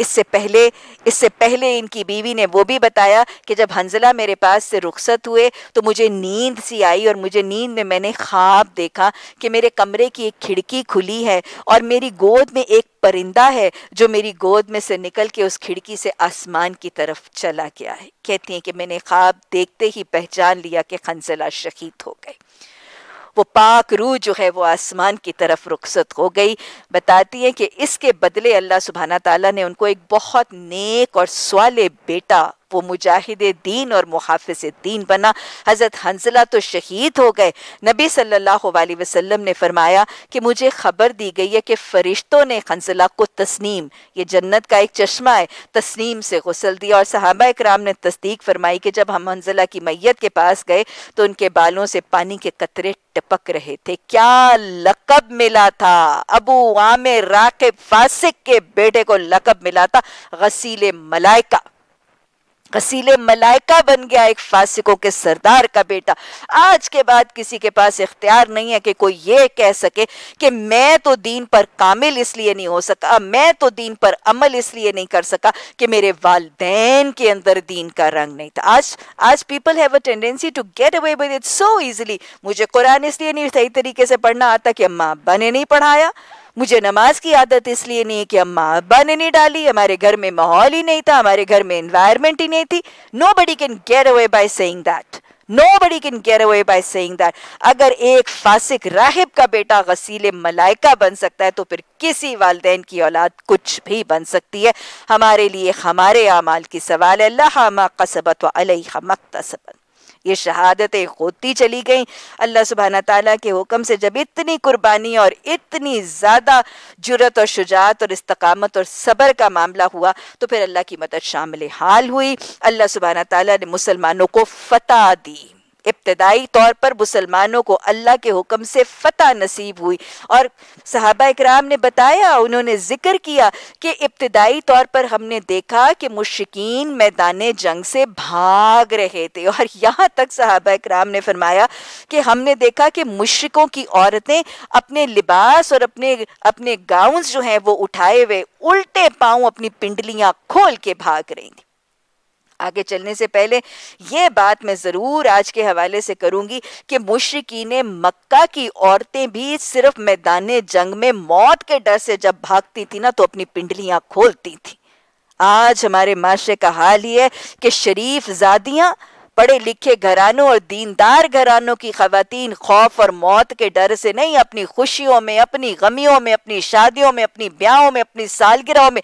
इससे पहले इससे पहले इनकी बीवी ने वो भी बताया कि जब हंजला मेरे पास से रुखसत हुए तो मुझे नींद सी आई और मुझे नींद में मैंने ख्वाब देखा कि मेरे कमरे की एक खिड़की खुली है और मेरी गोद में एक परिंदा है जो मेरी गोद में से निकल के उस खिड़की से आसमान की तरफ चला गया है कहती हैं कि मैंने ख्वाब देखते ही पहचान लिया कि हंजला शहीद हो गई वो पाक रूह जो है वो आसमान की तरफ रुखसत हो गई बताती है कि इसके बदले अल्लाह सुबहाना ताला ने उनको एक बहुत नेक और सवाले बेटा वो मुजाहिद दीन और मुहाफ़ दीन बना हज़रत हंजला तो शहीद हो गए नबी सल्लल्लाहु अलैहि वसल्लम ने फरमाया कि मुझे ख़बर दी गई है कि फ़रिश्तों ने हंजला को तस्नीम ये जन्नत का एक चश्मा है तस्नीम से गसल दिया और साहबा इक्राम ने तस्दीक फरमाई कि जब हम हंजला की मैत के पास गए तो उनके बालों से पानी के कतरे टपक रहे थे क्या लकब मिला था अबू आमिर राकिब फासिक के बेटे को लकब मिला था गसील मलाइका गसीले मलाइका बन गया एक फासिकों के सरदार का बेटा आज के बाद किसी के पास इख्तियार नहीं है कि कोई ये कह सके कि मैं तो दीन पर कामिल इसलिए नहीं हो सका मैं तो दीन पर अमल इसलिए नहीं कर सका कि मेरे वालदेन के अंदर दीन का रंग नहीं था आज आज people have a tendency to get away with it so easily मुझे कुरान इसलिए नहीं सही तरीके से पढ़ना आता कि अम्मा अब्बा ने नहीं पढ़ाया मुझे नमाज की आदत इसलिए नहीं है कि अम्मा अब्बा ने नहीं डाली हमारे घर में माहौल ही नहीं था हमारे घर में इन्वायरमेंट ही नहीं थी nobody can get away by saying that nobody can get away by saying that अगर एक फासिक राहिब का बेटा गसील मलाइका बन सकता है तो फिर किसी वाले की औलाद कुछ भी बन सकती है हमारे लिए हमारे अमाल की सवाल अल्लाह कसबत व अलह मकतसबत ये शहादतें होती चली गई अल्लाह सुबहाना ताली के हुक्म से जब इतनी कुर्बानी और इतनी ज़्यादा जुरत और शुजात और इस्तकामत और सब्र का मामला हुआ तो फिर अल्लाह की मदद शामिल हाल हुई अल्लाह सुबहाना ताली ने मुसलमानों को फता दी इब्तदाई तौर पर मुसलमानों को अल्लाह के हुक्म से फतह नसीब हुई और सहाबा इकराम ने बताया उन्होंने जिक्र किया कि इब्तदाई तौर पर हमने देखा कि मुश्किन मैदान जंग से भाग रहे थे और यहाँ तक सहाबा इकराम ने फरमाया कि हमने देखा कि मुश्कों की औरतें अपने लिबास और अपने अपने गाउन्स जो हैं वो उठाए हुए उल्टे पाँव अपनी पिंडलियाँ खोल के भाग रही थी आगे चलने से पहले ये बात मैं ज़रूर आज के हवाले से करूँगी कि मुशरकिन मक्का की औरतें भी सिर्फ मैदान जंग में मौत के डर से जब भागती थी ना तो अपनी पिंडलियाँ खोलती थी आज हमारे माशरे का हाल ये है कि शरीफ जादियाँ पढ़े लिखे घरानों और दीनदार घरानों की खातन खौफ और मौत के डर से नहीं अपनी खुशियों में अपनी गमियों में अपनी शादियों में अपनी ब्याहों में अपनी सालगिरहों में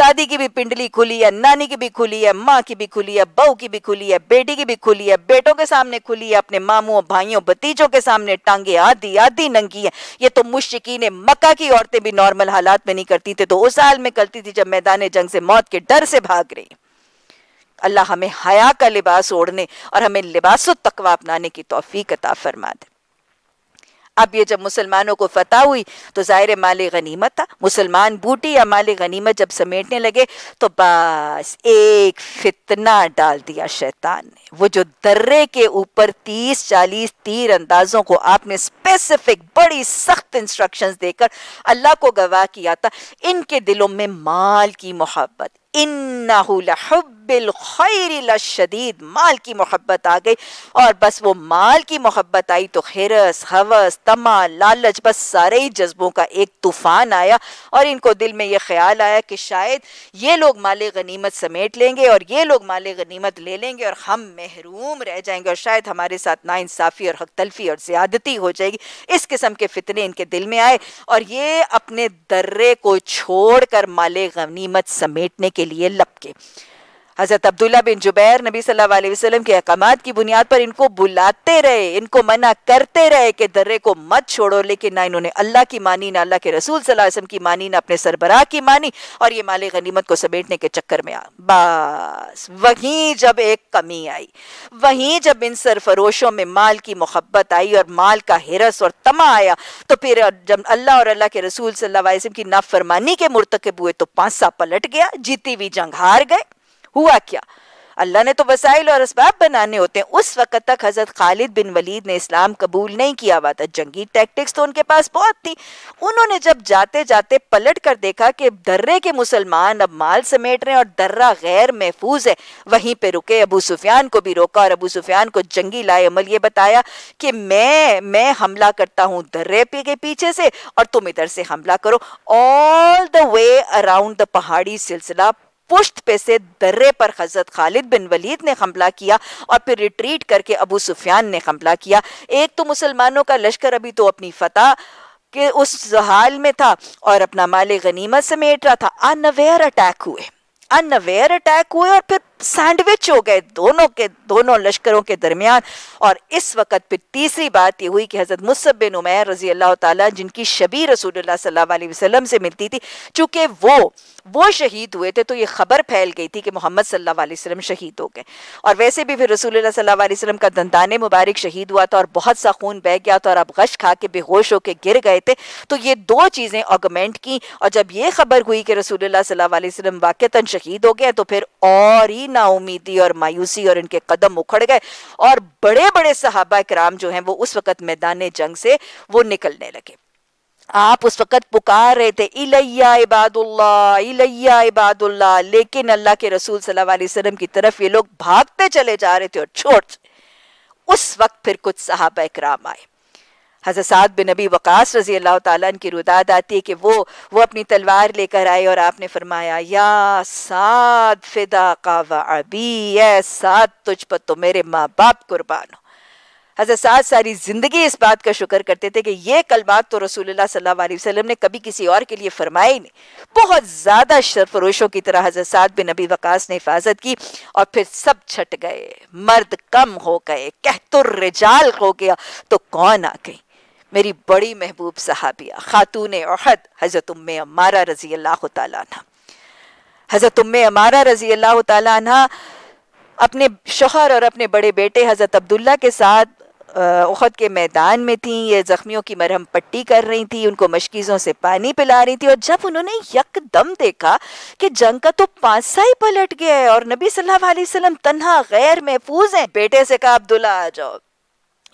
दादी की भी पिंडली खुली है नानी की भी खुली है माँ की भी खुली है बहू की भी खुली है बेटी की भी खुली है बेटों के सामने खुली है अपने मामुओं भाइयों भतीजों के सामने टांगे आधी आधी नंगी है ये तो मुश्किन मक्का की औरतें भी नॉर्मल हालात में नहीं करती थी तो उस साल में करती थी जब मैदान जंग से मौत के डर से भाग रही अल्लाह हमें हया का लिबास ओढ़ने और हमें लिबास तकवा अपनाने की तोफ़ी अता फरमा दे अब ये जब मुसलमानों को फतेह हुई तो ज़ाहिर माल गनीमत था मुसलमान बूटी या माल गनीमत जब समेटने लगे तो बस एक फितना डाल दिया शैतान ने वो जो दर्रे के ऊपर तीस चालीस तीर अंदाजों को आपने स्पेसिफिक बड़ी सख्त इंस्ट्रक्शंस देकर अल्लाह को गवाह किया था इनके दिलों में माल की मोहब्बत इन बिलखैर शदीद माल की मोहब्बत आ गई और बस वो माल की मोहब्बत आई तो खिरस हवस तमा लालच बस सारे ही जज्बों का एक तूफ़ान आया और इनको दिल में ये ख्याल आया कि शायद ये लोग माल गनीमत समेट लेंगे और ये लोग माल गनीमत ले लेंगे और हम महरूम रह जाएंगे और शायद हमारे साथ नाानसाफ़ी और हक तलफी और ज़्यादती हो जाएगी इस किस्म के फितने इनके दिल में आए और ये अपने दर्रे को छोड़ कर माल गनीमत समेटने के लिए लपके हज़रत अब्दुल्ला बिन जुबैर नबी सल्लल्लाहु अलैहि वसल्लम के अहकाम की बुनियाद पर इनको बुलाते रहे इनको मना करते रहे कि दर्रे को मत छोड़ो लेकिन ना इन्होंने अल्लाह की मानी ना अल्लाह के रसूल सल्लम की मानी ना अपने सरबराह की मानी और ये माल गनीमत को समेटने के चक्कर में आ बस वहीं जब एक कमी आई वहीं जब इन सरफरोशों में माल की मोहब्बत आई और माल का हिरस और तमा आया तो फिर जब अल्लाह और अल्लाह के रसूल सल्लल्लाहु अलैहि वसल्लम की नाफरमानी के मुर्तकब हुए तो पांसा पलट गया जीती हुई जंग हार गए हुआ क्या अल्लाह ने तो वसाइल और इसबाब बनाने होते हैं उस वक्त तक हज़रत खालिद बिन वलीद ने इस्लाम कबूल नहीं किया हुआ था जंगी टैक्टिक्स तो उनके पास बहुत थी उन्होंने जब जाते जाते पलट कर देखा कि दर्रे के मुसलमान अब माल समेट रहे हैं और दर्रा गैर महफूज है वहीं पे रुके अबू सुफियान को भी रोका और अबू सुफियान को जंगी लाए अमल ये बताया कि मैं मैं हमला करता हूँ दर्रे पे के पीछे से और तुम इधर से हमला करो all the way around the पहाड़ी सिलसिला पुश्त पे से दर्रे पर हजरत खालिद बिन वलीद ने हमला किया और फिर रिट्रीट करके अबू सुफियान ने हमला किया एक तो मुसलमानों का लश्कर अभी तो अपनी फतह के उस हाल में था और अपना माल गनीमत समेट रहा था अनअवेयर अटैक हुए अनअवेयर अटैक हुए और फिर सैंडविच हो गए दोनों के दोनों लश्करों के दरमियान और इस वक्त फिर तीसरी बात यह हुई कि हज़रत मुसब बिन उमैर रजी अल्लाह ताला जिनकी शबी रसूल सल्लल्लाहु वसल्लम से मिलती थी चूंकि वो वो शहीद हुए थे तो ये खबर फैल गई थी कि मोहम्मद सल्लल्लाहु अलैहि वसल्लम शहीद हो गए और वैसे भी फिर रसूल सल्लल्लाहु अलैहि वसल्लम का दंदान मुबारक शहीद हुआ था और बहुत सा खून बह गया था और अब गश खा के बेहोश होकर गिर गए थे तो ये दो चीज़ें ऑगमेंट की और जब ये खबर हुई कि रसूल सल्लल्लाहु वाक़ता शहीद हो गए तो फिर और ही बड़ी नाउमीदी और मायूसी और इनके कदम उखड़ गए और बड़े बड़े सहाबा कराम जो हैं वो उस वक़्त मैदान जंग से वो निकलने लगे आप उस वक़्त पुकार रहे थे इलैया इबादुल्ला इलैया इबादुल्ला लेकिन अल्लाह के रसूल सल्लल्लाहु अलैहि वसल्लम की तरफ ये लोग भागते चले जा रहे थे और छोड़ उस वक्त फिर कुछ सहाबा कराम आए हजरसाद बिन नबी वक़ास रज़ी अल्लाह ताली की रुदाद आती है कि वो वो अपनी तलवार लेकर आए और आपने फरमाया या साद फिदा का वबी साद तुझ पर तो मेरे माँ बाप कुर्बान हो हजरसाद सारी ज़िंदगी इस बात का शुक्र करते थे कि ये कलमात तो रसूलुल्लाह सल्लल्लाहु अलैहि वसल्लम ने कभी किसी और के लिए फरमाए ही नहीं बहुत ज़्यादा शरफरोशों की तरह हजरसाद बिन नबी वक़ास ने हिफाजत की और फिर सब छट गए मर्द कम हो गए कहतुर रिजाल हो गया तो कौन आ गई मेरी बड़ी महबूब सहाबिया खातून अहद हज़रत उम अमारा रज़ी अल्लाह तह हज़रत उम अमारा रज़ी अल्लाह तह अपने शोहर और अपने बड़े बेटे हज़रत अब्दुल्ला के साथ उहद के मैदान में थी ये ज़ख्मियों की मरहम पट्टी कर रही थी उनको मशकीज़ों से पानी पिला रही थी और जब उन्होंने यकदम देखा कि जंग का तो पासा ही पलट गया है और नबी सल्लल्लाहु अलैहि वसल्लम तन्हा गैर महफूज हैं बेटे से कहा अब्दुल्ला आ जाओ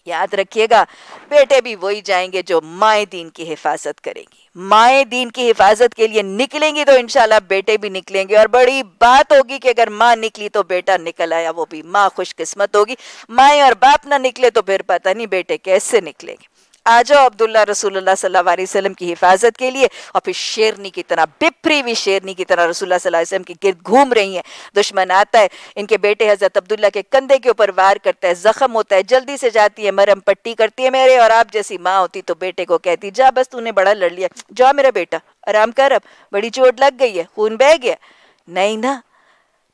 याद रखिएगा बेटे भी वही जाएंगे जो माए दीन की हिफाजत करेंगी माए दीन की हिफाजत के लिए निकलेंगी तो इनशाला बेटे भी निकलेंगे और बड़ी बात होगी कि अगर माँ निकली तो बेटा निकल आया वो भी माँ खुशकिस्मत होगी माए और बाप ना निकले तो फिर पता नहीं बेटे कैसे निकलेंगे आ जाओ अब्दुल्ला रसूलुल्लाह सल्लल्लाहु अलैहि वसल्लम की हिफाजत के लिए और फिर शेरनी की तरह बिपरी हुई शेरनी की तरह रसूल सल्लल्लाहु के गिरद घूम रही है दुश्मन आता है इनके बेटे हजरत अब्दुल्ला के कंधे के ऊपर वार करता है जख्म होता है जल्दी से जाती है मरम पट्टी करती है मेरे और आप जैसी माँ होती तो बेटे को कहती जा बस तूने बड़ा लड़ लिया जा मेरा बेटा आराम कर अब बड़ी चोट लग गई है खून बह गया नहीं ना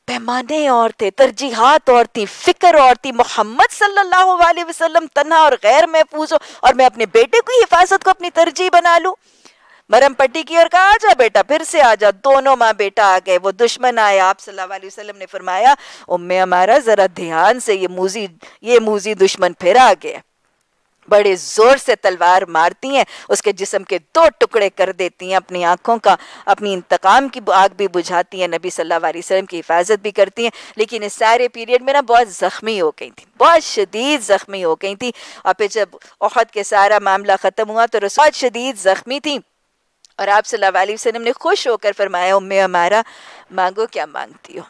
पैमाने और थे तरजीहत और थी फिक्र और थी मोहम्मद सल्लल्लाहु अलैहि वसल्लम तन्हा और गैर महफूज हो और मैं अपने बेटे की हिफाजत को अपनी तरजीह बना लूँ मरम पट्टी की और कहा आ जा बेटा फिर से आ जा दोनों माँ बेटा आ गए वो दुश्मन आए आप सल्लल्लाहु अलैहि वसल्लम ने फरमाया उम्मे हमारा ज़रा ध्यान से ये मूजी ये मूजी दुश्मन फिर आ गया बड़े जोर से तलवार मारती हैं उसके जिसम के दो टुकड़े कर देती हैं अपनी आंखों का अपनी इंतकाम की आग भी बुझाती हैं नबी सल्लल्लाहु अलैहि वसल्लम की हिफाजत भी करती हैं लेकिन इस सारे पीरियड में ना बहुत ज़ख्मी हो गई थी बहुत शदीद ज़ख्मी हो गई थी और फिर जब अहद के सारा मामला ख़त्म हुआ तो बहुत शदीद ज़ख्मी थी और आप सल्लल्लाहु अलैहि वसल्लम ने खुश होकर फरमाया उम्मे हमारा मांगो क्या मांगती हो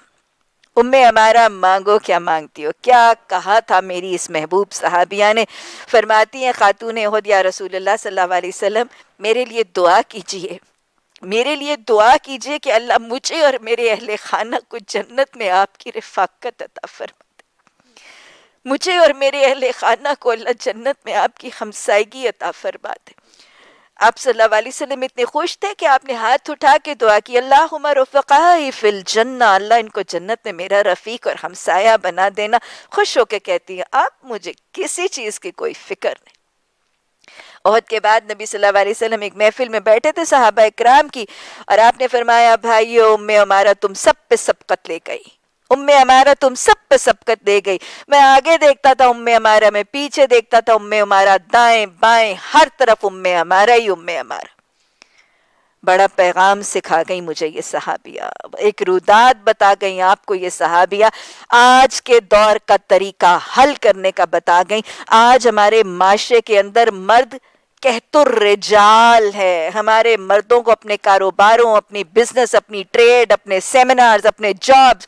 उम्मे हमारा मांगो क्या मांगती हो क्या कहा था मेरी इस महबूब साहबिया ने फरमाती हैं ख़ातून हद रसूल सल्लाम मेरे लिए दुआ कीजिए मेरे लिए दुआ कीजिए कि अल्लाह मुझे और मेरे अहल खाना को जन्नत में आपकी रफाकत अता फरमा मुझे और मेरे अहल खाना को अल्लाह जन्नत में आपकी हमसायगी अता फरमा दे आप सल्लल्लाहु अलैहि वसल्लम इतने खुश थे कि आपने हाथ उठा के दुआ की अल्लाह उमर फिल जन्ना अल्लाह इनको जन्नत में मेरा रफ़ीक और हमसाया बना देना खुश होकर कहती है आप मुझे किसी चीज़ की कोई फिक्र नहीं अहद के बाद नबी सल्लल्लाहु अलैहि वसल्लम एक महफिल में बैठे थे साहबा इक्राम की और आपने फरमाया भाइयों में हमारा तुम सब पे सबकत ले गई उम्मे हमारा तुम सब पे सबकत दे गई मैं आगे देखता था उम्मे हमारा मैं पीछे देखता था उम्मे हमारा दाएं बाएं हर तरफ उम्मे हमारा ही उम्मे हमारा बड़ा पैगाम सिखा गई मुझे ये सहाबिया एक रुदात बता गई आपको ये सहाबिया आज के दौर का तरीका हल करने का बता गई आज हमारे माशरे के अंदर मर्द कहतुर रिजाल है हमारे मर्दों को अपने कारोबारों अपनी बिजनेस अपनी ट्रेड अपने सेमिनार्स अपने जॉब्स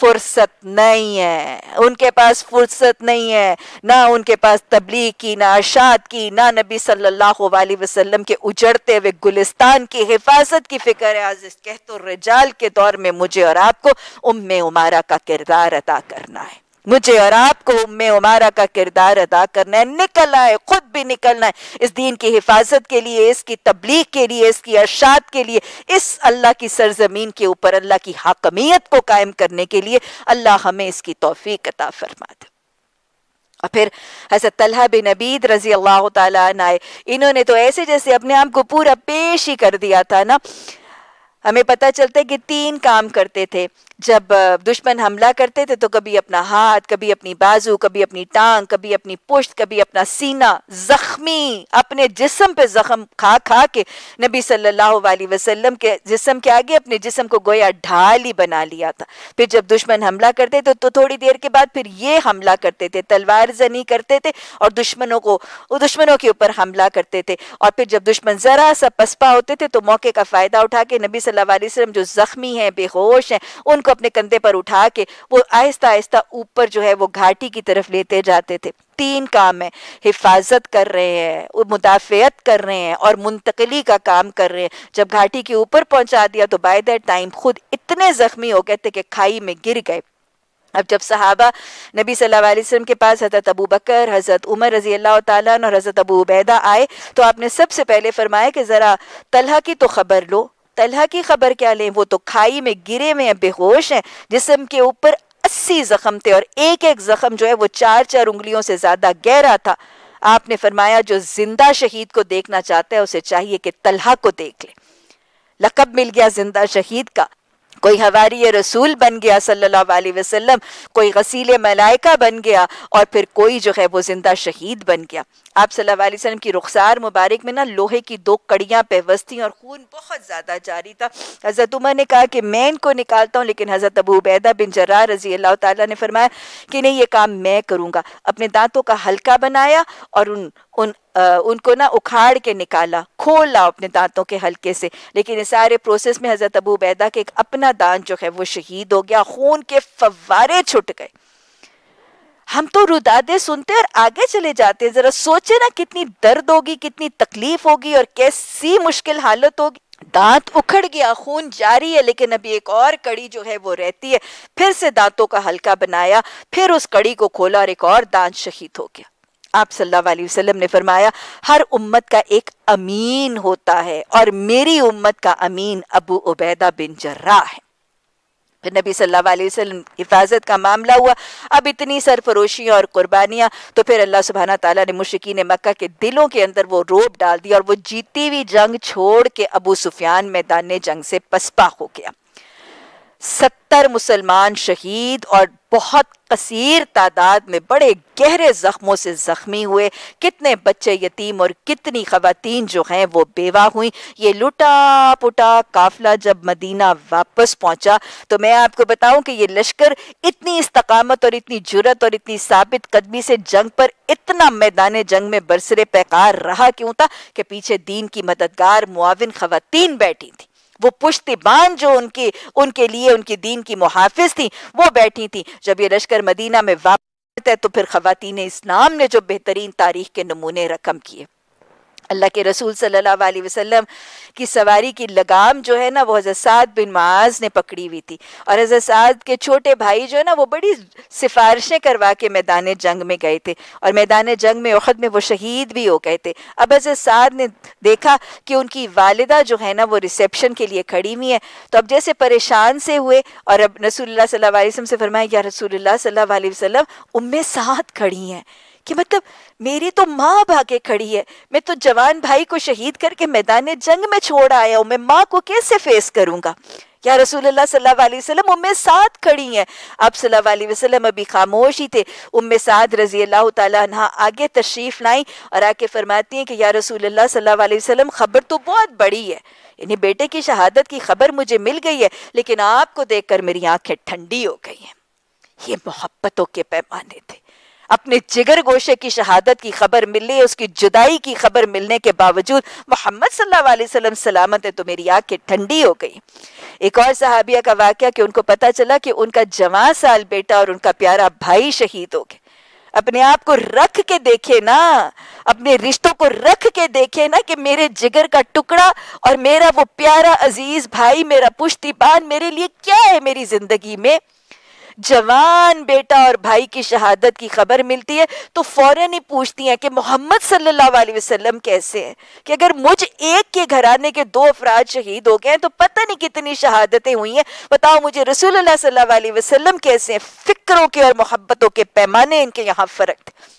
फुर्सत नहीं है उनके पास फुर्सत नहीं है ना उनके पास तबलीग की ना अशात की ना नबी सल्लल्लाहु अलैहि वसल्लम के उजड़ते हुए गुलिस्तान की हिफाजत की फिक्र है आज कहतो रिजाल के दौर में मुझे और आपको उम्मे उमारा का किरदार अदा करना है मुझे और आपको उम्म उमारा का किरदार अदा करना है निकलना है खुद भी निकलना है इस दीन की हिफाजत के लिए इसकी तबलीग के लिए इसकी अर्शात के लिए इस अल्लाह की सरजमीन के ऊपर अल्लाह की हाकमियत को कायम करने के लिए अल्लाह हमें इसकी तोफ़ी अता फरमा दे और फिर हजरत तलहा बिन अबीद रजी अल्लाह तय इन्होंने तो ऐसे जैसे अपने आप को पूरा पेश ही कर दिया था ना हमें पता चलता है कि तीन काम करते थे जब दुश्मन हमला करते थे तो कभी अपना हाथ कभी अपनी बाजू कभी अपनी टांग कभी अपनी पुश्त कभी अपना सीना जख्मी अपने जिसम पे जख्म खा खा के नबी सल्लल्लाहु अलैहि वसल्लम के जिसम के आगे अपने जिसम को गोया ढाल ही बना लिया था फिर जब दुश्मन हमला करते थे तो थोड़ी देर के बाद फिर ये हमला करते थे तलवार जनी करते थे और दुश्मनों को दुश्मनों के ऊपर हमला करते थे और फिर जब दुश्मन ज़रा सा पसपा होते थे तो मौके का फ़ायदा उठा के नबी सल्लल्लाहु अलैहि वसल्लम जो ज़ख्मी है बेहोश हैं उनको को अपने कंधे पर उठा के वो आहिस्ता आहिस्ता ऊपर जो है वो घाटी की तरफ लेते जाते थे तीन काम है हिफाजत कर रहे हैं मुदाफियत कर रहे हैं और मुंतकली का काम कर रहे हैं जब घाटी के ऊपर पहुंचा दिया तो बाय दैट टाइम खुद इतने ज़ख्मी हो गए थे कि खाई में गिर गए अब जब सहाबा नबी सल्लल्लाहु अलैहि वसल्लम के पास हज़रत अबू बकर हज़रत उमर रजी अल्लाह और हज़रत अबू उबैदा आए तो आपने सबसे पहले फरमाया कि ज़रा तलहा की तो ख़बर लो तलहा की खबर क्या लें वो तो खाई में गिरे हुए हैं बेहोश हैं जिसम के ऊपर अस्सी जख्म थे और एक एक जख्म जो है वो चार चार उंगलियों से ज्यादा गहरा था आपने फरमाया जो जिंदा शहीद को देखना चाहता है उसे चाहिए कि तलहा को देख ले लकब मिल गया जिंदा शहीद का कोई हवारी रसूल बन गया सल्लल्लाहु अलैहि वसल्लम कोई गसीले मलाइका बन गया और फिर कोई जो है वो जिंदा शहीद बन गया आप सल्लल्लाहु अलैहि वसल्लम की रुखसार मुबारक में ना लोहे की दो कड़ियाँ पेवस्ती और खून बहुत ज़्यादा जारी था हज़रत उमर ने कहा कि मैं इनको निकालता हूँ लेकिन हज़रत अबू उबैदा बिन जर्रा रजी अल्लाह ताला ने फरमाया कि नहीं ये काम मैं करूँगा अपने दांतों का हल्का बनाया और उन उन आ, उनको ना उखाड़ के निकाला खोला अपने दांतों के हल्के से लेकिन इस सारे प्रोसेस में हज़रत अबू उबैदा के एक अपना दांत जो है वो शहीद हो गया खून के फवारे छुट गए हम तो रुदादे सुनते और आगे चले जाते हैं जरा सोचे ना कितनी दर्द होगी कितनी तकलीफ होगी और कैसी मुश्किल हालत होगी दांत उखड़ गया खून जारी है लेकिन अभी एक और कड़ी जो है वो रहती है फिर से दांतों का हल्का बनाया फिर उस कड़ी को खोला और एक और दांत शहीद हो गया आप सल्लल्लाहु अलैहि वसल्लम ने फरमाया हर उम्मत का एक अमीन होता है और मेरी उम्मत का अमीन अबू उबैदा बिन जर्रा है फिर नबी सल्लल्लाहु अलैहि वसल्लम हिफाजत का मामला हुआ अब इतनी सरफरोशियाँ और कुर्बानियाँ तो फिर अल्लाह सुबहाना तला ने ने मक्का के दिलों के अंदर वो रोब डाल दिया और वो जीती हुई जंग छोड़ के अबू सुफियान मैदान जंग से पसपा हो गया सत्तर मुसलमान शहीद और बहुत कसीर तादाद में बड़े गहरे ज़ख्मों से ज़ख्मी हुए कितने बच्चे यतीम और कितनी खवतिन जो हैं वो बेवा हुई ये लुटा पुटा काफिला जब मदीना वापस पहुंचा तो मैं आपको बताऊं कि ये लश्कर इतनी इस्तकामत और इतनी जुरत और इतनी साबित कदमी से जंग पर इतना मैदान जंग में बरसरे पैकार रहा क्यों था कि पीछे दीन की मददगार मुआविन खवतिन बैठी थी वो पुश्तबान जो उनकी उनके लिए उनके दीन की मुहाफिज थी वो बैठी थी जब ये लश्कर मदीना में वापस है तो फिर ख़वान इस्लाम ने जो बेहतरीन तारीख के नमूने रकम किए अल्लाह के रसूल सल्लल्लाहु अलैहि वसल्लम की सवारी की लगाम जो है ना वो हज़रत साद बिन माज ने पकड़ी हुई थी और हज़रत साद के छोटे भाई जो है ना वो बड़ी सिफारिशें करवा के मैदान जंग में गए थे और मैदान जंग में उखद में वो शहीद भी हो गए थे अब हज़रत साद ने देखा कि उनकी वालदा जो है ना वो रिसेप्शन के लिए खड़ी हुई है तो अब जैसे परेशान से हुए और अब रसूल सल्ला वसम से फरमाया या रसूल सल्ला वसम उम्म साथ खड़ी हैं कि मतलब मेरी तो माँ भागे खड़ी है मैं तो जवान भाई को शहीद करके मैदान जंग में छोड़ आया हूँ मैं माँ को कैसे फेस करूंगा या रसूल सल्लाम उम्म साद खड़ी हैं अब सल्लाम अभी खामोश ही थे उम्म साद रजी अल्लाह तह आगे तशरीफ़ लाई और आके फरमाती हैं कि या रसूल सल्लाम खबर तो बहुत बड़ी है इन्हें बेटे की शहादत की खबर मुझे मिल गई है लेकिन आपको देखकर मेरी आंखें ठंडी हो गई हैं ये मोहब्बतों के पैमाने थे अपने जिगर गोशे की शहादत की खबर मिलने उसकी जुदाई की खबर मिलने के बावजूद मोहम्मद सल्लाम सलामत है तो मेरी आंखें ठंडी हो गई एक और सहाबिया का वाक्य कि उनको पता चला कि उनका जवा साल बेटा और उनका प्यारा भाई शहीद हो गए अपने आप को रख के देखे ना अपने रिश्तों को रख के देखे ना कि मेरे जिगर का टुकड़ा और मेरा वो प्यारा अजीज भाई मेरा पुश्ती मेरे लिए क्या है मेरी जिंदगी में जवान बेटा और भाई की शहादत की खबर मिलती है तो फौरन ही पूछती हैं कि मोहम्मद सल्लल्लाहु अलैहि वसल्लम कैसे हैं कि अगर मुझ एक के घराने के दो अफराज शहीद हो गए हैं तो पता नहीं कितनी शहादतें हुई हैं बताओ मुझे रसूल सल्लल्लाहु अलैहि वसल्लम कैसे हैं फिक्रों के और मोहब्बतों के पैमाने इनके यहाँ फ़र्क थे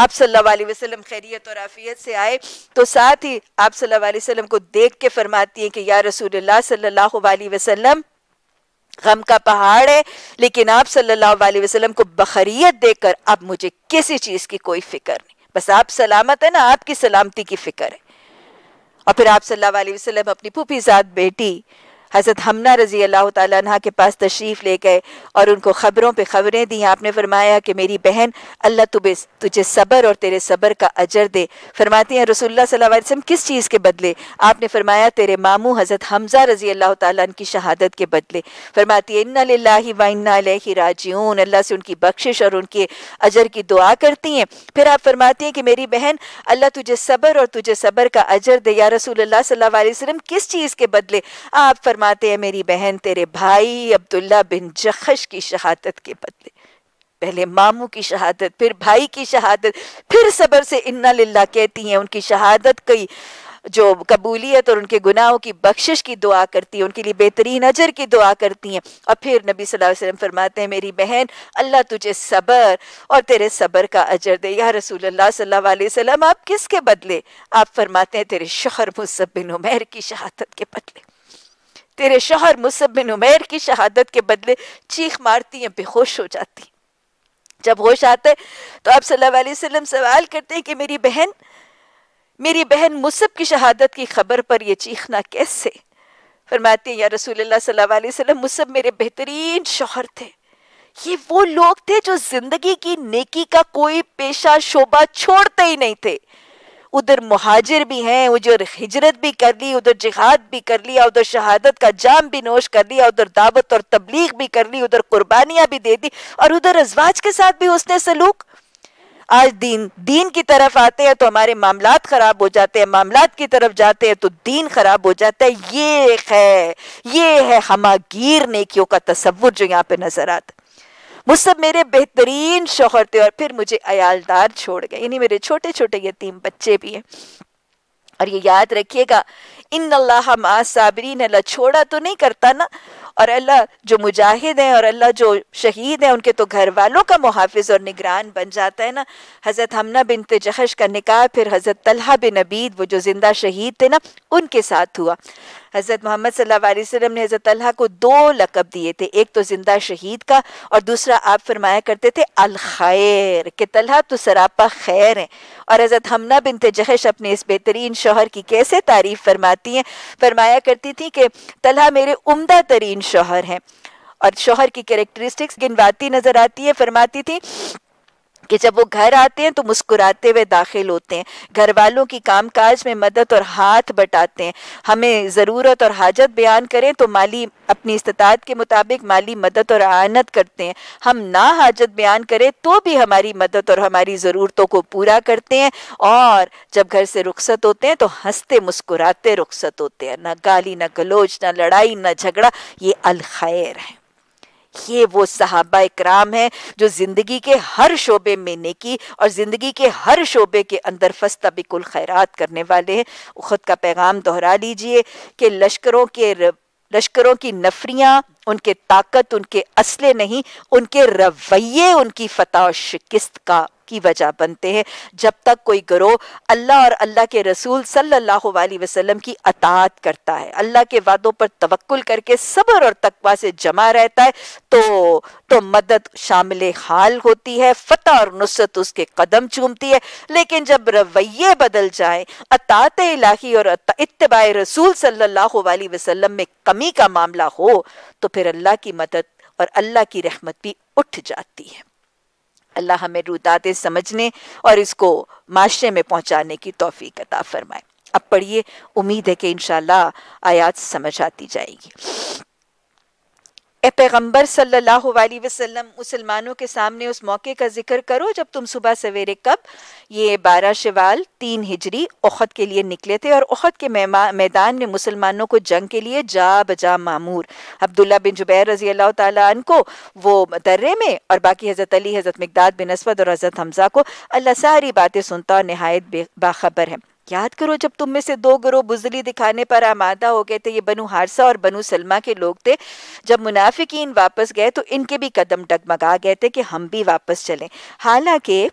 आप सल्लल्लाहु अलैहि वसल्लम खैरियत और आफियत से आए तो साथ ही आप सल्लल्लाहु अलैहि वसल्लम को देख के फरमाती हैं कि या रसूल सल्लल्लाहु अलैहि वसल्लम गम का पहाड़ है लेकिन आप सल्लल्लाहु अलैहि वसल्लम को बखरियत देकर अब मुझे किसी चीज़ की कोई फिक्र नहीं बस आप सलामत है ना आपकी सलामती की फिक्र है और फिर आप सल्लल्लाहु अलैहि वसल्लम अपनी फूफीजाद बेटी हज़रत हमना रज़ी अल्लाह तह के पास तशरीफ़ ले गए और उनको ख़बरों पर ख़बरें दी आपने फरमाया कि मेरी बहन अल्लाह तुबे तुझे सबर और तेरे सबर का अजर दे फरमाती हैं रसुल्ला किस चीज़ के बदले आपने फरमाया तेरे मामू हज़रत हमज़ा रज़ी अल्लाह तन की शहादत के बदले फरमाती है इन्ना अल्लाह से उनकी बख्शिश और उनके अजर की दुआ करती हैं फिर आप फरमाती हैं कि मेरी बहन अल्लाह तुझे सबर और तुझे सबर का अजर दे या रसूल सल्लाम किस चीज़ के बदले आप फरमा फरमाते हैं मेरी बहन तेरे भाई अब्दुल्ला बिन जखश की शहादत के बदले पहले मामू की शहादत फिर भाई की शहादत फिर सबर से इन्ना लिल्ला कहती हैं उनकी शहादत की जो कबूलियत और उनके गुनाहों की बख्शिश की दुआ करती है उनके लिए बेहतरीन अजर की दुआ करती हैं और फिर नबी सल्लल्लाहु अलैहि वसल्लम फरमाते हैं मेरी बहन अल्लाह तुझे सबर और तेरे सबर का अजर दे या रसूल अल्लाह सल्लल्लाहु अलैहि वसल्लम आप किसके बदले आप फरमाते हैं तेरे शोहर मुसबिन उमैर की शहादत के बदले तेरे शोहर मुसब बिन उमेर की शहादत के बदले चीख मारती हैं बेहोश हो जाती जब होश आते तो आप सल्लल्लाहु अलैहि वसल्लम सवाल करते हैं कि मेरी बहन मेरी बहन मुसब की शहादत की खबर पर यह चीखना कैसे फरमाती हैं या रसूल सल्लल्लाहु अलैहि वसल्लम मुसब मेरे बेहतरीन शोहर थे ये वो लोग थे जो जिंदगी की नेकी का कोई पेशा शोभा छोड़ते ही नहीं थे उधर मुहाजिर भी हैं उधर हिजरत भी कर ली उधर जिहाद भी कर लिया उधर शहादत का जाम भी नोश कर लिया उधर दावत और तबलीग भी कर ली उधर कुर्बानियां भी दे दी और उधर अजवाज के साथ भी उसने सलूक आज दीन दीन की तरफ आते हैं तो हमारे मामला खराब हो जाते हैं मामला की तरफ जाते हैं तो दीन खराब हो जाता है ये है ये है हमागीर नेकियों का तस्वुर जो यहाँ पे नजर आता है वो सब मेरे बेहतरीन शोहर थे और फिर मुझे अयालदार छोड़ गए यानी मेरे छोटे छोटे यतीम बच्चे भी हैं और ये याद रखिएगा इन अल्लाह मासाबरीन अल्लाह छोड़ा तो नहीं करता ना और अल्लाह जो मुजाहिद हैं और अल्लाह जो शहीद हैं उनके तो घर वालों का मुहाफ़ और निगरान बन जाता है ना हज़रत हमना बिन तजहश का निकाह फिर हज़रत तलहा बिन अबीद वो जो ज़िंदा शहीद थे ना उनके साथ हुआ हज़रत मोहम्मद सल्लल्लाहु वसल्लम ने हज़रत अल्लाह को दो लकब दिए थे एक तो ज़िंदा शहीद का और दूसरा आप फरमाया करते थे अल खैर के तल्हा तो सरापा खैर है और हज़रत हमना बिन जहश अपने इस बेहतरीन शोहर की कैसे तारीफ़ फरमाती हैं फरमाया करती थी कि तल्हा मेरे उमदा तरीन शोहर हैं और शोहर की कैरेक्टरिस्टिक्स गिनवाती नज़र आती है फरमाती थी कि जब वो घर आते हैं तो मुस्कुराते हुए दाखिल होते हैं घर वालों की कामकाज में मदद और हाथ बटाते हैं हमें ज़रूरत और हाजत बयान करें तो माली अपनी इस्तात के मुताबिक माली मदद और आनत करते हैं हम ना हाजत बयान करें तो भी हमारी मदद और हमारी ज़रूरतों को पूरा करते हैं और जब घर से रुखसत होते हैं तो हंसते मुस्कुराते रुख्सत होते हैं ना गाली ना गलोच ना लड़ाई ना झगड़ा ये अलखैर है ये वो सहाबा इक्राम है जो ज़िंदगी के हर शोबे में नेकी और ज़िंदगी के हर शोबे के अंदर फस्ता बिकुल खैरात करने वाले हैं खुद का पैगाम दोहरा लीजिए कि लश्करों के लश्करों की नफरियाँ उनके ताकत उनके असले नहीं उनके रवैये उनकी फताह शिकस्त का की वजह बनते हैं जब तक कोई ग्रोह अल्लाह और अल्लाह के रसूल सल्लल्लाहु अलैहि वसल्लम की अतात करता है अल्लाह के वादों पर तवक्ल करके सब्र और तकवा से जमा रहता है तो तो मदद शामिल हाल होती है फतह और नुसरत उसके कदम चूमती है लेकिन जब रवैये बदल जाए अतात इलाही और इतबा रसूल सल्लल्लाहु अलैहि वसल्लम में कमी का मामला हो तो फिर अल्लाह की मदद और अल्लाह की रहमत भी उठ जाती है अल्लाह हमें रुदाते समझने और इसको माशरे में पहुंचाने की तोफ़ी अता फरमाए अब पढ़िए उम्मीद है कि इन आयात समझ आती जाएगी ए पैगम्बर सल्ला अलैहि मुसलमानों के सामने उस मौके का जिक्र करो जब तुम सुबह सवेरे कब ये बारह शिवाल तीन हिजरी ओहद के लिए निकले थे और ओहद के मैदान में मुसलमानों को जंग के लिए जा बजा मामूर अब्दुल्ला बिन जुबैर रजी अल्लाह तन को वो दर्रे में और बाकी हज़रत अली हज़रत मकदाद बिन असवद और हज़रत हमजा को अल्लाह सारी बातें सुनता और नहायत बाखबर है याद करो जब तुम में से दो गुरु बुजली दिखाने पर आमादा हो गए थे ये बनु हारसा और बनु सलमा के लोग थे जब मुनाफिकीन वापस गए तो इनके भी कदम डगमगा गए थे कि हम भी वापस चलें हालांकि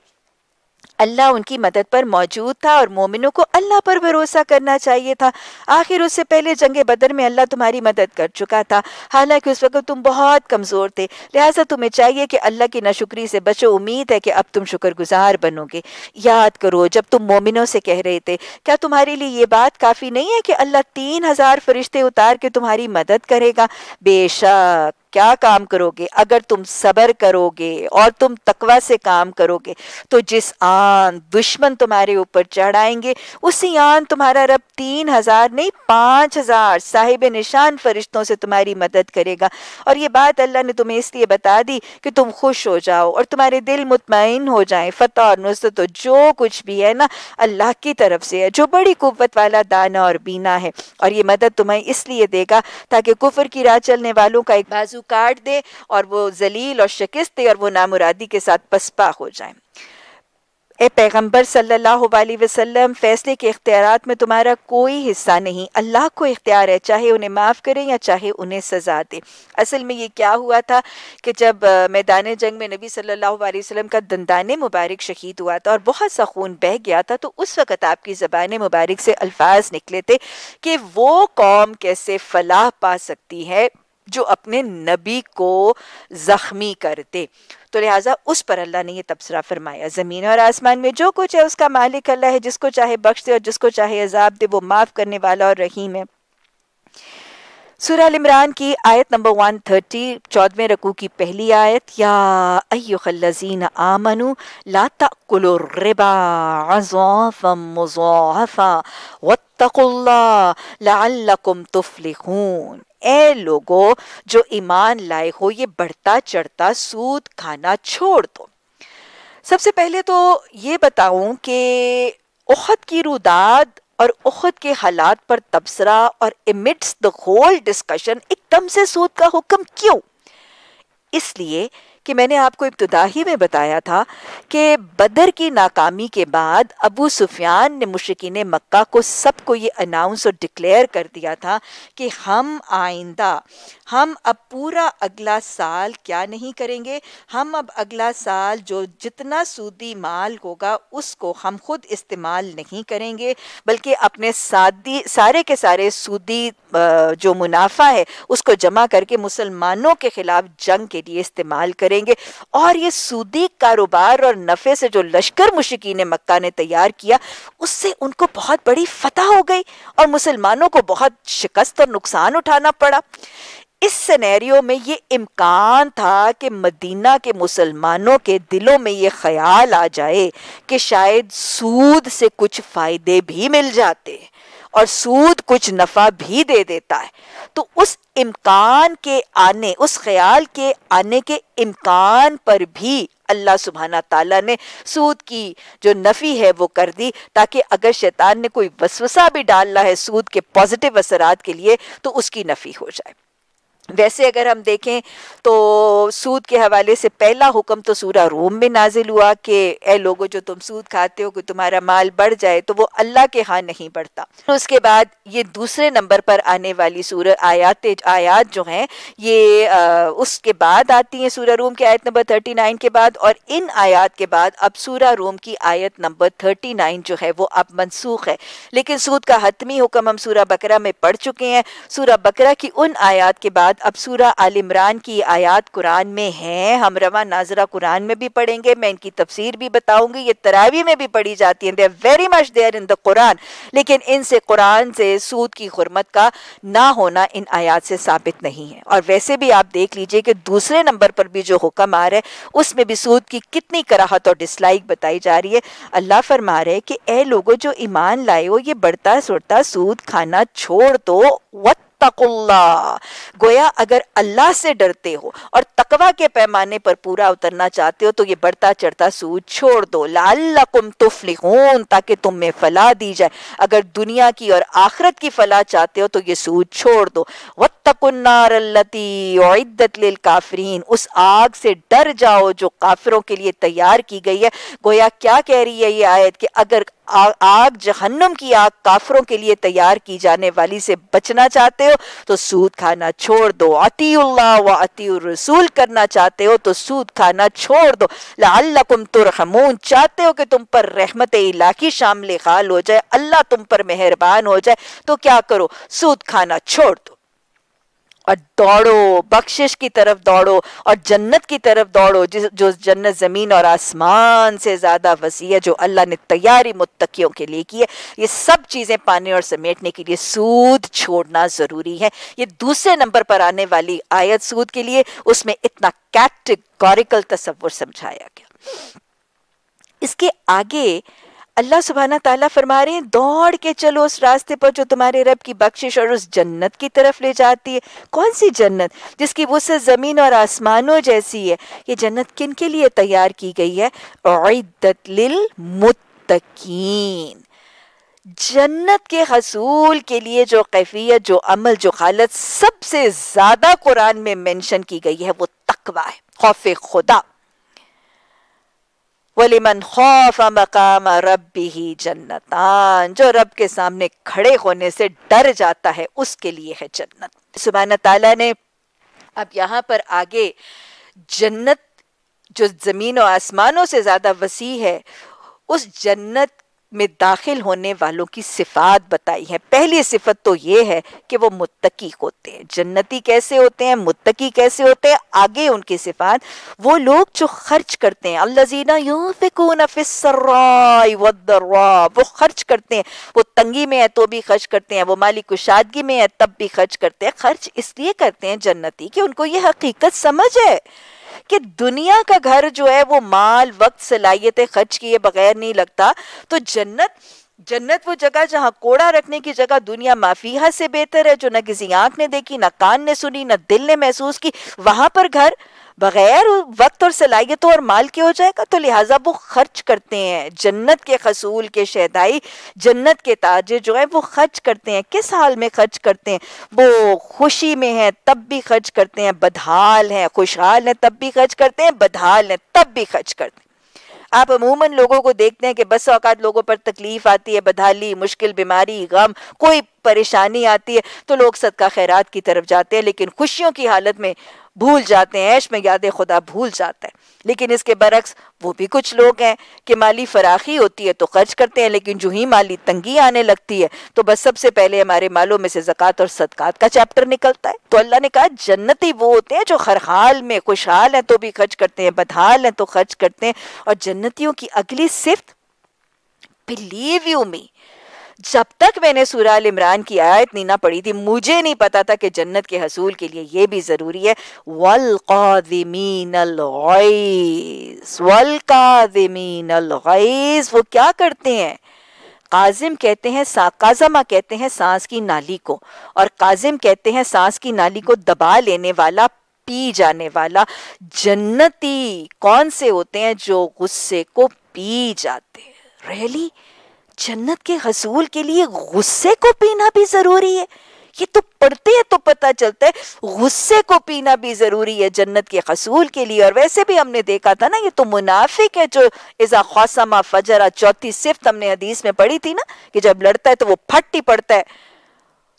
अल्लाह उनकी मदद पर मौजूद था और मोमिनों को अल्लाह पर भरोसा करना चाहिए था आखिर उससे पहले जंग बदर में अल्लाह तुम्हारी मदद कर चुका था हालांकि उस वक्त तुम बहुत कमज़ोर थे लिहाजा तुम्हें चाहिए कि अल्लाह की नाशुक्री से बचो उम्मीद है कि अब तुम शुक्रगुजार बनोगे याद करो जब तुम मोमिनों से कह रहे थे क्या तुम्हारे लिए ये बात काफ़ी नहीं है कि अल्लाह तीन हज़ार फरिश्ते उतार के तुम्हारी मदद करेगा बेशक क्या काम करोगे अगर तुम सबर करोगे और तुम तकवा से काम करोगे तो जिस आन दुश्मन तुम्हारे ऊपर चढ़ाएंगे उसी आन तुम्हारा रब तीन हजार नहीं पाँच हजार साहिब निशान फरिश्तों से तुम्हारी मदद करेगा और ये बात अल्लाह ने तुम्हें इसलिए बता दी कि तुम खुश हो जाओ और तुम्हारे दिल मुतमिन हो जाए फतेह और नुस्त तो जो कुछ भी है ना अल्लाह की तरफ से है जो बड़ी कुत वाला दाना और बीना है और ये मदद तुम्हें इसलिए देगा ताकि कुफर की राह चलने वालों का एक बाजू बाजू काट दे और वो जलील और शिकस्त दे और वो नामुरादी के साथ पसपा हो जाए ए पैगम्बर सल्लल्लाहु अलैहि वसल्लम फैसले के इख्तियार में तुम्हारा कोई हिस्सा नहीं अल्लाह को इख्तियार है चाहे उन्हें माफ़ करें या चाहे उन्हें सज़ा दे असल में ये क्या हुआ था कि जब मैदान जंग में नबी सल्लल्लाहु अलैहि वसल्लम का दंदान मुबारक शहीद हुआ था और बहुत सा खून बह गया था तो उस वक़्त आपकी ज़बान मुबारक से अल्फाज निकले थे कि वो कौम कैसे फलाह पा सकती है जो अपने नबी को जख्मी करते तो लिहाजा उस पर अल्लाह ने यह तबसरा फरमाया ज़मीन और आसमान में जो कुछ है उसका मालिक अल्लाह है जिसको चाहे बख्श दे और जिसको चाहे अजाब दे वो माफ़ करने वाला और रहीम है सूरह इमरान की आयत नंबर वन थर्टी चौदहवें रकू की पहली आयत या अयुखलजीन आमनु लाता तुफलिखून ए लोगो जो ईमान लाए हो ये बढ़ता चढ़ता सूद खाना छोड़ दो सबसे पहले तो ये बताऊं कि उहद की रुदाद और उहद के हालात पर तबसरा और इमिट्स द होल डिस्कशन एकदम से सूद का हुक्म क्यों इसलिए कि मैंने आपको इब्तदा ही में बताया था कि बदर की नाकामी के बाद अबू सुफियान ने मुशकिन मक्का को सबको ये अनाउंस और डिक्लेयर कर दिया था कि हम आइंदा हम अब पूरा अगला साल क्या नहीं करेंगे हम अब अगला साल जो जितना सूदी माल होगा उसको हम खुद इस्तेमाल नहीं करेंगे बल्कि अपने सादी सारे के सारे सूदी जो मुनाफा है उसको जमा करके मुसलमानों के ख़िलाफ़ जंग के लिए इस्तेमाल करें करेंगे और ये सूदी कारोबार और नफ़े से जो लश्कर मुशिकीन मक्का ने तैयार किया उससे उनको बहुत बड़ी फतह हो गई और मुसलमानों को बहुत शिकस्त और नुकसान उठाना पड़ा इस सिनेरियो में ये इम्कान था कि मदीना के मुसलमानों के दिलों में ये ख्याल आ जाए कि शायद सूद से कुछ फ़ायदे भी मिल जाते हैं और सूद कुछ नफा भी दे देता है तो उस इम्कान के आने उस ख्याल के आने के इम्कान पर भी अल्लाह सुबहाना ताला ने सूद की जो नफ़ी है वो कर दी ताकि अगर शैतान ने कोई वसवसा भी डालना है सूद के पॉजिटिव असरात के लिए तो उसकी नफ़ी हो जाए वैसे अगर हम देखें तो सूद के हवाले से पहला हुक्म तो सूरा रोम में नाजिल हुआ कि ए लोगों जो तुम सूद खाते हो कि तुम्हारा माल बढ़ जाए तो वो अल्लाह के हाँ नहीं बढ़ता उसके बाद ये दूसरे नंबर पर आने वाली सूर आयात आयात जो हैं ये आ, उसके बाद आती हैं सूरा रोम की आयत नंबर थर्टी नाइन के बाद और इन आयात के बाद अब सूरा रोम की आयत नंबर थर्टी नाइन जो है वो अब मनसूख है लेकिन सूद का हतमी हुक्म हम सूरा बकरा में पढ़ चुके हैं सूरा बकरा की उन आयात के बाद अब सूरा आल इमरान की आयात कुरान में है हम रवा नाजरा कुरान में भी पढ़ेंगे मैं इनकी तफसीर भी बताऊंगी ये तरावी में भी पढ़ी जाती है they very much there in the कुरान लेकिन इनसे कुरान से सूद की हरमत का ना होना इन आयात से साबित नहीं है और वैसे भी आप देख लीजिए कि दूसरे नंबर पर भी जो हुक्म आ रहा है उसमें भी सूद की कितनी कराहत और डिसलाइक बताई जा रही है अल्लाह फरमा रहे कि ए लोगों जो ईमान लाए हो ये बढ़ता सुड़ता सूद खाना छोड़ दो वक्त तकुल्ला गोया अगर अल्लाह से डरते हो और तकवा के पैमाने पर पूरा उतरना चाहते हो तो ये बढ़ता चढ़ता सूद छोड़ दो लाकुम तुफलिहून ताकि तुम में फला दी जाए अगर दुनिया की और आखरत की फला चाहते हो तो ये सूद छोड़ दो वत्तकुन्नारती काफरीन उस आग से डर जाओ जो काफिरों के लिए तैयार की गई है गोया क्या कह रही है ये आयत कि अगर आग जहन्नम की आग काफरों के लिए तैयार की जाने वाली से बचना चाहते हो तो सूद खाना छोड़ दो अतील्ला व अती रसूल करना चाहते हो तो सूद खाना छोड़ दो लअल्लकुम तुरहमून चाहते हो कि तुम पर रहमत इलाकी शामिल खाल हो जाए अल्लाह तुम पर मेहरबान हो जाए तो क्या करो सूद खाना छोड़ दो और दौड़ो बख्शिश की तरफ दौड़ो और जन्नत की तरफ दौड़ो जिस जो जन्नत ज़मीन और आसमान से ज़्यादा वसी है जो अल्लाह ने तैयारी मुत्तकियों के लिए की है ये सब चीज़ें पाने और समेटने के लिए सूद छोड़ना ज़रूरी है ये दूसरे नंबर पर आने वाली आयत सूद के लिए उसमें इतना कैटेगोरिकल तस्वुर समझाया गया इसके आगे अल्लाह सुबहाना ताला फरमा रहे हैं दौड़ के चलो उस रास्ते पर जो तुम्हारे रब की बख्शिश और उस जन्नत की तरफ ले जाती है कौन सी जन्नत जिसकी वसत ज़मीन और आसमानों जैसी है ये जन्नत किन के लिए तैयार की गई है लिल मुत्तकीन जन्नत के हसूल के लिए जो कैफियत जो अमल जो हालत सबसे ज़्यादा कुरान में मैंशन की गई है वो तकवा है खौफ खुदा वलीमन खौफ मकाम रब ही जन्नतान जो रब के सामने खड़े होने से डर जाता है उसके लिए है जन्नत सुबहान तला ने अब यहाँ पर आगे जन्नत जो ज़मीन और आसमानों से ज़्यादा वसी है उस जन्नत में दाखिल होने वालों की सिफात बताई है पहली सिफत तो ये है कि वो मुत्तकी होते हैं जन्नती कैसे होते हैं मुत्तकी कैसे होते हैं आगे उनकी सिफात वो लोग जो खर्च करते हैं अल्लाजीना यूँ फिकून फिसराय वो खर्च करते हैं वो तंगी में है तो भी खर्च करते हैं वो माली कुशादगी में है तब भी खर्च करते हैं खर्च इसलिए करते हैं जन्नती कि उनको ये हकीकत समझ है कि दुनिया का घर जो है वो माल वक्त सलाहियतें खर्च किए बगैर नहीं लगता तो जन्नत जन्नत वो जगह जहाँ कोड़ा रखने की जगह दुनिया माफिया से बेहतर है जो ना किसी आंख ने देखी ना कान ने सुनी ना दिल ने महसूस की वहां पर घर बगैर वक्त और सलाहियत तो और माल के हो जाएगा तो लिहाजा वो खर्च करते हैं जन्नत के खसूल के शहदाई जन्नत के ताजे जो है वो खर्च करते हैं किस हाल में खर्च करते हैं वो खुशी में है तब भी खर्च करते हैं बदहाल है खुशहाल है तब भी खर्च करते हैं बदहाल है तब भी खर्च करते हैं आप अमूमन लोगों को देखते हैं कि बस अवकात लोगों पर तकलीफ आती है बदहाली मुश्किल बीमारी गम कोई परेशानी आती है तो लोग सदका खैरात की तरफ जाते हैं लेकिन खुशियों की हालत में भूल जाते हैं ऐश में याद खुदा भूल जाता है लेकिन इसके बरक्स वो भी कुछ लोग हैं कि माली फराखी होती है तो खर्च करते हैं लेकिन जो ही माली तंगी आने लगती है तो बस सबसे पहले हमारे मालों में से जक़ात और सदक़ात का चैप्टर निकलता है तो अल्लाह ने कहा जन्नती वो होते हैं जो हर हाल में खुशहाल हैं तो भी खर्च करते हैं बदहाल हैं तो खर्च करते हैं और जन्नतियों की अगली सिर्फ बिलीव यू मी जब तक मैंने सूरा इमरान की आयत नहीं ना पढ़ी थी मुझे नहीं पता था कि जन्नत के हसूल के लिए यह भी ज़रूरी है वलकादमीनलमीनलगैस वो क्या करते हैं काजिम कहते हैं सा काजमा कहते हैं सांस की नाली को और काजिम कहते हैं सांस की नाली को दबा लेने वाला पी जाने वाला जन्नती कौन से होते हैं जो गुस्से को पी जाते हैं really? जन्नत के हसूल के लिए गुस्से को पीना भी जरूरी है ये तो पढ़ते हैं तो पता चलता है गुस्से को पीना भी जरूरी है जन्नत के हसूल के लिए और वैसे भी हमने देखा था ना ये तो मुनाफिक है जो इजा खौसमा फजरा चौथी सिफ्त हमने हदीस में पढ़ी थी ना कि जब लड़ता है तो वो ही पड़ता है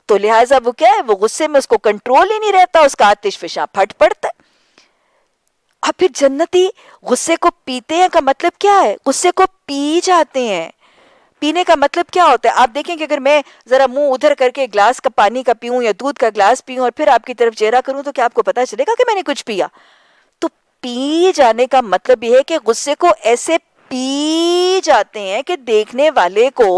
तो लिहाजा वो क्या है वो गुस्से में उसको कंट्रोल ही नहीं रहता उसका आतिश फिशा फट पड़ता है और फिर जन्नती गुस्से को पीते हैं का मतलब क्या है गुस्से को पी जाते हैं पीने का मतलब क्या होता है आप देखें कि अगर मैं जरा मुंह उधर करके ग्लास का पानी का पीऊं या दूध का ग्लास पीऊं और फिर आपकी तरफ चेहरा करूं तो क्या आपको पता चलेगा कि मैंने कुछ पिया तो पी जाने का मतलब यह है कि गुस्से को ऐसे पी जाते हैं कि देखने वाले को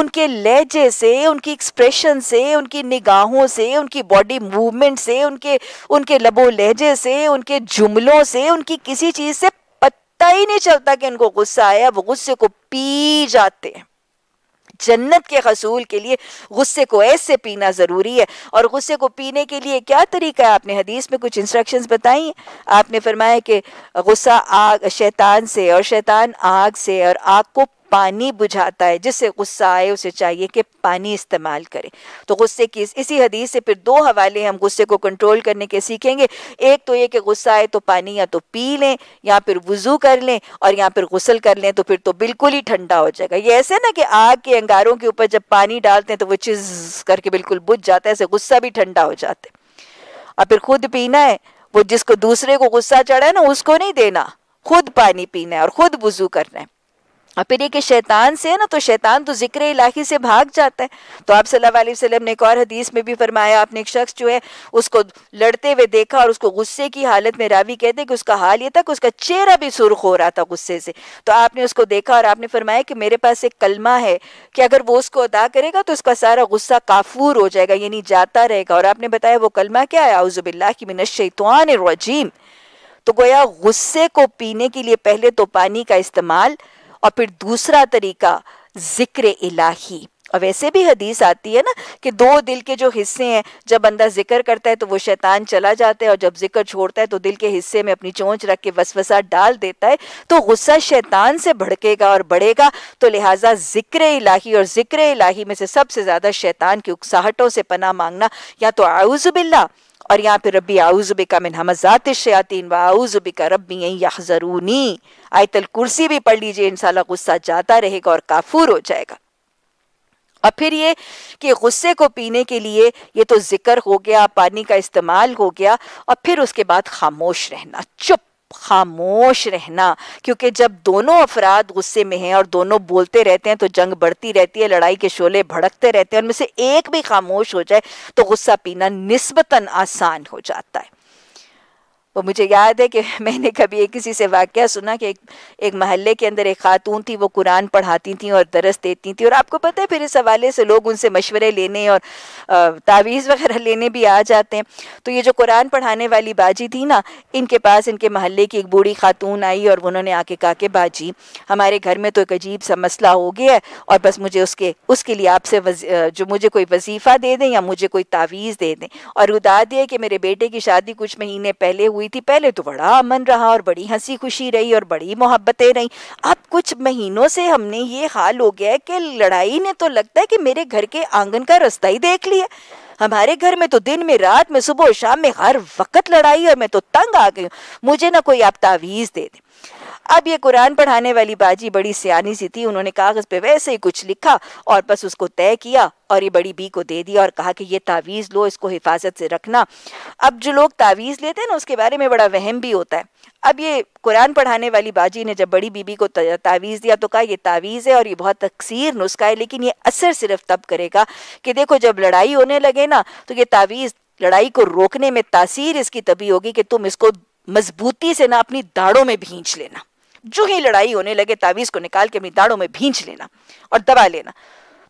उनके लहजे से उनकी एक्सप्रेशन से उनकी निगाहों से उनकी बॉडी मूवमेंट से उनके उनके लबो लहजे से उनके जुमलों से उनकी किसी चीज़ से पता ही नहीं चलता कि उनको गुस्सा आया वो गुस्से को पी जाते हैं जन्नत के हसूल के लिए गुस्से को ऐसे पीना ज़रूरी है और गुस्से को पीने के लिए क्या तरीका है आपने हदीस में कुछ इंस्ट्रक्शंस बताई आपने फरमाया कि गुस्सा आग शैतान से और शैतान आग से और आग को पानी बुझाता है जिससे गुस्सा आए उसे चाहिए कि पानी इस्तेमाल करे तो गुस्से की इसी हदीस से फिर दो हवाले हम गुस्से को कंट्रोल करने के सीखेंगे एक तो ये कि गुस्सा आए तो पानी या तो पी लें या फिर वज़ू कर लें और या फिर गुसल कर लें तो फिर तो बिल्कुल ही ठंडा हो जाएगा ये ऐसे ना कि आग के अंगारों के ऊपर जब पानी डालते हैं तो वो चीज करके बिल्कुल बुझ जाता है ऐसे गुस्सा भी ठंडा हो जाता है और फिर खुद पीना है वो जिसको दूसरे को गुस्सा चढ़ा है ना उसको नहीं देना खुद पानी पीना है और खुद वज़ू करना है और फिर ये कि शैतान से है ना तो शैतान तो जिक्र इलाही से भाग जाता है तो आप सल्लल्लाहु अलैहि वसल्लम ने एक और हदीस में भी फरमाया आपने एक शख्स जो है उसको लड़ते हुए देखा और उसको गुस्से की हालत में रावी कहते कि उसका हाल ये था कि उसका चेहरा भी सुर्ख हो रहा था गुस्से से तो आपने उसको देखा और आपने फरमाया कि मेरे पास एक कलमा है कि अगर वो उसको अदा करेगा तो उसका सारा गुस्सा काफूर हो जाएगा यानी जाता रहेगा और आपने बताया वो कलमा क्या है आउज़बिल्ला की मिनशान रजीम तो गोया गुस्से को पीने के लिए पहले तो पानी का इस्तेमाल और फिर दूसरा तरीका जिक्र इलाही और वैसे भी हदीस आती है ना कि दो दिल के जो हिस्से हैं जब बंदा जिक्र करता है तो वो शैतान चला जाता है और जब जिक्र छोड़ता है तो दिल के हिस्से में अपनी चोंच रख के वसवसा डाल देता है तो गुस्सा शैतान से भड़केगा और बढ़ेगा तो लिहाजा जिक्र इलाही और जिक्र इलाही में से सबसे ज़्यादा शैतान की उकसाहटों से पना मांगना या तो बिल्ला और यहाँ पे रबी आउज़बिका मिन हमजात शयातीन व आउज़बिका रबी यहाजरूनी आयतल कुर्सी भी पढ़ लीजिए इंशाल्लाह गुस्सा जाता रहेगा और काफूर हो जाएगा और फिर ये कि गुस्से को पीने के लिए ये तो जिक्र हो गया पानी का इस्तेमाल हो गया और फिर उसके बाद खामोश रहना चुप खामोश रहना क्योंकि जब दोनों अफराद गुस्से में हैं और दोनों बोलते रहते हैं तो जंग बढ़ती रहती है लड़ाई के शोले भड़कते रहते हैं उनमें से एक भी खामोश हो जाए तो गुस्सा पीना नस्बता आसान हो जाता है वो मुझे याद है कि मैंने कभी एक किसी से वाक़ सुना कि एक एक महल्ले के अंदर एक खातून थी वो कुरान पढ़ाती थी और दरस देती थी और आपको पता है फिर इस हवाले से लोग उनसे मशवरे लेने और तावीज़ वगैरह लेने भी आ जाते हैं तो ये जो कुरान पढ़ाने वाली बाजी थी ना इनके पास इनके महल्ले की एक बूढ़ी खातून आई और उन्होंने आके कहा कि बाजी हमारे घर में तो एक अजीब सा मसला हो गया है और बस मुझे उसके उसके लिए आपसे जो मुझे कोई वजीफ़ा दे दें या मुझे कोई तावीज़ दे दें और उदा दिए कि मेरे बेटे की शादी कुछ महीने पहले हुई हुई थी पहले तो बड़ा अमन रहा और बड़ी हंसी खुशी रही और बड़ी मोहब्बतें रही अब कुछ महीनों से हमने ये हाल हो गया है कि लड़ाई ने तो लगता है कि मेरे घर के आंगन का रास्ता ही देख लिया हमारे घर में तो दिन में रात में सुबह शाम में हर वक्त लड़ाई और मैं तो तंग आ गई मुझे ना कोई आप तावीज़ दे दे अब ये कुरान पढ़ाने वाली बाजी बड़ी सियानी सी थी उन्होंने कागज पे वैसे ही कुछ लिखा और बस उसको तय किया और ये बड़ी बी को दे दिया और कहा कि ये तावीज़ लो इसको हिफाजत से रखना अब जो लोग तावीज़ लेते हैं ना उसके बारे में बड़ा वहम भी होता है अब ये कुरान पढ़ाने वाली बाजी ने जब बड़ी बीबी को तावीज़ दिया तो कहा ये तावीज़ है और ये बहुत तकसीर नुस्खा है लेकिन ये असर सिर्फ तब करेगा कि देखो जब लड़ाई होने लगे ना तो ये तावीज़ लड़ाई को रोकने में तासीर इसकी तभी होगी कि तुम इसको मजबूती से ना अपनी दाड़ों में भींच लेना जो ही लड़ाई होने लगे तावीज़ को निकाल के अपनी दाड़ों में भींच लेना और दबा लेना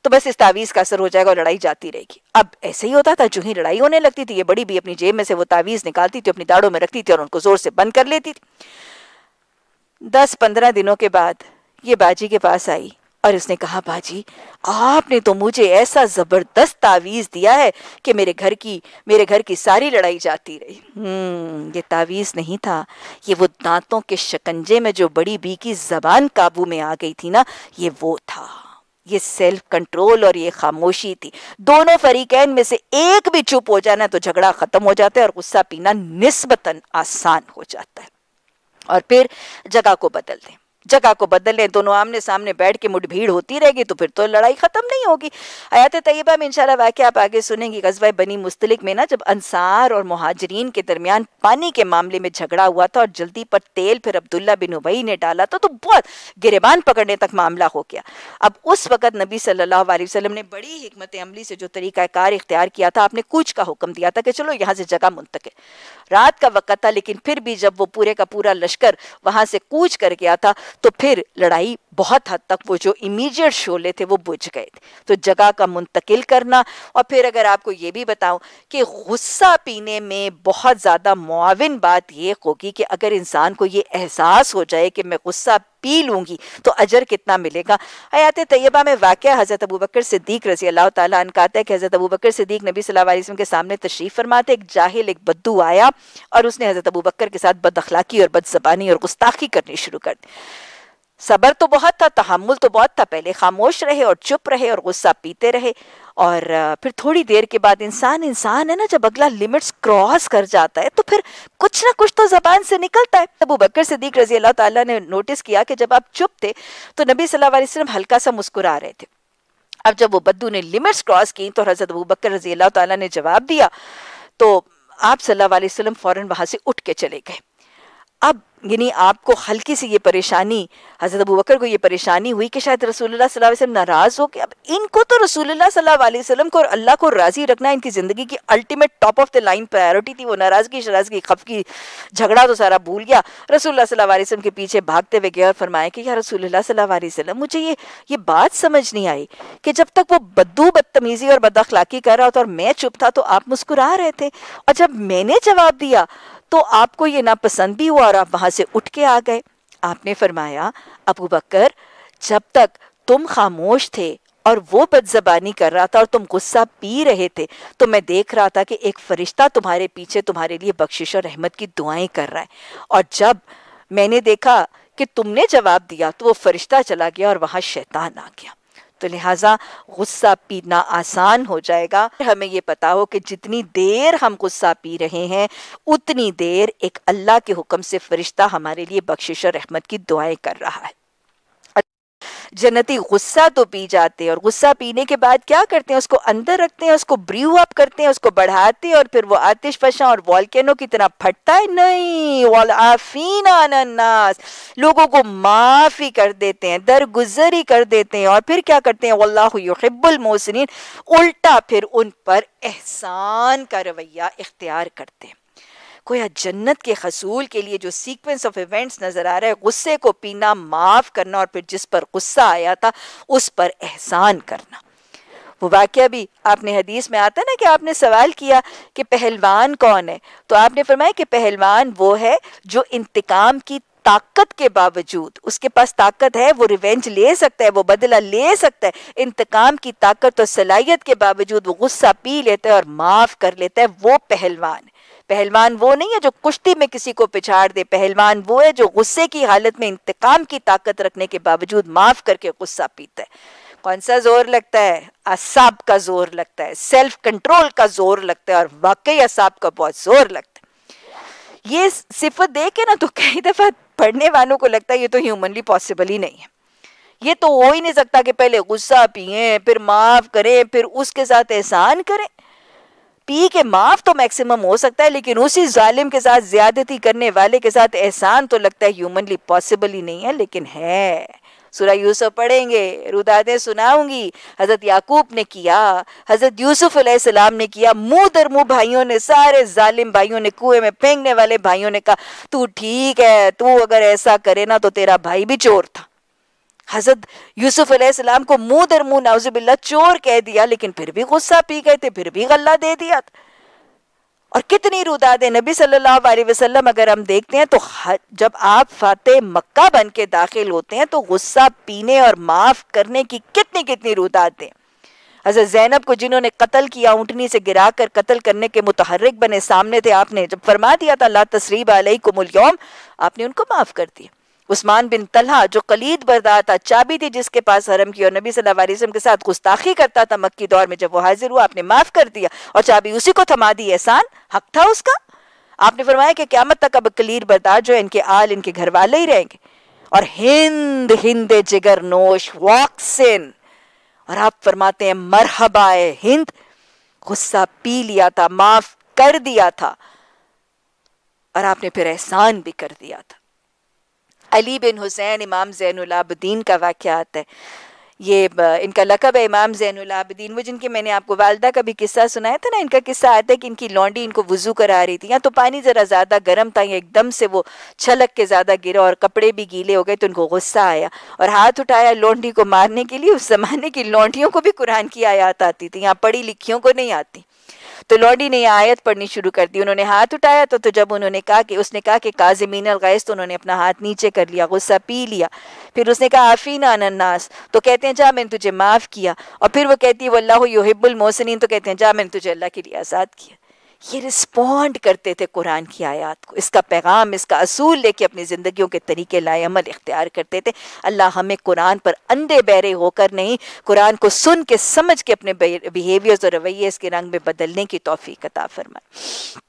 तो बस इस तावीज़ का असर हो जाएगा और लड़ाई जाती रहेगी अब ऐसे ही होता था जो ही लड़ाई होने लगती थी ये बड़ी भी अपनी जेब में से वो तावीज़ निकालती थी अपनी दाड़ों में रखती थी और उनको ज़ोर से बंद कर लेती थी दस पंद्रह दिनों के बाद ये बाजी के पास आई और उसने कहा बाजी आपने तो मुझे ऐसा जबरदस्त तावीज दिया है कि मेरे घर की मेरे घर की सारी लड़ाई जाती रही हम्म ये तावीज नहीं था ये वो दांतों के शकंजे में जो बड़ी बी की जबान काबू में आ गई थी ना ये वो था ये सेल्फ कंट्रोल और ये खामोशी थी दोनों फरीकैन में से एक भी चुप हो जाना तो झगड़ा खत्म हो जाता है और गुस्सा पीना निस्बतन आसान हो जाता है और फिर जगह को बदल दें जगह को बदल लें दोनों आमने सामने बैठ के मुठभीड़ होती रहेगी तो फिर तो लड़ाई ख़त्म नहीं होगी आयात तयबा में इनशाला वाक्य आप आगे सुनेंगी गजबा बनी मुस्तलिक में ना जब अंसार और महाजरीन के दरमियान पानी के मामले में झगड़ा हुआ था और जल्दी पर तेल फिर अब्दुल्ला बिन उबई ने डाला था तो बहुत गिरबान पकड़ने तक मामला हो गया अब उस वक़्त नबी सल्ला वसलम ने बड़ी हमत अमली से जो तरीक़ाकार इख्तियार किया था आपने कुछ का हुक्म दिया था कि चलो यहाँ से जगह मुंतक रात का वक़्त था लेकिन फिर भी जब वो पूरे का पूरा लश्कर वहां से कूच कर गया था तो फिर लड़ाई बहुत हद तक वो जो इमीडिएट शोले थे वो बुझ गए थे तो जगह का मुंतकिल करना और फिर अगर आपको ये भी बताऊं कि गुस्सा पीने में बहुत ज़्यादा मुआवन बात ये होगी कि अगर इंसान को ये एहसास हो जाए कि मैं गुस्सा पी लूंगी तो अजर कितना मिलेगा हयात तैयबा में वाक़ हज़रत अबू बकर सिद्दीक रजी अल्लाह तन कहता है कि हज़रत अबू बकर सिद्दीक नबी वसल्लम के सामने तशरीफ़ फरमाते एक जाहिल एक बद्दू आया और उसने हज़रत अबू बकर के साथ बद अखलाकी और बदजबानी और गुस्ताखी करनी शुरू कर दी सबर तो बहुत था तहमुल तो बहुत था पहले खामोश रहे और चुप रहे और गुस्सा पीते रहे और फिर थोड़ी देर के बाद इंसान इंसान है ना जब अगला लिमिट्स क्रॉस कर जाता है तो फिर कुछ ना कुछ तो जबान से निकलता है अबू बकर सिद्दीक रजी अल्लाह ताला ने नोटिस किया कि जब आप चुप थे तो नबी सल्लल्लाहु अलैहि वसल्लम हल्का सा मुस्कुरा रहे थे अब जब वो बद्दू ने लिमिट्स क्रॉस की तो हज़रत अबू बकर रजी अल्लाह ताला ने जवाब दिया तो आप सल्लल्लाहु अलैहि वसल्लम फ़ौरन वहाँ से उठ के चले गए अब यानी आपको हल्की सी ये परेशानी हज़रत अबू बकर को ये परेशानी हुई कि शायद रसूलुल्लाह सल्लल्लाहु अलैहि वसल्लम नाराज़ हो कि अब इनको तो रसूलुल्लाह सल्लल्लाहु अलैहि वसल्लम को और अल्लाह को राज़ी रखना इनकी ज़िंदगी की ultimate top of the line priority थी वो नाराज़गी शराजगी खप की झगड़ा तो सारा भूल गया रसूलुल्लाह सल्लल्लाहु के पीछे भागते हुए गया और फरमाया कि यार रसूल सल्लल्लाहु मुझे ये ये बात समझ नहीं आई कि जब तक वो बद्दू बदतमीज़ी और बदअखलाकी कर रहा था और मैं चुप था तो आप मुस्कुरा रहे थे और जब मैंने जवाब दिया तो आपको ये नापसंद भी हुआ और आप वहां से उठ के आ गए आपने फरमाया अबू बकर जब तक तुम खामोश थे और वो बदजबानी कर रहा था और तुम गुस्सा पी रहे थे तो मैं देख रहा था कि एक फरिश्ता तुम्हारे पीछे तुम्हारे लिए बख्शिश और रहमत की दुआएं कर रहा है और जब मैंने देखा कि तुमने जवाब दिया तो वो फरिश्ता चला गया और वहां शैतान आ गया तो लिहाजा गुस्सा पीना आसान हो जाएगा हमें ये पता हो कि जितनी देर हम गुस्सा पी रहे हैं उतनी देर एक अल्लाह के हुक्म से फरिश्ता हमारे लिए बख्शिश और रहमत की दुआएं कर रहा है जन्नती गुस्सा तो पी जाते हैं और गुस्सा पीने के बाद क्या करते हैं उसको अंदर रखते हैं उसको ब्रीव अप करते हैं उसको बढ़ाते हैं और फिर वो आतिश फशा और वॉलकैनो की तरह फटता है नहीं वॉल आफीना अनन्नास लोगों को माफ़ी कर देते हैं दरगुजरी कर देते हैं और फिर क्या करते हैं वल्लाबुल मोसरीन उल्टा फिर उन पर एहसान का रवैया इख्तियार करते हैं गोया जन्नत के हसूल के लिए जो सीक्वेंस ऑफ इवेंट्स नज़र आ रहा है गुस्से को पीना माफ़ करना और फिर जिस पर गुस्सा आया था उस पर एहसान करना वो वाक्य भी आपने हदीस में आता ना कि आपने सवाल किया कि पहलवान कौन है तो आपने फरमाया कि पहलवान वो है जो इंतकाम की ताकत के बावजूद उसके पास ताकत है वो रिवेंज ले सकता है वो बदला ले सकता है इंतकाम की ताकत और सलाहियत के बावजूद वो गुस्सा पी लेता है और माफ़ कर लेता है वो पहलवान पहलवान वो नहीं है जो कुश्ती में किसी को पिछाड़ दे पहलवान वो है जो गुस्से की हालत में इंतकाम की ताकत रखने के बावजूद माफ करके गुस्सा पीता है कौन सा जोर लगता है असाब का जोर लगता है सेल्फ कंट्रोल का जोर लगता है और वाकई असाब का बहुत जोर लगता है ये सिफत दे के ना तो कई दफ़ा पढ़ने वालों को लगता है ये तो ह्यूमनली पॉसिबल ही नहीं है ये तो हो ही नहीं सकता कि पहले गुस्सा पिए फिर माफ़ करें फिर उसके साथ एहसान करें पी के माफ तो मैक्सिमम हो सकता है लेकिन उसी जालिम के साथ ज्यादती करने वाले के साथ एहसान तो लगता है ह्यूमनली पॉसिबल ही नहीं है लेकिन है सुरा यूसुफ पढ़ेंगे रुदाते सुनाऊंगी हजरत याकूब ने किया हजरत यूसुफ सलाम ने किया मुंह दर मुंह भाइयों ने सारे जालिम भाइयों ने कुएं में फेंकने वाले भाइयों ने कहा तू ठीक है तू अगर ऐसा करे ना तो तेरा भाई भी चोर था हजरत यूसुफ अलैहिस्सलाम को मुंह दर मुंह नाउजबिल्ला चोर कह दिया लेकिन फिर भी गुस्सा पी गए थे फिर भी गल्ला दे दिया और कितनी रुदाद नबी सल्लल्लाहु अलैहि वसल्लम अगर हम देखते हैं तो जब आप फाते मक्का बन के दाखिल होते हैं तो गुस्सा पीने और माफ़ करने की कितनी कितनी रुदातें हजरत जैनब को जिन्होंने कत्ल किया ऊँटनी से गिरा कर कत्ल करने के मुतहरक बने सामने थे आपने जब फरमा दिया था अल्लाह तसरीब अलई को मुलयोम आपने उनको माफ़ कर दिया उस्मान बिन तलहा जो कलीद बरदार था चाबी थी जिसके पास हरम की और नबी सल्लल्लाहु अलैहि वसल्लम के साथ गुस्ताखी करता था मक्की दौर में जब वो हाजिर हुआ आपने माफ कर दिया और चाबी उसी को थमा दी एहसान हक था उसका आपने फरमाया कि क्यामत तक अब कलीर बरदार जो इनके आल इनके घर वाले ही रहेंगे और हिंद हिंद जिगर नोश वॉक्सिन और आप फरमाते हैं मरहबाए हिंद गुस्सा पी लिया था माफ कर दिया था और आपने फिर एहसान भी कर दिया था अली बिन हुसैन इमाम ज़ैनलाबद्दीन का वाक़ है ये इनका लकब है इमाम ज़ैनलाबद्दीन वो जिनके मैंने आपको वालदा का भी किस्सा सुनाया था ना इनका किस्सा आता है कि इनकी लौंडी इनको वज़ू करा रही थी या तो पानी ज़रा ज़्यादा गर्म था या एकदम से वो छलक के ज़्यादा गिरा और कपड़े भी गीले हो गए तो इनको गुस्सा आया और हाथ उठाया लौंडी को मारने के लिए उस ज़माने की लौंडियों को भी कुरान की आयात आती थी यहाँ पढ़ी लिखियों को नहीं आती तो लॉडी ने यह आयत पढ़नी शुरू कर दी उन्होंने हाथ उठाया तो, तो जब उन्होंने कहा कि उसने कहा कि काजमीन अलगैस तो उन्होंने अपना हाथ नीचे कर लिया गुस्सा पी लिया फिर उसने कहा आफीन अनन्नास तो कहते हैं जा मैंने तुझे माफ़ किया और फिर वो कहती है वल्लाह युहिब्बुल मोहसिन तो कहते हैं जा मैंने तुझे अल्लाह के लिए आज़ाद किया ये रिस्पॉन्ड करते थे कुरान की आयात को इसका पैगाम इसका असूल लेके अपनी ज़िंदगियों के तरीके लाएमल इख्तियार करते थे अल्लाह हमें कुरान पर अंधे बहरे होकर नहीं कुरान को सुन के समझ के अपने बिहेवियर्स और रवैये इसके रंग में बदलने की तोफ़ी कता फरमाए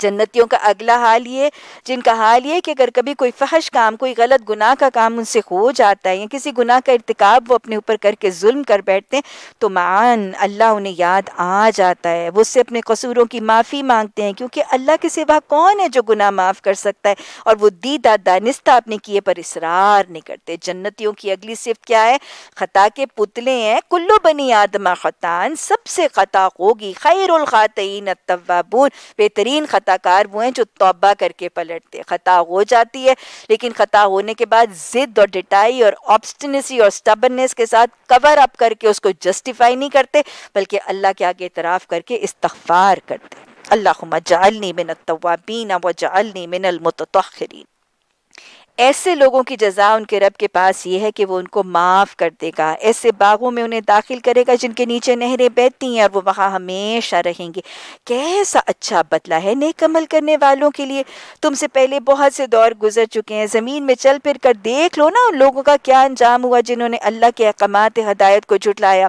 जन्नतियों का अगला हाल ये जिनका हाल ये कि अगर कभी कोई फहश काम कोई गलत गुनाह का काम उनसे हो जाता है या किसी गुनाह का irतकब वो अपने ऊपर करके जुल्म कर बैठते हैं तो मान अल्लाह उन्हें याद आ जाता है वो उससे अपने कसूरों की माफ़ी मांगते हैं क्योंकि अल्लाह के सिवा कौन है जो गुनाह माफ़ कर सकता है और वो दीदा दानिस्ता अपने किए पर इसरार नहीं करते जन्नतियों की अगली सिफ्त क्या है ख़ता के पुतले हैं कुल्लु बनी आदमा ख़तान सबसे ख़ता होगी खैर खातन तवाबून बेहतरीन ख़ताकार वो हैं जो तोबा करके पलटते ख़ता हो जाती है लेकिन ख़ता होने के बाद ज़िद और डिटाई और ऑब्सटनेसी और स्टबननेस के साथ कवर अप करके उसको जस्टिफाई नहीं करते बल्कि अल्लाह के आगे इतराफ़ करके इस्तफ़ार करते अल्लाह जालनी मिनत तवाबीना व जालनी मिन ऐसे लोगों की जजा उनके रब के पास ये है कि वो उनको माफ़ कर देगा ऐसे बागों में उन्हें दाखिल करेगा जिनके नीचे नहरें बहती हैं और वो वहाँ हमेशा रहेंगे कैसा अच्छा बदला है नेक अमल करने वालों के लिए तुमसे पहले बहुत से दौर गुजर चुके हैं ज़मीन में चल फिर कर देख लो ना उन लोगों का क्या अंजाम हुआ जिन्होंने अल्लाह के अहकाम हदायत को जुटलाया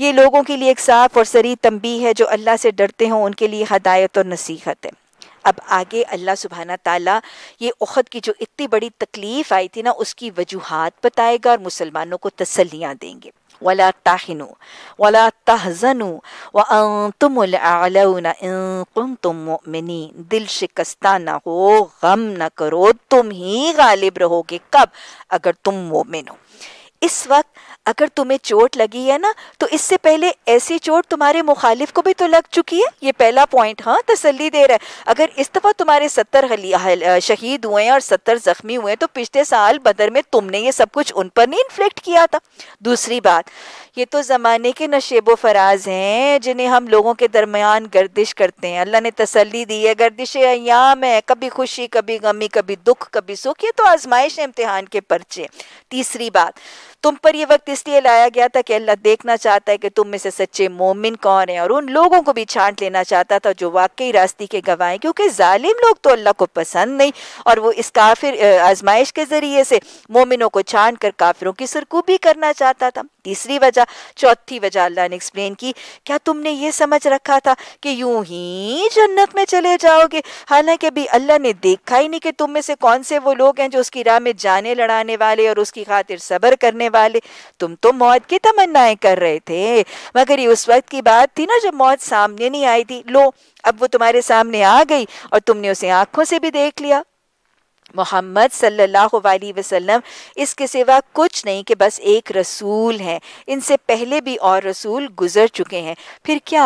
ये लोगों के लिए एक साफ और सरी तंबी है जो अल्लाह से डरते हों उनके लिए हदायत और नसीहत है अब आगे अल्लाह सुबहाना ताला ये उहद की जो इतनी बड़ी तकलीफ़ आई थी ना उसकी वजूहत बताएगा और मुसलमानों को तसलियाँ देंगे वला ताहनु वला तहजनु व तुम तुम मिनी दिल शिकस्ता ना हो गम ना करो तुम ही गालिब रहोगे कब अगर तुम मोमिन हो इस वक्त अगर तुम्हें चोट लगी है ना तो इससे पहले ऐसी चोट तुम्हारे मुखालिफ को भी तो लग चुकी है ये पहला पॉइंट हाँ तसली दे रहा है अगर इस दफ़ा तुम्हारे सत्तर शहीद हुए हैं और सत्तर जख्मी हुए हैं तो पिछले साल बदर में तुमने ये सब कुछ उन पर नहीं इन्फ्लेक्ट किया था दूसरी बात ये तो ज़माने के नशेब फराज हैं जिन्हें हम लोगों के दरमियान गर्दिश करते हैं अल्लाह ने तसली दी है गर्दिश अयाम है कभी खुशी कभी गमी कभी दुख कभी सुख ये तो आजमाइश है इम्तहान के पर्चे तीसरी बात तुम पर यह वक्त इसलिए लाया गया था कि अल्लाह देखना चाहता है कि तुम में से सच्चे मोमिन कौन है और उन लोगों को भी छांट लेना चाहता था जो वाकई रास्ते के गवाह हैं क्योंकि जालिम लोग तो अल्लाह को पसंद नहीं और वो इस काफिर आजमाइश के ज़रिए से मोमिनों को छांट कर काफिरों की सरकूबी करना चाहता था तीसरी वजह चौथी वजह अल्लाह ने एक्सप्लेन की क्या तुमने ये समझ रखा था कि यूं ही जन्नत में चले जाओगे हालांकि अभी अल्लाह ने देखा ही नहीं कि तुम में से कौन से वो लोग हैं जो उसकी राह में जाने लड़ाने वाले और उसकी खातिर सब्र करने वाले तुम तो मौत की तमन्नाएं कर रहे थे मगर ये उस वक्त की बात थी ना जब मौत सामने नहीं आई थी लो अब वो तुम्हारे सामने आ गई और तुमने उसे आंखों से भी देख लिया मोहम्मद सल्लल्लाहु अलैहि वसल्लम इसके सिवा कुछ नहीं कि बस एक रसूल हैं इनसे पहले भी और रसूल गुजर चुके हैं फिर क्या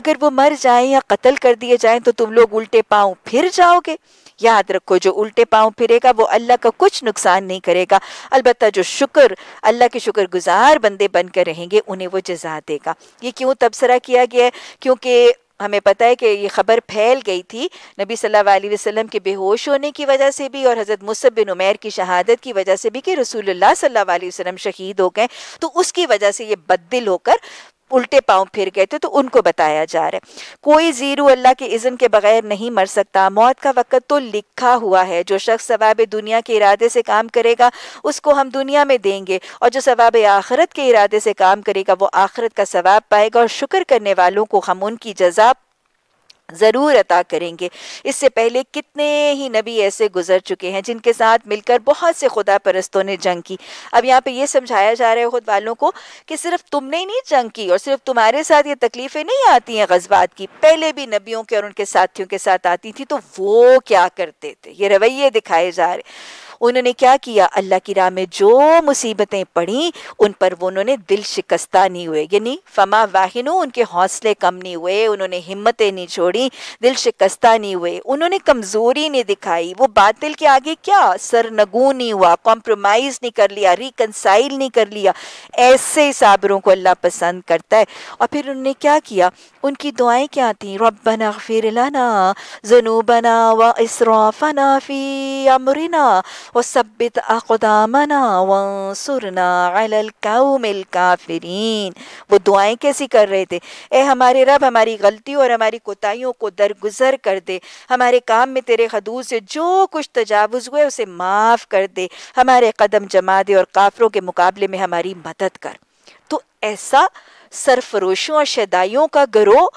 अगर वो मर जाएं या कत्ल कर दिए जाएं तो तुम लोग उल्टे पाँव फिर जाओगे याद रखो जो उल्टे पाँव फिरेगा वो अल्लाह का कुछ नुकसान नहीं करेगा अलबत् जो शुक्र अल्लाह के शुक्र गुज़ार बंदे बनकर रहेंगे उन्हें वो जजा देगा ये क्यों तबसरा किया गया है क्योंकि हमें पता है कि ये खबर फैल गई थी नबी सल्लल्लाहु अलैहि वसल्लम के बेहोश होने की वजह से भी और हज़रत मुसब बिन उमैर की शहादत की वजह से भी कि रसूलुल्लाह सल्लल्लाहु अलैहि वसल्लम शहीद हो गए तो उसकी वजह से ये बददिल होकर उल्टे पाँव फिर गए थे तो उनको बताया जा रहा है कोई जीरो अल्लाह के इज़्ज़त के बगैर नहीं मर सकता मौत का वक़्त तो लिखा हुआ है जो शख्स सवाब दुनिया के इरादे से काम करेगा उसको हम दुनिया में देंगे और जो सवाब आखरत के इरादे से काम करेगा वो आखरत का सवाब पाएगा और शुक्र करने वालों को हम उनकी जजा ज़रूर अता करेंगे इससे पहले कितने ही नबी ऐसे गुजर चुके हैं जिनके साथ मिलकर बहुत से खुदा परस्तों ने जंग की अब यहाँ पे ये समझाया जा रहा है खुद वालों को कि सिर्फ तुमने ही नहीं जंग की और सिर्फ तुम्हारे साथ ये तकलीफ़ें नहीं आती हैं गजबात की पहले भी नबियों के और उनके साथियों के साथ आती थी तो वो क्या करते थे ये रवैये दिखाए जा रहे उन्होंने क्या किया अल्लाह की राह में जो मुसीबतें पड़ी उन पर उन्होंने दिल शिकस्ता नहीं हुए यानी फमा वाहिनो उनके हौसले कम नहीं हुए उन्होंने हिम्मतें नहीं छोड़ी दिल शिकस्ता नहीं हुए उन्होंने कमज़ोरी नहीं दिखाई वो बातिल के आगे क्या सर नगू नहीं हुआ कॉम्प्रोमाइज़ नहीं कर लिया रिकनसाइल नहीं कर लिया ऐसे साबरों को अल्लाह पसंद करता है और फिर उन्होंने क्या किया उनकी दुआएं क्या थी रबना फिर लाना जनूबना व इसराफना फ़ी अमरिना वसबित अकदामना वसुरना अलकाउमिल काफरीन वो दुआएं कैसी कर रहे थे ए हमारे रब हमारी गलती और हमारी कोताहियों को दरगुजर कर दे हमारे काम में तेरे हदूद से जो कुछ तजावुज हुए उसे माफ़ कर दे हमारे कदम जमा दे और काफरों के मुकाबले में हमारी मदद कर तो ऐसा सरफरोशों और शदाइयों का गरोह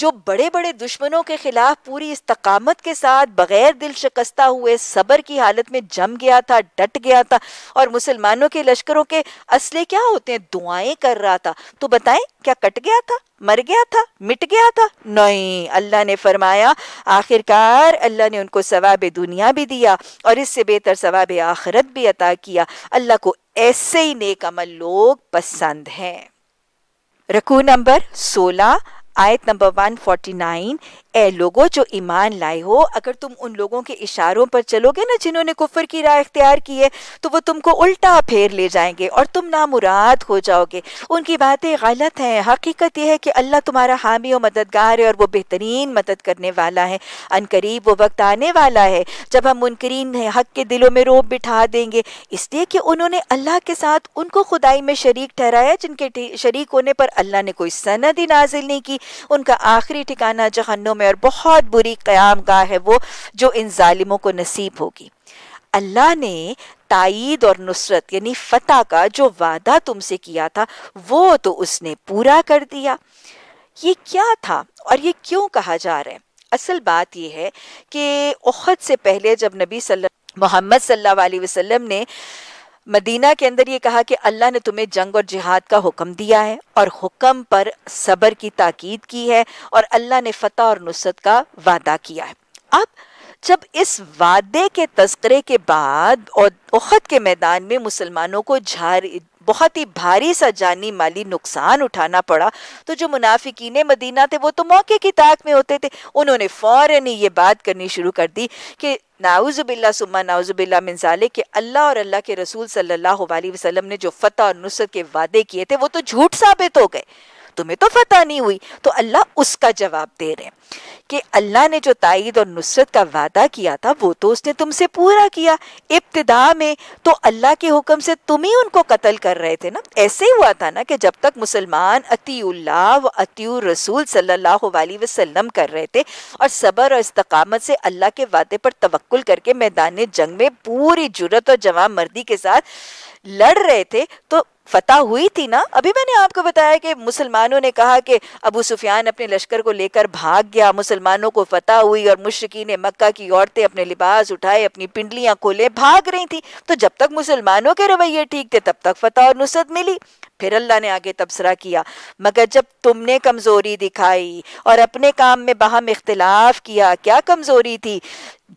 जो बड़े बड़े दुश्मनों के खिलाफ पूरी इस्तकामत के साथ बगैर दिल शिकस्ता हुए सबर की हालत में जम गया था डट गया था और मुसलमानों के लश्करों के असले क्या होते हैं दुआएं कर रहा था तो बताएं क्या कट गया था मर गया था मिट गया था नहीं अल्लाह ने फरमाया आखिरकार अल्लाह ने उनको सवाब दुनिया भी दिया और इससे बेहतर सवाब आखरत भी अता किया अल्लाह को ऐसे ही नेकमल लोग पसंद हैं Raku number 16, ayat number 149 ए लोगों जो ईमान लाए हो अगर तुम उन लोगों के इशारों पर चलोगे ना जिन्होंने कुफर की राय अख्तियार की है तो वो तुमको उल्टा फेर ले जाएंगे और तुम नामुराद हो जाओगे उनकी बातें गलत हैं हकीकत यह है कि अल्लाह तुम्हारा हामी और मददगार है और वो बेहतरीन मदद करने वाला है अनकरीब वो वक्त आने वाला है जब हम मुनकरीन हक के दिलों में रोब बिठा देंगे इसलिए कि उन्होंने अल्लाह के साथ उनको खुदाई में शरीक ठहराया जिनके शरीक होने पर अल्लाह ने कोई सनद ही नाजिल नहीं की उनका आखिरी ठिकाना जहन्नम में और बहुत बुरी क्याम गाह है वो जो इन ालिमों को नसीब होगी अल्लाह ने तइद और नुसरत यानी फतेह का जो वादा तुमसे किया था वो तो उसने पूरा कर दिया ये क्या था और ये क्यों कहा जा रहा है असल बात यह है कि उहद से पहले जब नबी सल्लल्लाहु मोहम्मद सल्ला अलैहि वसल्लम ने मदीना के अंदर ये कहा कि अल्लाह ने तुम्हें जंग और जिहाद का हुक्म दिया है और हुक्म पर सबर की ताकीद की है और अल्लाह ने फतेह और नुसरत का वादा किया है अब जब इस वादे के तस्करे के बाद और उखद के मैदान में मुसलमानों को झारी बहुत ही भारी सा जानी माली नुकसान उठाना पड़ा तो जो मुनाफिकीन मदीना थे वो तो मौके की ताक में होते थे उन्होंने फ़ौर ही ये बात करनी शुरू कर दी कि नाउज़बिल्ला सुम्मा नाउज़बिल्ला मिनजाले के अल्लाह और अल्लाह के रसूल सल्लल्लाहु अलैहि वसल्लम ने जो फ़तह और नुसरत के वादे किए थे वो तो झूठ साबित हो गए तुम्हें तो फतह नहीं हुई तो अल्लाह उसका जवाब दे रहे हैं कि अल्लाह ने जो तायद और नुसरत का वादा किया था वो तो उसने तुमसे पूरा किया इब्तदा में तो अल्लाह के हुक्म से तुम ही उनको कत्ल कर रहे थे ना ऐसे ही हुआ था ना कि जब तक मुसलमान अतील्ला व अतीय रसूल सल्लल्लाहु अलैहि वसल्लम कर रहे थे और सबर और इस्तकामत से अल्लाह के वादे पर तवक्ल करके मैदान जंग में पूरी जुरत और जवाब मर्दी के साथ लड़ रहे थे तो फतह हुई थी ना अभी मैंने आपको बताया कि मुसलमानों ने कहा कि अबू सुफियान अपने लश्कर को लेकर भाग गया मुसलमानों को फतह हुई और मुश्किन मक्का की औरतें अपने लिबास उठाए अपनी पिंडलियां खोले भाग रही थी तो जब तक मुसलमानों के रवैये ठीक थे तब तक फतह और नुसरत मिली फिर अल्लाह ने आगे तबसरा किया मगर जब तुमने कमज़ोरी दिखाई और अपने काम में बहम इख्तलाफ किया क्या कमज़ोरी थी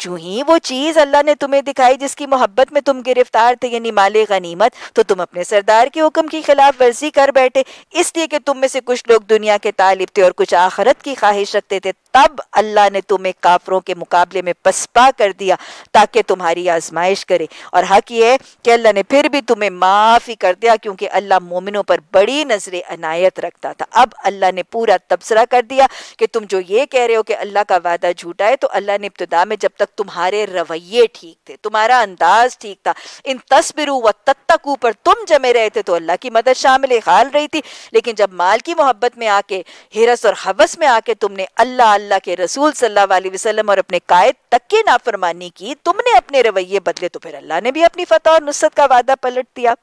जो ही वो चीज़ अल्लाह ने तुम्हें दिखाई जिसकी मोहब्बत में तुम गिरफ्तार थे यानी माले गनीमत तो तुम अपने सरदार के हुक्म की खिलाफ वर्जी कर बैठे इसलिए कि तुम में से कुछ लोग दुनिया के तालिब थे और कुछ आखरत की ख्वाहिश रखते थे तब अल्लाह ने तुम्हें काफरों के मुकाबले में पसपा कर दिया ताकि तुम्हारी आजमाइश करे और हक ये कि अल्लाह ने फिर भी तुम्हें माफ़ ही कर दिया क्योंकि अल्लाह मोमिनों पर बड़ी नजर अनायत रखता था अब अल्लाह ने पूरा तबसरा कर दिया कि तुम जो ये कह रहे हो कि अल्लाह का वादा झूठा है तो अल्लाह ने इब्तदा में जब तक तुम्हारे रवैये ठीक थे तुम्हारा अंदाज ठीक था इन तस्बिरू व तत्तकू पर तुम जमे रहे थे तो अल्लाह की मदद शामिल हाल रही थी लेकिन जब माल की मोहब्बत में आके हिरस और हवस में आके तुमने अल्लाह अल्लाह के रसूल सल्लल्लाहु अलैहि वसल्लम और अपने कायद तक की नाफरमानी की तुमने अपने रवैये बदले तो फिर अल्लाह ने भी अपनी फतह और नुसरत का वादा पलट दिया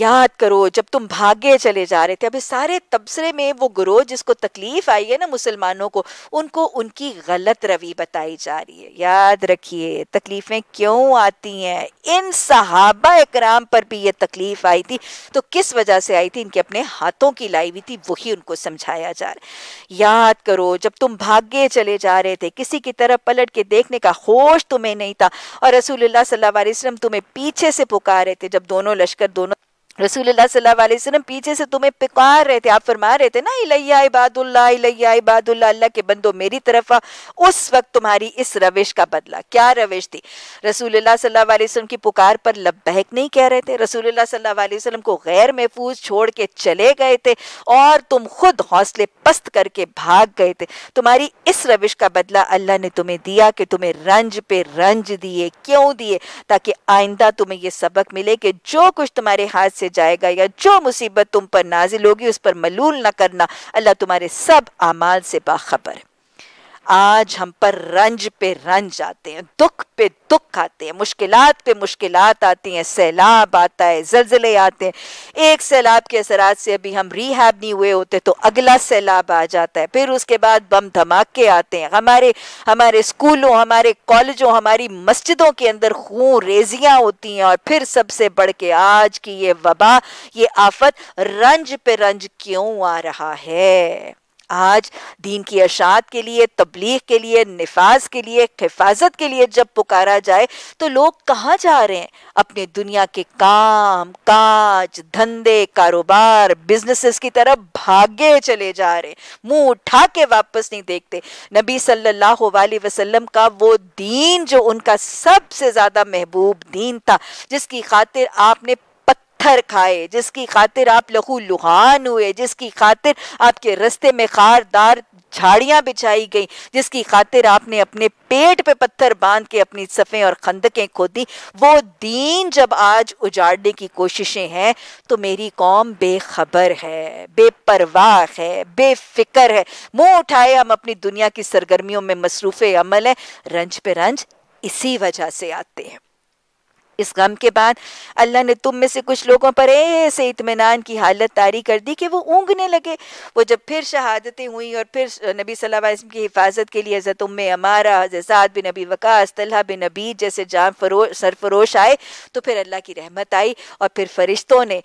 याद करो जब तुम भागे चले जा रहे थे अभी सारे तबसरे में वो गुरो जिसको तकलीफ आई है ना मुसलमानों को उनको उनकी गलत रवि बताई जा रही है याद रखिए तकलीफें क्यों आती हैं इन सहाबा इकराम पर भी ये तकलीफ आई थी तो किस वजह से आई थी इनके अपने हाथों की लाई हुई थी वही उनको समझाया जा रहा याद करो जब तुम भागे चले जा रहे थे किसी की तरफ पलट के देखने का होश तुम्हें नहीं था और रसूल सल्लाम तुम्हें पीछे से पुकार रहे थे जब दोनों लश्कर दोनों रसूल सल्लल्लाहु पीछे से तुम्हें पिकार रहे थे आप फरमा रहे थे ना इलैया इबादुल्ला इलैया इबादुल्ला अल्लाह के बंदो मेरी तरफ आ उस वक्त तुम्हारी इस रविश का बदला क्या रविश थी रसूल सल्लल्लाहु की पुकार पर लब्बैक नहीं कह रहे थे रसूलुल्लाह को गैर महफूज छोड़ के चले गए थे और तुम खुद हौसले पस्त करके भाग गए थे तुम्हारी इस रविश का बदला अल्लाह ने तुम्हें दिया कि तुम्हें रंज पे रंज दिए क्यों दिए ताकि आइंदा तुम्हें ये सबक मिले कि जो कुछ तुम्हारे हाथ से जाएगा या जो मुसीबत तुम पर नाजिल होगी उस पर मलूल ना करना अल्लाह तुम्हारे सब अमाल से बाखबर है आज हम पर रंज पे रंज आते हैं दुख पे दुख आते हैं मुश्किलात पे मुश्किलात आती हैं सैलाब आता है जलजिले आते हैं एक सैलाब के असरा से अभी हम रीहैब नहीं हुए होते तो अगला सैलाब आ जाता है फिर उसके बाद बम धमाके आते हैं हमारे हमारे स्कूलों हमारे कॉलेजों हमारी मस्जिदों के अंदर खून रेजियाँ होती हैं और फिर सबसे बढ़ के आज की ये वबा ये आफत रंज पे रंज क्यों आ रहा है आज दीन की अशात के लिए तबलीग के लिए नफाज के लिए हिफाजत के लिए जब पुकारा जाए तो लोग कहाँ जा रहे हैं अपने दुनिया के काम काज धंधे कारोबार बिजनेसेस की तरफ भागे चले जा रहे हैं मुंह उठा के वापस नहीं देखते नबी सल्लल्लाहु अलैहि वसल्लम का वो दीन जो उनका सबसे ज़्यादा महबूब दीन था जिसकी खातिर आपने पत्थर खाए जिसकी खातिर आप लहू लुहान हुए जिसकी खातिर आपके रस्ते में खारदार झाड़ियां बिछाई गई जिसकी खातिर आपने अपने पेट पे पत्थर बांध के अपनी सफे और खंदकें खोदी वो दीन जब आज उजाड़ने की कोशिशें हैं तो मेरी कौम बेखबर है बेपरवाह है बेफिक्र है मुंह उठाए हम अपनी दुनिया की सरगर्मियों में मसरूफ़ अमल है रंज पे रंज इसी वजह से आते हैं इस गम के बाद अल्लाह ने तुम में से कुछ लोगों पर ऐसे इतमान की हालत तारी कर दी कि वो ऊँगने लगे वो जब फिर शहादतें हुई और फिर नबी सल्लल्लाहु अलैहि वसल्लम की हिफाजत के लिए हज़रत उम अमारा हज़रत बिन नबी वकास तल्हा बिन नबी जैसे जान फरो सरफरोश आए तो फिर अल्लाह की रहमत आई और फिर फरिश्तों ने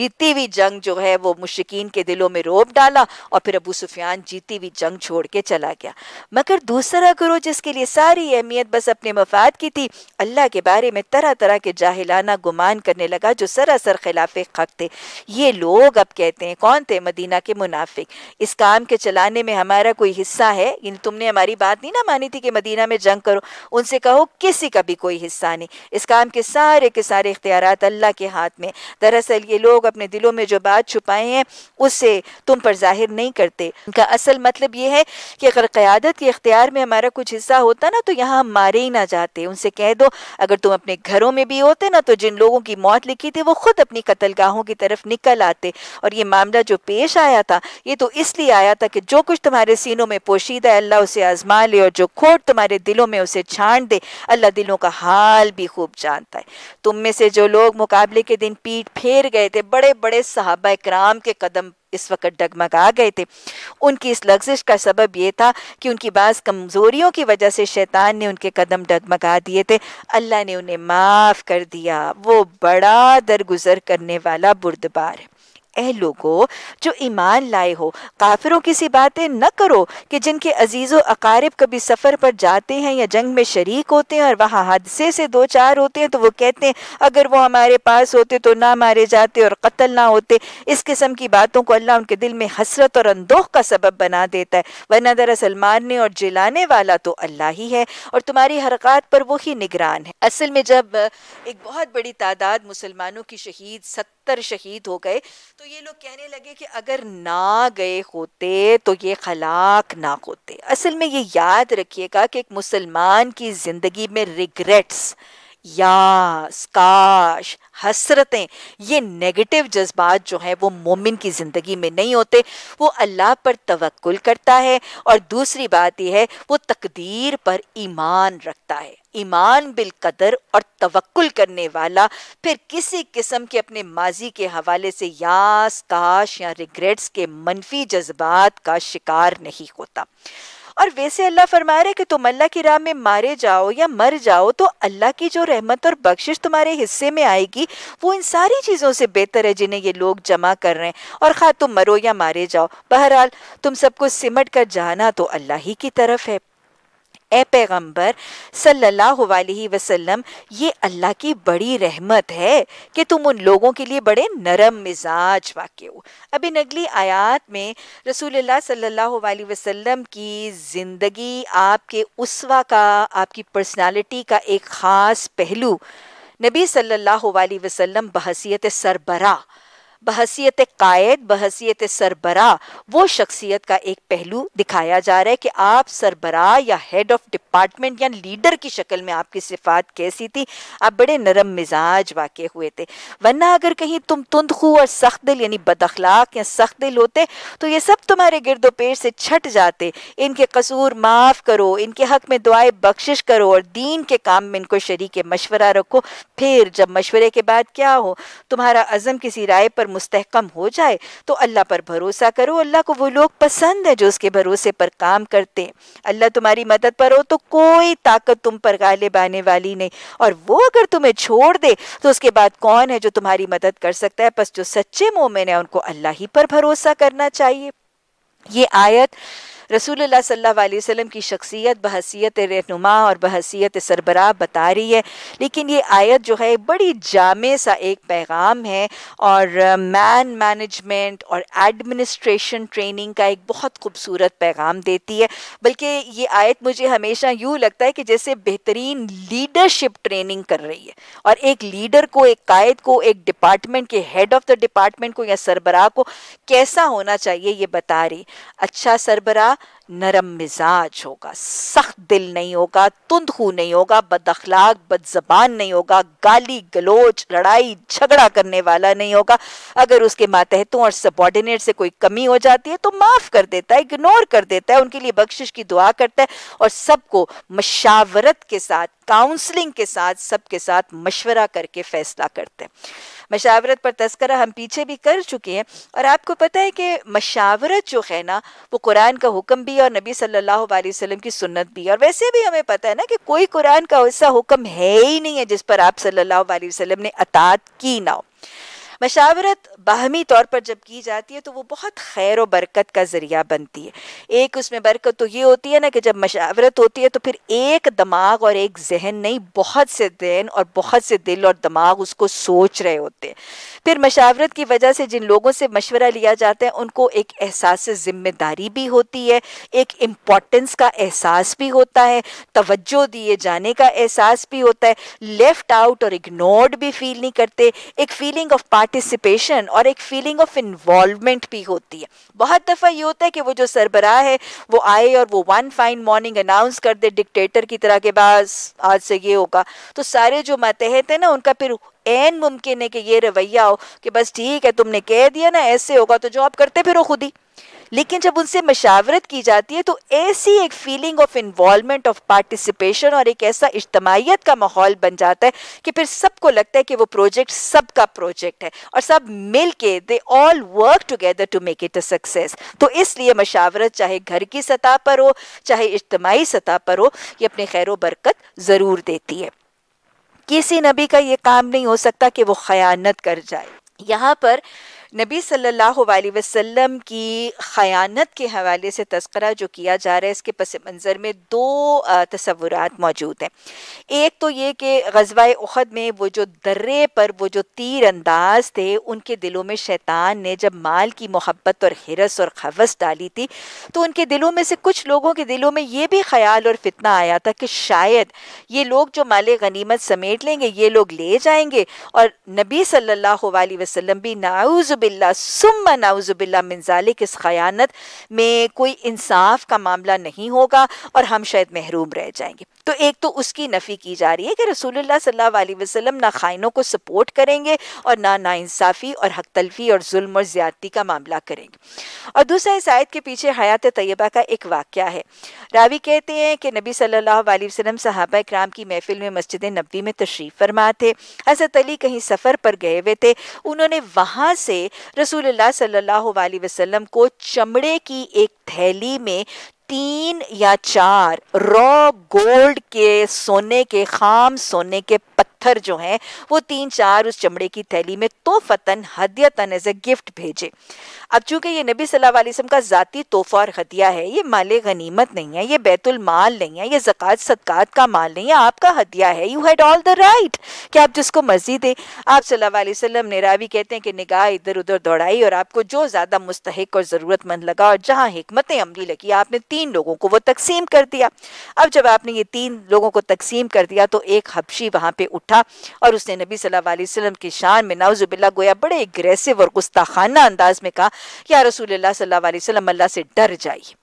जीती हुई जंग जो है वो मुश्किन के दिलों में रोप डाला और फिर अबू सुफियान जीती हुई जंग छोड़ के चला गया मगर दूसरा गुरु जिसके लिए सारी अहमियत बस अपने मफाद की थी अल्लाह के बारे में तरह तरह तरह के जाहिलाना गुमान करने लगा जो सरासर खिलाफ हक थे ये लोग अब कहते हैं कौन थे मदीना के मुनाफिक इस काम के चलाने में हमारा कोई हिस्सा है इन तुमने हमारी बात नहीं ना मानी थी कि मदीना में जंग करो उनसे कहो किसी का भी कोई हिस्सा नहीं इस काम के सारे के सारे इख्तियार अल्लाह के हाथ में दरअसल ये लोग अपने दिलों में जो बात छुपाए हैं उसे तुम पर जाहिर नहीं करते उनका असल मतलब ये है कि अगर क़्यादत के इख्तियार में हमारा कुछ हिस्सा होता ना तो यहाँ हम मारे ही ना जाते उनसे कह दो अगर तुम अपने घरों में में भी होते ना तो जिन लोगों की मौत लिखी थी वो खुद अपनी कतलगाहों की तरफ निकल आते और ये मामला जो पेश आया था ये तो इसलिए आया था कि जो कुछ तुम्हारे सीनों में पोशीदा है अल्लाह उसे आजमा ले और जो खोट तुम्हारे दिलों में उसे छान दे अल्लाह दिलों का हाल भी खूब जानता है तुम में से जो लोग मुकाबले के दिन पीठ फेर गए थे बड़े बड़े साहबा कराम के कदम इस वक्त डगमगा गए थे उनकी इस लग्जिश का सबब यह था कि उनकी बास कमज़ोरियों की वजह से शैतान ने उनके कदम डगमगा दिए थे अल्लाह ने उन्हें माफ़ कर दिया वो बड़ा दरगुजर करने वाला बुरदबार है ए लोगो जो ईमान लाए हो काफिरों की सी बातें न करो कि जिनके अजीज़ अकारिब कभी सफ़र पर जाते हैं या जंग में शरीक होते हैं और वहाँ हादसे से दो चार होते हैं तो वो कहते हैं अगर वो हमारे पास होते तो ना मारे जाते और कत्ल ना होते इस किस्म की बातों को अल्लाह उनके दिल में हसरत और अंदोह का सबब बना देता है वरना दरअसल मारने और जिलाने वाला तो अल्लाह ही है और तुम्हारी हरकत पर वो ही निगरान है असल में जब एक बहुत बड़ी तादाद मुसलमानों की शहीद सत्तर सत्तर शहीद हो गए तो ये लोग कहने लगे कि अगर ना गए होते तो ये खलाक ना होते असल में ये याद रखिएगा कि एक मुसलमान की ज़िंदगी में रिग्रेट्स यास काश हसरतें ये नेगेटिव जज्बात जो हैं वो मोमिन की ज़िंदगी में नहीं होते वो अल्लाह पर तवक्ल करता है और दूसरी बात यह है वो तकदीर पर ईमान रखता है ईमान बिल कदर और तवक्ल करने वाला फिर किसी किस्म के अपने माजी के हवाले से यास काश या रिग्रेट्स के मनफी जज्बात का शिकार नहीं होता और वैसे अल्लाह फरमा रहे कि तुम अल्लाह की राह में मारे जाओ या मर जाओ तो अल्लाह की जो रहमत और बख्शिश तुम्हारे हिस्से में आएगी वो इन सारी चीज़ों से बेहतर है जिन्हें ये लोग जमा कर रहे हैं और खा तुम मरो या मारे जाओ बहरहाल तुम सबको सिमट कर जाना तो अल्लाह ही की तरफ है ए पैगम्बर सल्लल्लाहु अलैहि वसल्लम ये अल्लाह की बड़ी रहमत है कि तुम उन लोगों के लिए बड़े नरम मिजाज वाक्य हो अभी नगली आयात में रसूल सल्लल्लाहु अलैहि वसल्लम की ज़िंदगी आपके उसवा का आपकी पर्सनालिटी का एक ख़ास पहलू नबी सल्लल्लाहु अलैहि वसल्लम बहसीत सरबरा बहसीत कायद बहसीत सरबरा वो शख्सियत का एक पहलू दिखाया जा रहा है कि आप सरबरा या हेड ऑफ डिपार्टमेंट या लीडर की शक्ल में आपकी सिफात कैसी थी आप बड़े नरम मिजाज वाक़ हुए थे वरना अगर कहीं तुम तुंदखू और सख्त दिल यानी बदखलाक या सख्त दिल होते तो ये सब तुम्हारे गिरदो पेश से छट जाते इनके कसूर माफ़ करो इनके हक में दुआ बख्शिश करो और दीन के काम में इनको शरीक मशवरा रखो फिर जब मशवरे के बाद क्या हो तुम्हारा अज़म किसी राय पर मुस्तकम हो जाए तो अल्लाह पर भरोसा करो अल्लाह को वो लोग पसंद है जो उसके भरोसे पर काम करते अल्लाह तुम्हारी मदद पर हो तो कोई ताकत तुम पर गालिब आने वाली नहीं और वो अगर तुम्हें छोड़ दे तो उसके बाद कौन है जो तुम्हारी मदद कर सकता है बस जो सच्चे मोमिन है उनको अल्लाह ही पर भरोसा करना चाहिए ये आयत रसूल सल्लाम की शख्सियत बहसीत रहनुमा और बहसीत सरबराह बता रही है लेकिन ये आयत जो है बड़ी जाम सा एक पैगाम है और मैन मैनेजमेंट और एडमिनिस्ट्रेशन ट्रेनिंग का एक बहुत खूबसूरत पैगाम देती है बल्कि ये आयत मुझे हमेशा यूँ लगता है कि जैसे बेहतरीन लीडरशिप ट्रेनिंग कर रही है और एक लीडर को एक कायद को एक डिपार्टमेंट के हेड ऑफ द डिपार्टमेंट को या सरबराह को कैसा होना चाहिए ये बता रही अच्छा सरबरा होगा नरम मिजाज होगा सख्त दिल नहीं होगा खू नहीं होगा बद अखलाक बद जबान नहीं होगा गाली गलोच लड़ाई झगड़ा करने वाला नहीं होगा अगर उसके मातहतों और सबॉर्डिनेट से कोई कमी हो जाती है तो माफ़ कर देता है इग्नोर कर देता है उनके लिए बख्शिश की दुआ करता है और सबको मशावरत के साथ काउंसलिंग के साथ सबके साथ मशवरा करके फैसला करते हैं मशावरत पर तस्करा हम पीछे भी कर चुके हैं और आपको पता है कि मशावरत जो है ना वो कुरान का हुक्म भी और नबी सल्लल्लाहु अलैहि वसल्लम की सुन्नत भी और वैसे भी हमें पता है ना कि कोई कुरान का ऐसा हुक्म है ही नहीं है जिस पर आप सल्लल्लाहु अलैहि वसल्लम ने अतात की ना हो मशावरत बाहमी तौर पर जब की जाती है तो वो बहुत खैर व बरकत का ज़रिया बनती है एक उसमें बरकत तो ये होती है ना कि जब मशावरत होती है तो फिर एक दिमाग और एक जहन नहीं बहुत से जहन और बहुत से दिल और दिमाग उसको सोच रहे होते हैं फिर मशावरत की वजह से जिन लोगों से मशवरा लिया जाता है उनको एक एहसास ज़िम्मेदारी भी होती है एक इम्पॉर्टेंस का एहसास भी होता है तवज्जो दिए जाने का एहसास भी होता है लेफ़्ट आउट और इग्नोर्ड भी फील नहीं करते एक फीलिंग ऑफ पार्टिसिपेशन और एक फीलिंग ऑफ इन्वॉल्वमेंट भी होती है बहुत दफ़ा ये होता है कि वो जो सरबराह है वो आए और वो वन फाइन मॉर्निंग अनाउंस कर दे डिक्टेटर की तरह के बाद आज से ये होगा तो सारे जो मतहत है ना उनका फिर एन मुमकिन है कि ये रवैया हो कि बस ठीक है तुमने कह दिया ना ऐसे होगा तो जॉब करते फिर वो खुद ही लेकिन जब उनसे मशावरत की जाती है तो ऐसी एक feeling of involvement of participation और एक ऐसा इज्तमाहीत का माहौल बन जाता है कि फिर सबको लगता है कि वो प्रोजेक्ट सबका प्रोजेक्ट है और सब मिल के they all work together to make it a success तो इसलिए मशावरत चाहे घर की सतह पर हो चाहे इज्तमाही सतह पर हो ये अपने खैर बरकत ज़रूर देती है किसी नबी का ये काम नहीं हो सकता कि वो ख़यानत कर जाए यहाँ पर नबी सल्लल्लाहु अलैहि वसल्लम की ख़यानत के हवाले से तस्करा जो किया जा रहा है इसके पस मंज़र में दो तस्वुरात मौजूद हैं एक तो ये कि गजवा उहद में वो जो दर्रे पर वो जो तीर अंदाज थे उनके दिलों में शैतान ने जब माल की मोहब्बत और हिरस और खवस डाली थी तो उनके दिलों में से कुछ लोगों के दिलों में ये भी ख्याल और फितना आया था कि शायद ये लोग जो माल गनीमत समेट लेंगे ये लोग ले जाएंगे और नबी सल्लल्लाहु अलैहि वसल्लम भी नाउज़ बिल्ला नाउज़ुबिल्ला मिनजालिक इस खयानत में कोई इंसाफ का मामला नहीं होगा और हम शायद महरूम रह जाएंगे तो एक तो उसकी नफ़ी की जा रही है कि रसूलुल्लाह सल्लल्लाहु अलैहि वसल्लम ना खाइनों को सपोर्ट करेंगे और ना नाानसाफ़ी और हक तलफी और जुल्म और ज़्यादती का मामला करेंगे और दूसरा इस आयत के पीछे हयात तयबा का एक वाक़ है रावी कहते हैं कि नबी सल्लल्लाहु अलैहि वसल्लम सहाबा की महफिल में मस्जिद नबी में तशरीफ़ फरमा थे हजरत अली कहीं सफ़र पर गए हुए थे उन्होंने वहाँ से रसूल सल्लल्लाहु अलैहि वसल्लम को चमड़े की एक थैली में तीन या चार रॉ गोल्ड के सोने के खाम सोने के पत्थर जो हैं वो तीन चार उस चमड़े की थैली में तो फतन हदियतन एज ए गिफ्ट भेजे अब चूंकि ये नबी सल्लल्लाहु अलैहि वसल्लम का ज़ाती तोहफा और हदिया है ये माल गनीमत नहीं है ये बैतुल माल नहीं है ये जक़ात सदक़ात का माल नहीं है आपका हदिया है you had all the right कि आप जिसको मर्जी दें आप सल्लल्लाहु अलैहि वसल्लम ने रावी कहते हैं कि निगाह इधर उधर दौड़ाई और आपको जो ज़्यादा मुस्तक और ज़रूरतमंद लगा और जहाँ हमत अमली लगी आपने तीन लोगों को वो तकसीम कर दिया अब जब आपने ये तीन लोगों को तकसीम कर दिया तो एक हबशी वहाँ पर पे उठा और उसने नबी सल्लल्लाहु अलैहि वसल्लम की शान में नाउजुबिल्ला गोया बड़े एग्रेसिव और गुस्ताखाना अंदाज में कहा या रसूल सल्लल्लाहु अलैहि वसल्लम अल्लाह से डर जाइए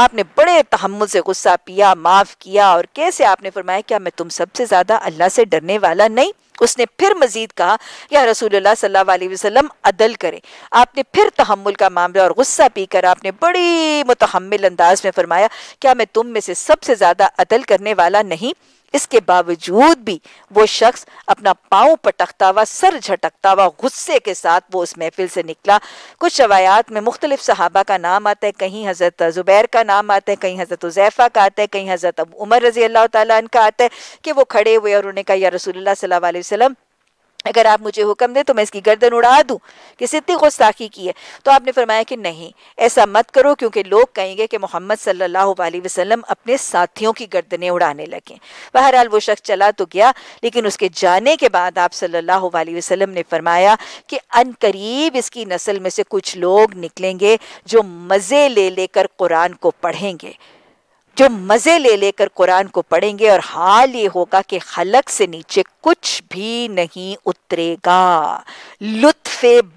आपने बड़े तहमुल से गुस्सा पिया माफ़ किया और कैसे आपने फरमाया क्या मैं तुम सबसे ज़्यादा अल्लाह से डरने वाला नहीं उसने फिर मजीद कहा या रसूलुल्लाह सल्लल्लाहु अलैहि वसल्लम अदल करें आपने फिर तहमुल का मामला और गुस्सा पीकर आपने बड़ी मुतहमल अंदाज में फरमाया क्या मैं तुम में से सबसे ज़्यादा अदल करने वाला नहीं इसके बावजूद भी वो शख्स अपना पाँव पटकता हुआ सर झटकता हुआ गुस्से के साथ वो उस महफिल से निकला कुछ रवायात में मुख्तलिफ सहाबा का नाम आता है कहीं हज़रत ज़ुबैर का नाम आता है कहीं हज़रत उजैफ़ा का आता है कहीं हज़रत उमर रजी अल्लाह तक आता है कि वो खड़े हुए और उन्होंने कहा या रसूल सल्ला वसलम अगर आप मुझे हुक्म दें तो मैं इसकी गर्दन उड़ा दूं कि सिद्दी गुस्ताखी की है तो आपने फरमाया कि नहीं ऐसा मत करो क्योंकि लोग कहेंगे कि मोहम्मद सल्लल्लाहु अलैहि वसल्लम अपने साथियों की गर्दनें उड़ाने लगे बहरहाल वो शख्स चला तो गया लेकिन उसके जाने के बाद आप सल्लल्लाहु अलैहि वसल्लम ने फरमाया कि अन करीब इसकी नस्ल में से कुछ लोग निकलेंगे जो मज़े ले लेकर कुरान को पढ़ेंगे जो मज़े ले लेकर कुरान को पढ़ेंगे और हाल ये होगा कि हलक से नीचे कुछ भी नहीं उतरेगा लुत्फ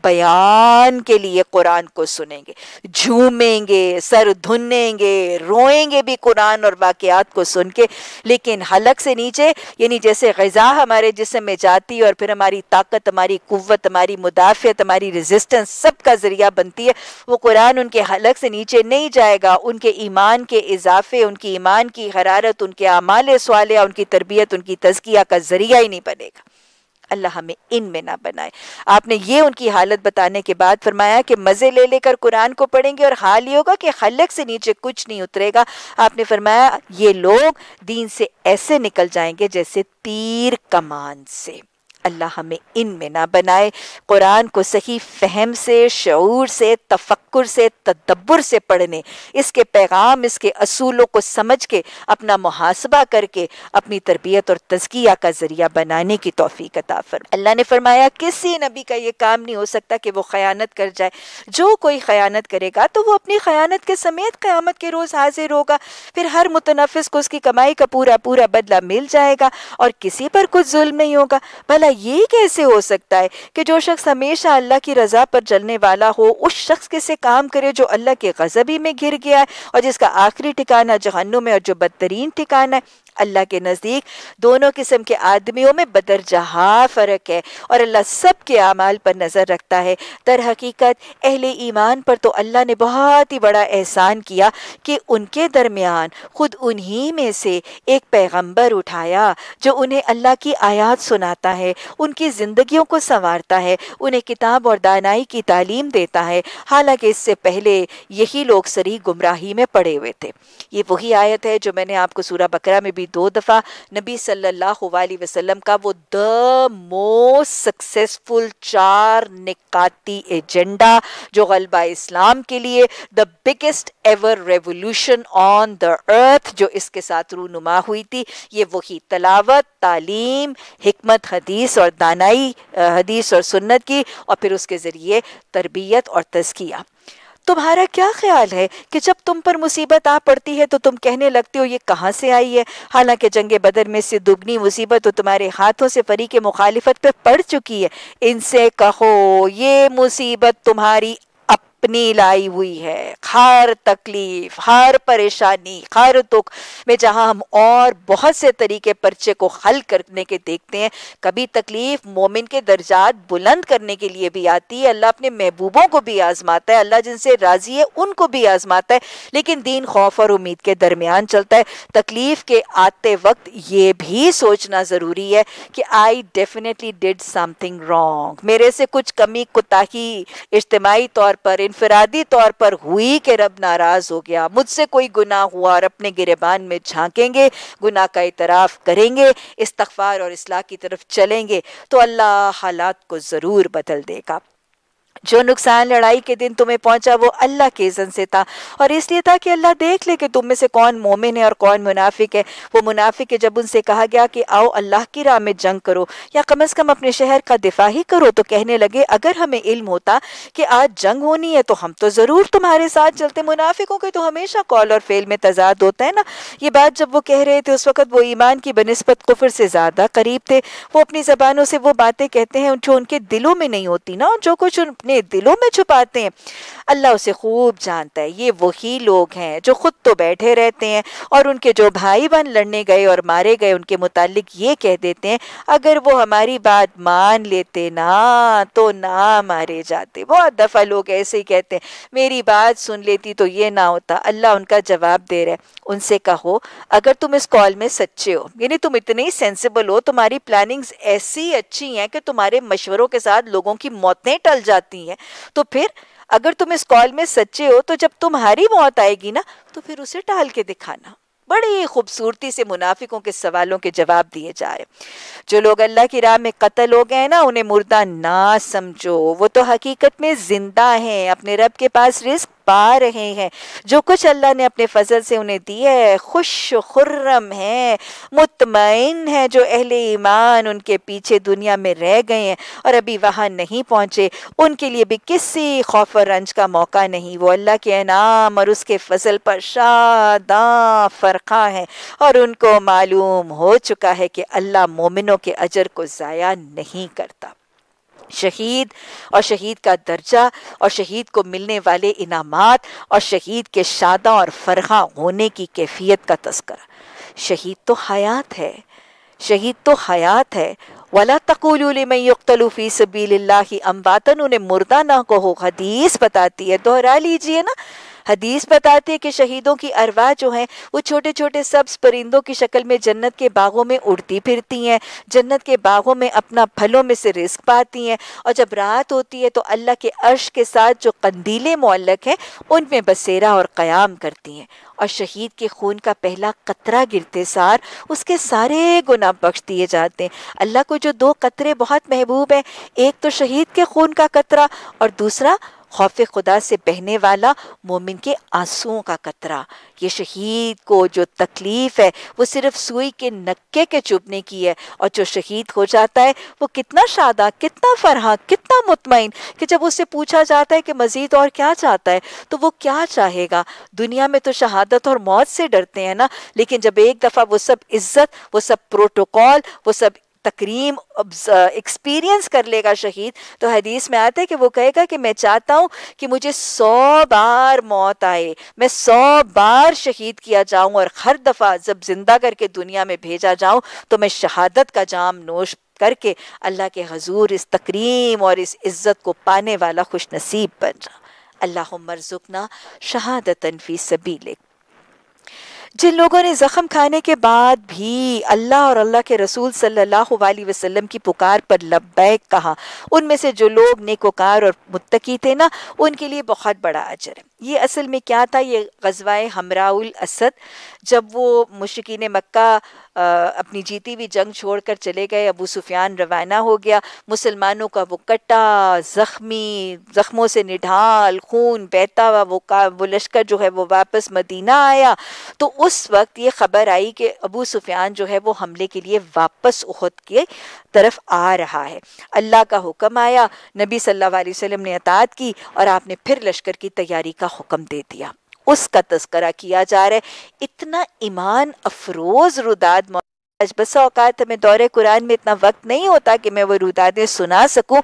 बयान के लिए कुरान को सुनेंगे झूमेंगे सर धुनेंगे रोएंगे भी कुरान और वाकियात को सुन के लेकिन हलक से नीचे यानी जैसे गज़ा हमारे जिसम में जाती और फिर हमारी ताकत हमारी कुत हमारी मुदाफियत हमारी रेजिस्टेंस सब का ज़रिया बनती है वो कुरान उनके हलक से नीचे नहीं जाएगा उनके ईमान के इजाफे उन उनकी ईमान की हरारत उनके अमाल सवाल उनकी तरबियत उनकी तजकिया का जरिया ही नहीं बनेगा अल्लाह हमें इन में ना बनाए आपने ये उनकी हालत बताने के बाद फरमाया कि मज़े ले लेकर कुरान को पढ़ेंगे और हाल ही होगा कि हलक से नीचे कुछ नहीं उतरेगा आपने फरमाया ये लोग दीन से ऐसे निकल जाएंगे जैसे तीर कमान से अल्लाह हमें इन में ना बनाए कुरान को सही फहम से शूर से तफक्र से तदब्बर से पढ़ने इसके पैगाम इसके असूलों को समझ के अपना मुहासबा करके अपनी तरबियत और तजकिया का ज़रिया बनाने की तोफ़ी का फर अल्लाह ने फरमाया किसी नबी का ये काम नहीं हो सकता कि वो ख़यानत कर जाए जो कोई ख़यानत करेगा तो वो अपनी ख़यानत के समेत क़्यामत के रोज़ हाजिर होगा फिर हर मुतनफ़ को उसकी कमाई का पूरा पूरा बदला मिल जाएगा और किसी पर कुछ जुल्म नहीं होगा भला ये कैसे हो सकता है कि जो शख्स हमेशा अल्लाह की रजा पर जलने वाला हो उस शख्स के से काम करे जो अल्लाह के गजबी में घिर गया है और जिसका आखिरी ठिकाना जहन्नुम है और जो बदतरीन ठिकाना है अल्लाह के नज़दीक दोनों किस्म के आदमियों में बदर जहाँ फ़र्क है और अल्लाह सब के अमाल पर नज़र रखता है दर हकीकत अहल ईमान पर तो अल्लाह ने बहुत ही बड़ा एहसान किया कि उनके दरमियान ख़ुद उन्हीं में से एक पैगम्बर उठाया जो उन्हें अल्लाह की आयात सुनाता है उनकी ज़िंदगी को संवारता है उन्हें किताब और दानाई की तालीम देता है हालांकि इससे पहले यही लोग सरी गुमराही में पड़े हुए थे ये वही आयत है जो मैंने आपको सूरा बकरा में भी दो दफ़ा नबी सल्लल्लाहु अलैहि वसल्लम का वो द मोस्ट सक्सेसफुल चार निकाती एजेंडा जो गलबा इस्लाम के लिए the biggest ever revolution on the earth जो इसके साथ रूनुमा हुई थी ये वही तलावत तालीम हमत हदीस और दानाई हदीस और सुन्नत की और फिर उसके ज़रिए तरबियत और तजकिया तुम्हारा क्या ख्याल है कि जब तुम पर मुसीबत आ पड़ती है तो तुम कहने लगते हो ये कहाँ से आई है हालांकि जंग बदर में से दुगनी मुसीबत तो तुम्हारे हाथों से फरी के मुखालिफत पर पड़ चुकी है इनसे कहो ये मुसीबत तुम्हारी अपनी लाई हुई है हर तकलीफ हर परेशानी हर दुख में जहां हम और बहुत से तरीके पर्चे को हल करने के देखते हैं कभी तकलीफ मोमिन के दर्जात बुलंद करने के लिए भी आती है अल्लाह अपने महबूबों को भी आजमाता है अल्लाह जिनसे राजी है उनको भी आजमाता है लेकिन दीन खौफ और उम्मीद के दरमियान चलता है तकलीफ के आते वक्त ये भी सोचना ज़रूरी है कि I definitely did something wrong मेरे से कुछ कमी कुताही इज्तमाही तौर पर इन इनफरादी तौर पर हुई कि रब नाराज़ हो गया मुझसे कोई गुनाह हुआ और अपने गिरबान में झांकेंगे गुनाह का इतराफ़ करेंगे इस्तफार और इसलाह की तरफ चलेंगे तो अल्लाह हालात को ज़रूर बदल देगा जो नुकसान लड़ाई के दिन तुम्हें पहुंचा वो अल्लाह के इज़न से था और इसलिए था कि अल्लाह देख ले कि तुम में से कौन मोमिन है और कौन मुनाफिक है वो मुनाफिक है जब उनसे कहा गया कि आओ अल्लाह की राह में जंग करो या कम अज़ कम अपने शहर का दिफा ही करो तो कहने लगे अगर हमें इल्म होता कि आज जंग होनी है तो हम तो ज़रूर तुम्हारे साथ चलते मुनाफिकों के तो हमेशा कॉल और फेल में तजाद होता है ना ये बात जब वो कह रहे थे उस वक्त वो ईमान की बनस्बत कुफर से ज़्यादा करीब थे वो अपनी ज़बानों से वो बातें कहते हैं जो उनके दिलों में नहीं होती ना और जो कुछ उनने अपने दिलों में छुपाते हैं अल्लाह उसे खूब जानता है ये वही लोग हैं जो खुद तो बैठे रहते हैं और उनके जो भाई बहन लड़ने गए और मारे गए उनके मुतालिक ये कह देते हैं अगर वो हमारी बात मान लेते ना तो ना मारे जाते बहुत दफ़ा लोग ऐसे ही कहते हैं मेरी बात सुन लेती तो ये ना होता अल्लाह उनका जवाब दे रहा है उनसे कहो अगर तुम इस कॉल में सच्चे हो यानी तुम इतने ही सेंसिबल हो तुम्हारी प्लानिंग्स ऐसी अच्छी हैं कि तुम्हारे मशवरों के साथ लोगों की मौतें टल जाती हैं नहीं है तो फिर अगर तुम इस कॉल में सच्चे हो तो जब तुम्हारी मौत आएगी ना तो फिर उसे टाल के दिखाना बड़ी खूबसूरती से मुनाफिकों के सवालों के जवाब दिए जा रहे जो लोग अल्लाह की राह में कत्ल हो गए ना उन्हें मुर्दा ना समझो वो तो हकीकत में जिंदा हैं अपने रब के पास रिस्क पा रहे हैं जो कुछ अल्लाह ने अपने फजल से उन्हें दिए है खुश खुर्रम है मुतमिन है जो अहले ईमान उनके पीछे दुनिया में रह गए हैं और अभी वहाँ नहीं पहुँचे उनके लिए भी किसी खौफ और रंज का मौका नहीं वो अल्लाह के इनाम और उसके फजल पर शादा फ़रखा है और उनको मालूम हो चुका है कि अल्लाह मोमिनों के अजर को ज़ाया नहीं करता शहीद और शहीद का दर्जा और शहीद को मिलने वाले इनामात और शहीद के शादा और फरहा होने की कैफियत का तस्करा शहीद तो हयात है शहीद तो हयात है वला तकूलफ़ी सबील अम्बातन उन्हें मुर्दा ना कहो हदीस बताती है दोहरा लीजिए ना हदीस बताती है कि शहीदों की अरवा जो हैं वो छोटे छोटे सब्स परिंदों की शक्ल में जन्नत के बागों में उड़ती फिरती हैं जन्नत के बागों में अपना फलों में से रिस्क पाती हैं और जब रात होती है तो अल्लाह के अर्श के साथ जो कंदीले मौलक हैं उनमें बसेरा और क़्याम करती हैं और शहीद के खून का पहला कतरा गिरते सार उसके सारे गुना बख्श दिए जाते हैं अल्लाह को जो दो कतरे बहुत महबूब हैं एक तो शहीद के खून का कतरा और दूसरा खौफ खुदा से बहने वाला मोमिन के आंसुओं का कतरा ये शहीद को जो तकलीफ़ है वो सिर्फ सुई के नक्के के चुभने की है और जो शहीद हो जाता है वो कितना शादा कितना फरहा कितना मुतमिन कि जब उससे पूछा जाता है कि मज़ीद और क्या चाहता है तो वो क्या चाहेगा दुनिया में तो शहादत और मौत से डरते हैं ना लेकिन जब एक दफ़ा वो सब इज्जत वो सब प्रोटोकॉल वो सब तकरीम एक्सपीरियंस कर लेगा शहीद तो हदीस में आता है कि वो कहेगा कि मैं चाहता हूँ कि मुझे सौ बार मौत आए मैं सौ बार शहीद किया जाऊँ और हर दफ़ा जब जिंदा करके दुनिया में भेजा जाऊँ तो मैं शहादत का जाम नोश करके अल्लाह के हजूर इस तकरीम और इस इज़्ज़त को पाने वाला खुश नसीब बन जाऊँ अल्लाह मरजुकना तनफी सबी सबीलिक जिन लोगों ने जख्म खाने के बाद भी अल्लाह और अल्लाह के रसूल सल्लल्लाहु अलैहि वसल्लम की पुकार पर लब्बैक कहा उनमें से जो लोग नेकोकार और मुत्तकी थे ना उनके लिए बहुत बड़ा अजर है ये असल में क्या था ये गजवाए हमराउल असद जब वो मुश्किन मक्का अपनी जीती हुई जंग छोड़कर चले गए अबू सुफियान रवाना हो गया मुसलमानों का वो कट्टा ज़ख्मी ज़ख्मों से निढाल खून बहता हुआ वो का वो लश्कर जो है वो वापस मदीना आया तो उस वक्त ये ख़बर आई कि अबू सुफियान जो है वो हमले के लिए वापस उहद के तरफ आ रहा है अल्लाह का हुक्म आया नबी सल्लल्लाहु अलैहि वसल्लम ने अतात की और आपने फिर लश्कर की तैयारी का हुक्म दे दिया उसका तस्करा किया जा रहा है इतना ईमान अफरोज रुदाद आज बसा औकात हमें तो दौरे कुरान में इतना वक्त नहीं होता कि मैं वो रुदादें सुना सकूं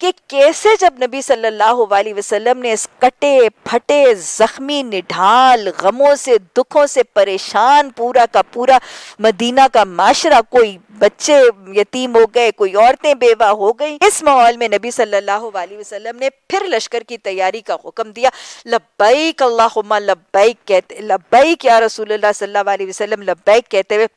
कि कैसे जब नबी सल्लल्लाहु अलैहि वसल्लम ने इस कटे फटे ज़ख्मी निढाल गमों से दुखों से परेशान पूरा का पूरा मदीना का माशरा कोई बच्चे यतीम हो गए कोई औरतें बेवा हो गई इस माहौल में नबी सल्लल्लाहु अलैहि वसल्लम ने फिर लश्कर की तैयारी का हुक्म दिया लब्बैक अल्लाहुम्मा लब्बैक कहते लब्बैक या रसूलुल्लाह सल्लल्लाहु अलैहि वसल्लम लब्बैक कहते हुए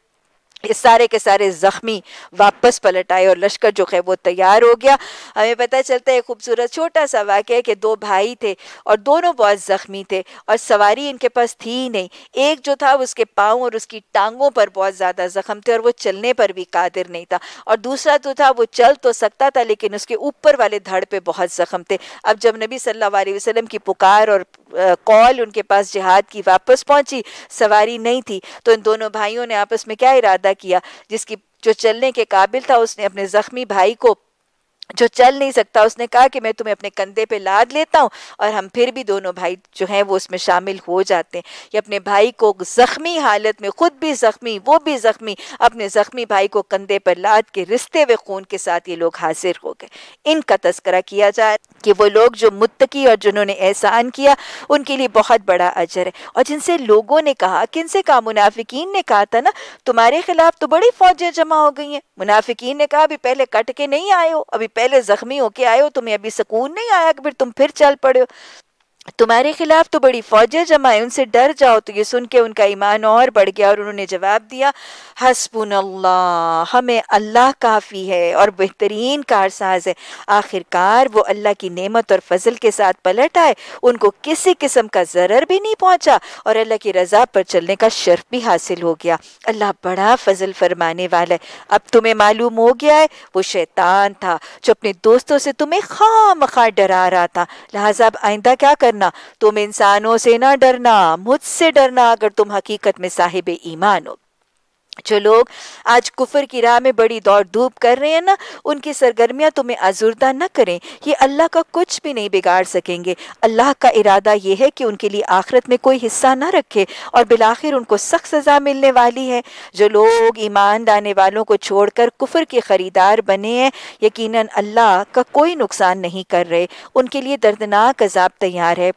इस सारे के सारे ज़ख्मी वापस पलट आए और लश्कर जो है वो तैयार हो गया हमें पता चलता है खूबसूरत छोटा सा वाक्य है कि दो भाई थे और दोनों बहुत ज़ख्मी थे और सवारी इनके पास थी ही नहीं एक जो था उसके पाँव और उसकी टांगों पर बहुत ज़्यादा ज़ख्म थे और वो चलने पर भी कादिर नहीं था और दूसरा तो था वो चल तो सकता था लेकिन उसके ऊपर वाले धड़ पर बहुत ज़ख्म थे अब जब नबी सल्ला वसलम की पुकार और कॉल उनके पास जहाद की वापस पहुंची सवारी नहीं थी तो इन दोनों भाइयों ने आपस में क्या इरादा किया जिसकी जो चलने के काबिल था उसने अपने जख्मी भाई को जो चल नहीं सकता उसने कहा कि मैं तुम्हें अपने कंधे पे लाद लेता हूँ और हम फिर भी दोनों भाई जो हैं वो उसमें शामिल हो जाते हैं ये अपने भाई को ज़ख्मी हालत में ख़ुद भी ज़ख्मी वो भी ज़ख्मी अपने ज़ख्मी भाई को कंधे पर लाद के रिश्ते हुए खून के साथ ये लोग हाजिर हो गए इनका तस्करा किया जाए कि वो लोग जो मुतकी और जिन्होंने एहसान किया उनके लिए बहुत बड़ा अजर है और जिनसे लोगों ने कहा किन से कहा मुनाफिकीन ने कहा था ना तुम्हारे खिलाफ तो बड़ी फौजें जमा हो गई हैं मुनाफिकीन ने कहा अभी पहले कट के नहीं आए हो अभी पहले जख्मी होके आए हो तुम्हें अभी सुकून नहीं आया कि फिर तुम फिर चल पड़े हो तुम्हारे खिलाफ तो बड़ी फौजें जमाए उनसे डर जाओ तो ये सुन के उनका ईमान और बढ़ गया और उन्होंने जवाब दिया हसबुन अल्लाह हमें अल्लाह काफ़ी है और बेहतरीन कारसाज है आखिरकार वो अल्लाह की नेमत और फजल के साथ पलट आए उनको किसी किस्म का ज़रर भी नहीं पहुंचा और अल्लाह की रजा पर चलने का शर्फ भी हासिल हो गया अल्लाह बड़ा फजल फरमाने वाला है अब तुम्हें मालूम हो गया है वो शैतान था जो अपने दोस्तों से तुम्हें खाम खा डरा रहा था लिहाजा अब आइंदा क्या कर करना तुम इंसानों से ना डरना मुझसे डरना अगर तुम हकीकत में साहिब ईमान हो जो लोग आज कुफर की राह में बड़ी दौड़ धूप कर रहे हैं ना उनकी सरगर्मियां तुम्हें आजुर्दा न करें ये अल्लाह का कुछ भी नहीं बिगाड़ सकेंगे अल्लाह का इरादा ये है कि उनके लिए आखिरत में कोई हिस्सा ना रखे और बिलाखिर उनको सख्त सज़ा मिलने वाली है जो लोग ईमान लाने वालों को छोड़कर कुफर के ख़रीदार बने हैं यकीन अल्लाह का कोई नुकसान नहीं कर रहे उनके लिए दर्दनाक अजाब तैयार है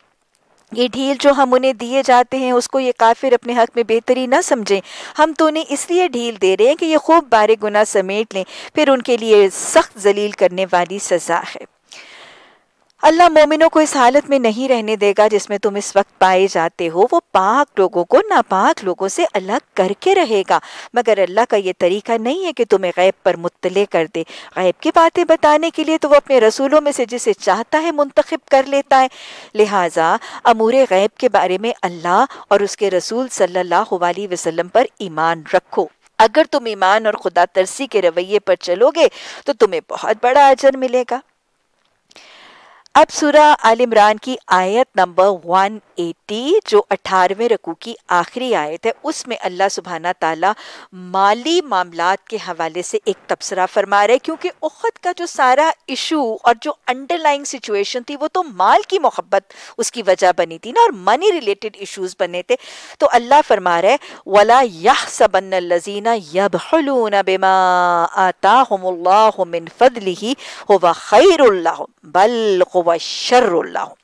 ये ढील जो हम उन्हें दिए जाते हैं उसको ये काफिर अपने हक में बेहतरी ना समझें हम तो उन्हें इसलिए ढील दे रहे हैं कि ये खूब बारे गुना समेट लें फिर उनके लिए सख्त जलील करने वाली सज़ा है अल्लाह मोमिनों को इस हालत में नहीं रहने देगा जिसमें तुम इस वक्त पाए जाते हो वो पाक लोगों को नापाक लोगों से अलग करके रहेगा मगर अल्लाह का ये तरीका नहीं है कि तुम्हें गैब पर मुतले कर दे गैब की बातें बताने के लिए तो वो अपने रसूलों में से जिसे चाहता है मुंतखब कर लेता है लिहाजा अमूर गैब के बारे में अल्लाह और उसके रसूल सल्लल्लाहु अलैहि वसल्लम पर ईमान रखो अगर तुम ईमान और खुदा तरसी के रवैये पर चलोगे तो तुम्हें बहुत बड़ा अजर मिलेगा अब सूरा आल इमरान की आयत नंबर 180 जो 18वें रकू की आखिरी आयत है उसमें अल्लाह सुबहाना ताला माली मामलात के हवाले से एक तबसरा फरमा रहे क्योंकि उखद का जो सारा इशू और जो अंडरलाइंग सिचुएशन थी वो तो माल की मोहब्बत उसकी वजह बनी थी ना और मनी रिलेटेड इशूज़ बने थे तो अल्लाह फरमा रहे वला यह सबन लजीना यबहलून बेमा आता मिन फदली ही हो व बल هو شر لهم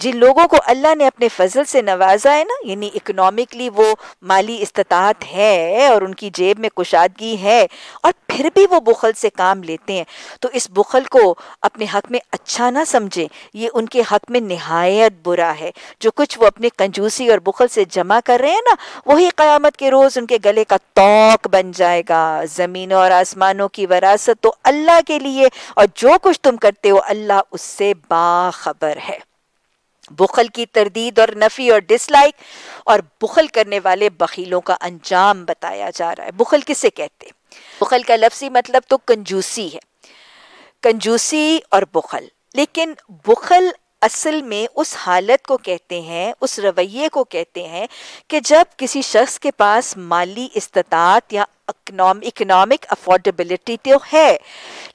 जिन लोगों को अल्लाह ने अपने फजल से नवाजा है ना यानी इकनॉमिकली वो माली इस्तात है और उनकी जेब में कुशादगी है और फिर भी वो बुखल से काम लेते हैं तो इस बुखल को अपने हक में अच्छा ना समझें ये उनके हक में नहायत बुरा है जो कुछ वो अपने कंजूसी और बुखल से जमा कर रहे हैं ना वही क़्यामत के रोज़ उनके गले का तोक बन जाएगा ज़मीन और आसमानों की वरासत तो अल्लाह के लिए और जो कुछ तुम करते हो अल्लाह उससे बाखबर है बुखल की तरदीद और नफ़ी और डिसलाइक और बुखल करने वाले बकीलों का अंजाम बताया जा रहा है बुखल किसे कहते हैं बुखल का लफ्सी मतलब तो कंजूसी है कंजूसी और बुखल लेकिन बुखल असल में उस हालत को कहते हैं उस रवैये को कहते हैं कि जब किसी शख्स के पास माली इस्तात या इकनॉमिक अफोर्डेबिलिटी तो है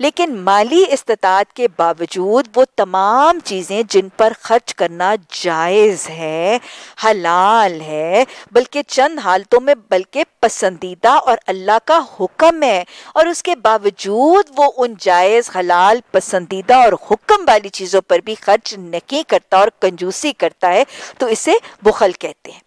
लेकिन माली इस्तात के बावजूद वो तमाम चीज़ें जिन पर खर्च करना जायज़ है हलाल है बल्कि चंद हालतों में बल्कि पसंदीदा और अल्लाह का हुक्म है और उसके बावजूद वो उन जायज़ हलाल पसंदीदा और हुक्म वाली चीज़ों पर भी खर्च नहीं करता और कंजूसी करता है तो इसे बुखल कहते हैं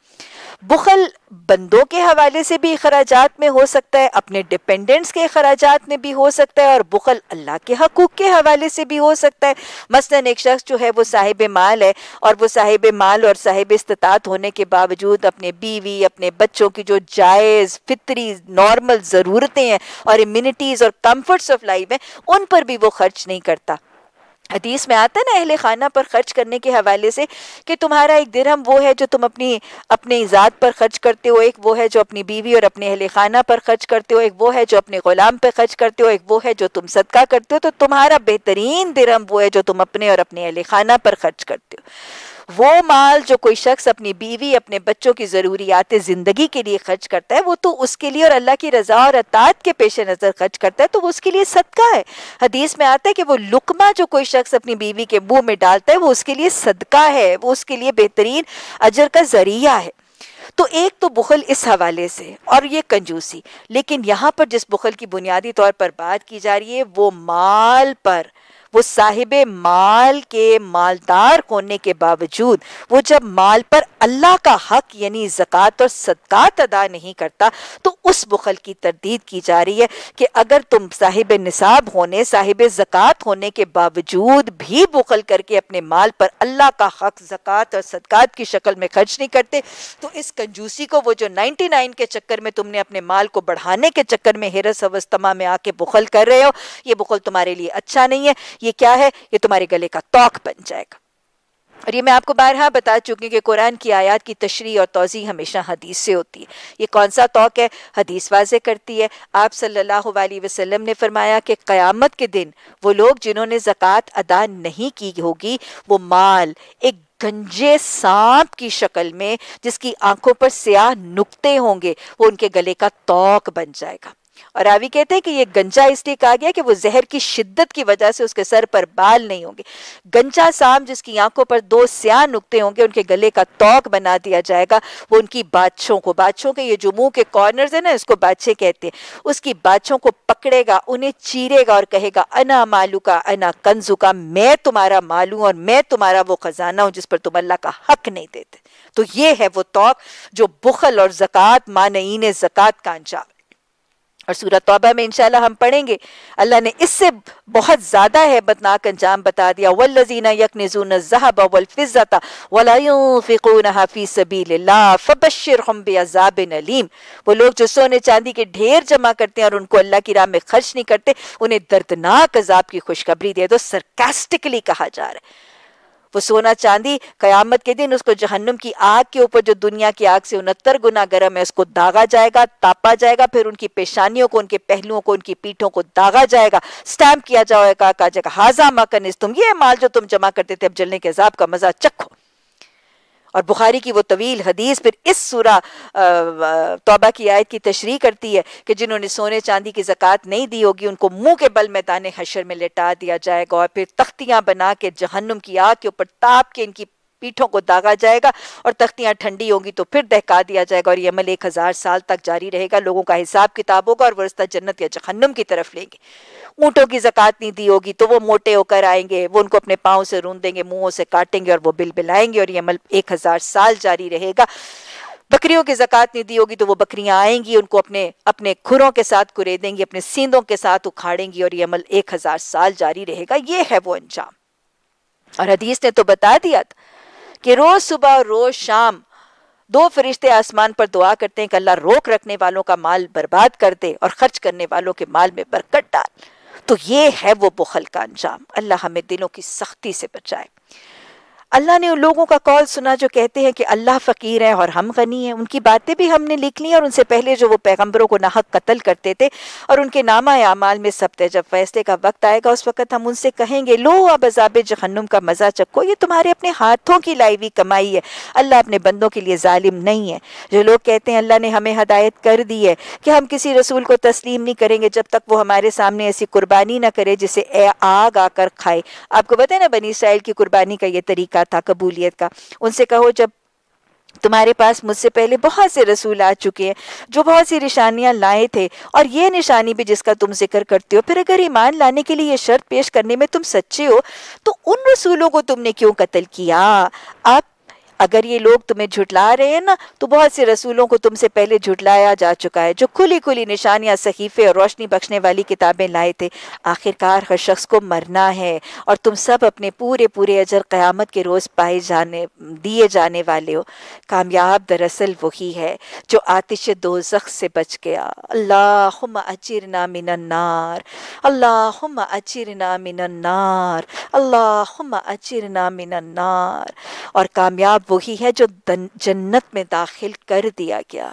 बुखल बंदों के हवाले से भी अखराज में हो सकता है अपने डिपेंडेंट्स के अखराज में भी हो सकता है और बुखल अल्लाह के हकूक़ के हवाले से भी हो सकता है मसलन एक शख्स जो है वो साहिब माल है और वो साहिब माल और साहिब इस्तात होने के बावजूद अपने बीवी अपने बच्चों की जो जायज़ फितरी नॉर्मल ज़रूरतें हैं और इम्यूनिटीज़ और कम्फर्ट्स ऑफ लाइफ हैं उन पर भी वो खर्च नहीं करता हदीस में आता है ना अहल खाना पर खर्च करने के हवाले से कि तुम्हारा एक दिरहम वो है जो तुम अपनी अपने ज़ात पर खर्च करते हो एक वो है जो अपनी बीवी और अपने अहल खाना पर खर्च करते हो एक वो है जो अपने ग़ुलाम पर खर्च करते हो एक वो है जो तुम सदका करते हो तो तुम्हारा बेहतरीन दिरहम वो है जो तुम अपने और अपने अहल खाना पर खर्च करते हो वो माल जो कोई शख्स अपनी बीवी अपने बच्चों की ज़रूरियात ज़िंदगी के लिए खर्च करता है वो तो उसके लिए और अल्लाह की रजा और अतात के पेश नज़र खर्च करता है तो वो उसके लिए सदका है हदीस में आता है कि वो लुकमा जो कोई शख्स अपनी बीवी के मुँह में डालता है वो उसके लिए सदका है वो उसके लिए बेहतरीन अजर का ज़रिया है तो एक तो बुखल इस हवाले से और ये कंजूसी लेकिन यहाँ पर जिस बुखल की बुनियादी तौर पर बात की जा रही है वो माल पर वो साहिब माल के मालदार होने के बावजूद वो जब माल पर अल्लाह का हक यानी जक़ात और सदक़ात अदा नहीं करता तो उस बुखल की तरदीद की जा रही है कि अगर तुम साहिब निसाब होने साहिब ज़क़़त होने के बावजूद भी बुखल करके अपने माल पर अल्लाह का हक ज़क़़त और सदक़ात की शक्ल में खर्च नहीं करते तो इस कंजूसी को वो जो नाइन्टी नाइन के चक्कर में तुमने अपने माल को बढ़ाने के चक्कर में हेरस अवस्तमा में आके बुखल कर रहे हो ये बुखल तुम्हारे लिए अच्छा नहीं है ये क्या है ये तुम्हारे गले का तोक बन जाएगा और ये मैं आपको बारहा बता चुकी हूँ कि कुरान की आयत की तशरी और तोज़ी हमेशा हदीस से होती है ये कौन सा तोक़ है हदीस वाज करती है आप सल्लल्लाहु अलैहि वसल्लम ने फरमाया कि क़यामत के दिन वो लोग जिन्होंने ज़क़़त अदा नहीं की होगी वो माल एक गंजे सांप की शक्ल में जिसकी आंखों पर स्याह नुकते होंगे वो उनके गले का तोक बन जाएगा और रावी कहते हैं कि ये गंजा इसलिए कहा गया कि वो जहर की शिद्दत की वजह से उसके सर पर बाल नहीं होंगे गंजा साम जिसकी आंखों पर दो स्याह नुकते होंगे उनके गले का तोक बना दिया जाएगा वो उनकी बादशों को बादशों के ये जो मुंह के कॉर्नर है ना इसको बादशे कहते हैं उसकी बादशों को पकड़ेगा उन्हें चीरेगा और कहेगा अना मालू का अना कंजू का मैं तुम्हारा मालू और मैं तुम्हारा वो खजाना हूं जिस पर तुम अल्लाह का हक नहीं देते तो ये है वो तोक जो बुखल और जक़ात मान जक़ात का अंजाम और सूरत तोबा में इनशाला हम पढ़ेंगे अल्लाह ने इससे बहुत ज़्यादा है बदनाक अंजाम बता दिया वल्लजीना यकनजून ज़हब वलफ़िज़ता वलायूफ़िकून हफ़ी सबील फ़बशर हम बेअाबिन वो लोग जो सोने चांदी के ढेर जमा करते हैं और उनको अल्लाह की राह में खर्च नहीं करते उन्हें दर्दनाक अजाब की खुशखबरी दे दो सरकेस्टिकली कहा जा रहा है वो सोना चांदी कयामत के दिन उसको जहन्नुम की आग के ऊपर जो दुनिया की आग से उनहत्तर गुना गर्म है उसको दागा जाएगा तापा जाएगा फिर उनकी पेशानियों को उनके पहलुओं को उनकी पीठों को दागा जाएगा स्टैम्प किया जाएगा कहा जाएगा हाजा मकन तुम ये माल जो तुम जमा करते थे अब जलने के अजाब का मजा चखो और बुखारी की वो तवील हदीस फिर इस सूरा तोबा की आयत की तशरी करती है कि जिन्होंने सोने चांदी की जक़ात नहीं दी होगी उनको मुंह के बल मैदान हशर में लेटा दिया जाएगा और फिर तख्तियां बना के जहन्नुम की आग के ऊपर ताप के इनकी पीठों को दागा जाएगा और तख्तियां ठंडी होंगी तो फिर दहका दिया जाएगा और ये अमल एक हजार साल तक जारी रहेगा लोगों का हिसाब किताब होगा और वरिस्ता जन्नत या जखन्नम की तरफ लेंगे ऊँटों की जक़ात नहीं दी होगी तो वो मोटे होकर आएंगे वो उनको अपने पाँव से देंगे मुँहों से काटेंगे और वो बिल बिलाएंगे और ये अमल एक हजार साल जारी रहेगा बकरियों की जक़ात नहीं दी होगी तो वो बकरियां आएंगी उनको अपने अपने खुरों के साथ कुरेदेंगी अपने सींदों के साथ उखाड़ेंगी और ये अमल एक हजार साल जारी रहेगा ये है वो अंजाम और हदीस ने तो बता दिया था कि रोज सुबह और रोज शाम दो फरिश्ते आसमान पर दुआ करते हैं कि अल्लाह रोक रखने वालों का माल बर्बाद कर दे और खर्च करने वालों के माल में बरकत डाल तो ये है वो बुखल का अंजाम अल्लाह हमें दिलों की सख्ती से बचाए अल्लाह ने उन लोगों का कॉल सुना जो कहते हैं कि अल्लाह फ़कीर है और हम गनी हैं उनकी बातें भी हमने लिख ली और उनसे पहले जो वो पैगंबरों को नाहक कत्ल करते थे और उनके नामा अमाल में सब थे जब फैसले का वक्त आएगा उस वक्त हम उनसे कहेंगे लो अब अजाब जहन्नुम का मज़ा चको ये तुम्हारे अपने हाथों की लाई हुई कमाई है अल्लाह अपने बंदों के लिए ालिम नहीं है जो लोग कहते हैं अल्लाह ने हमें हदायत कर दी है कि हम किसी रसूल को तस्लीम नहीं करेंगे जब तक वो हमारे सामने ऐसी कुर्बानी ना करे जिसे आग आकर खाए आपको पता ना बनी साइल की कुर्बानी का ये तरीका तरीका था कबूलियत का उनसे कहो जब तुम्हारे पास मुझसे पहले बहुत से रसूल आ चुके हैं जो बहुत सी निशानियां लाए थे और ये निशानी भी जिसका तुम जिक्र करते हो फिर अगर ईमान लाने के लिए ये शर्त पेश करने में तुम सच्चे हो तो उन रसूलों को तुमने क्यों कत्ल किया आप अगर ये लोग तुम्हें झुटला रहे हैं ना तो बहुत से रसूलों को तुमसे पहले झुटलाया जा चुका है जो खुली खुली निशानियां सहीफे और रोशनी बख्शने वाली किताबें लाए थे आखिरकार हर शख्स को मरना है और तुम सब अपने पूरे पूरे अजर क़यामत के रोज़ पाए जाने दिए जाने वाले हो कामयाब दरअसल वही है जो आतिश दो से बच गया अल्लाह अचिर ना मिनन्नार अल्लाह अचिर ना मिनन्नार अल्लाह अचिर ना मिनन्नार और कामयाब वही है जो जन्नत में दाखिल कर दिया गया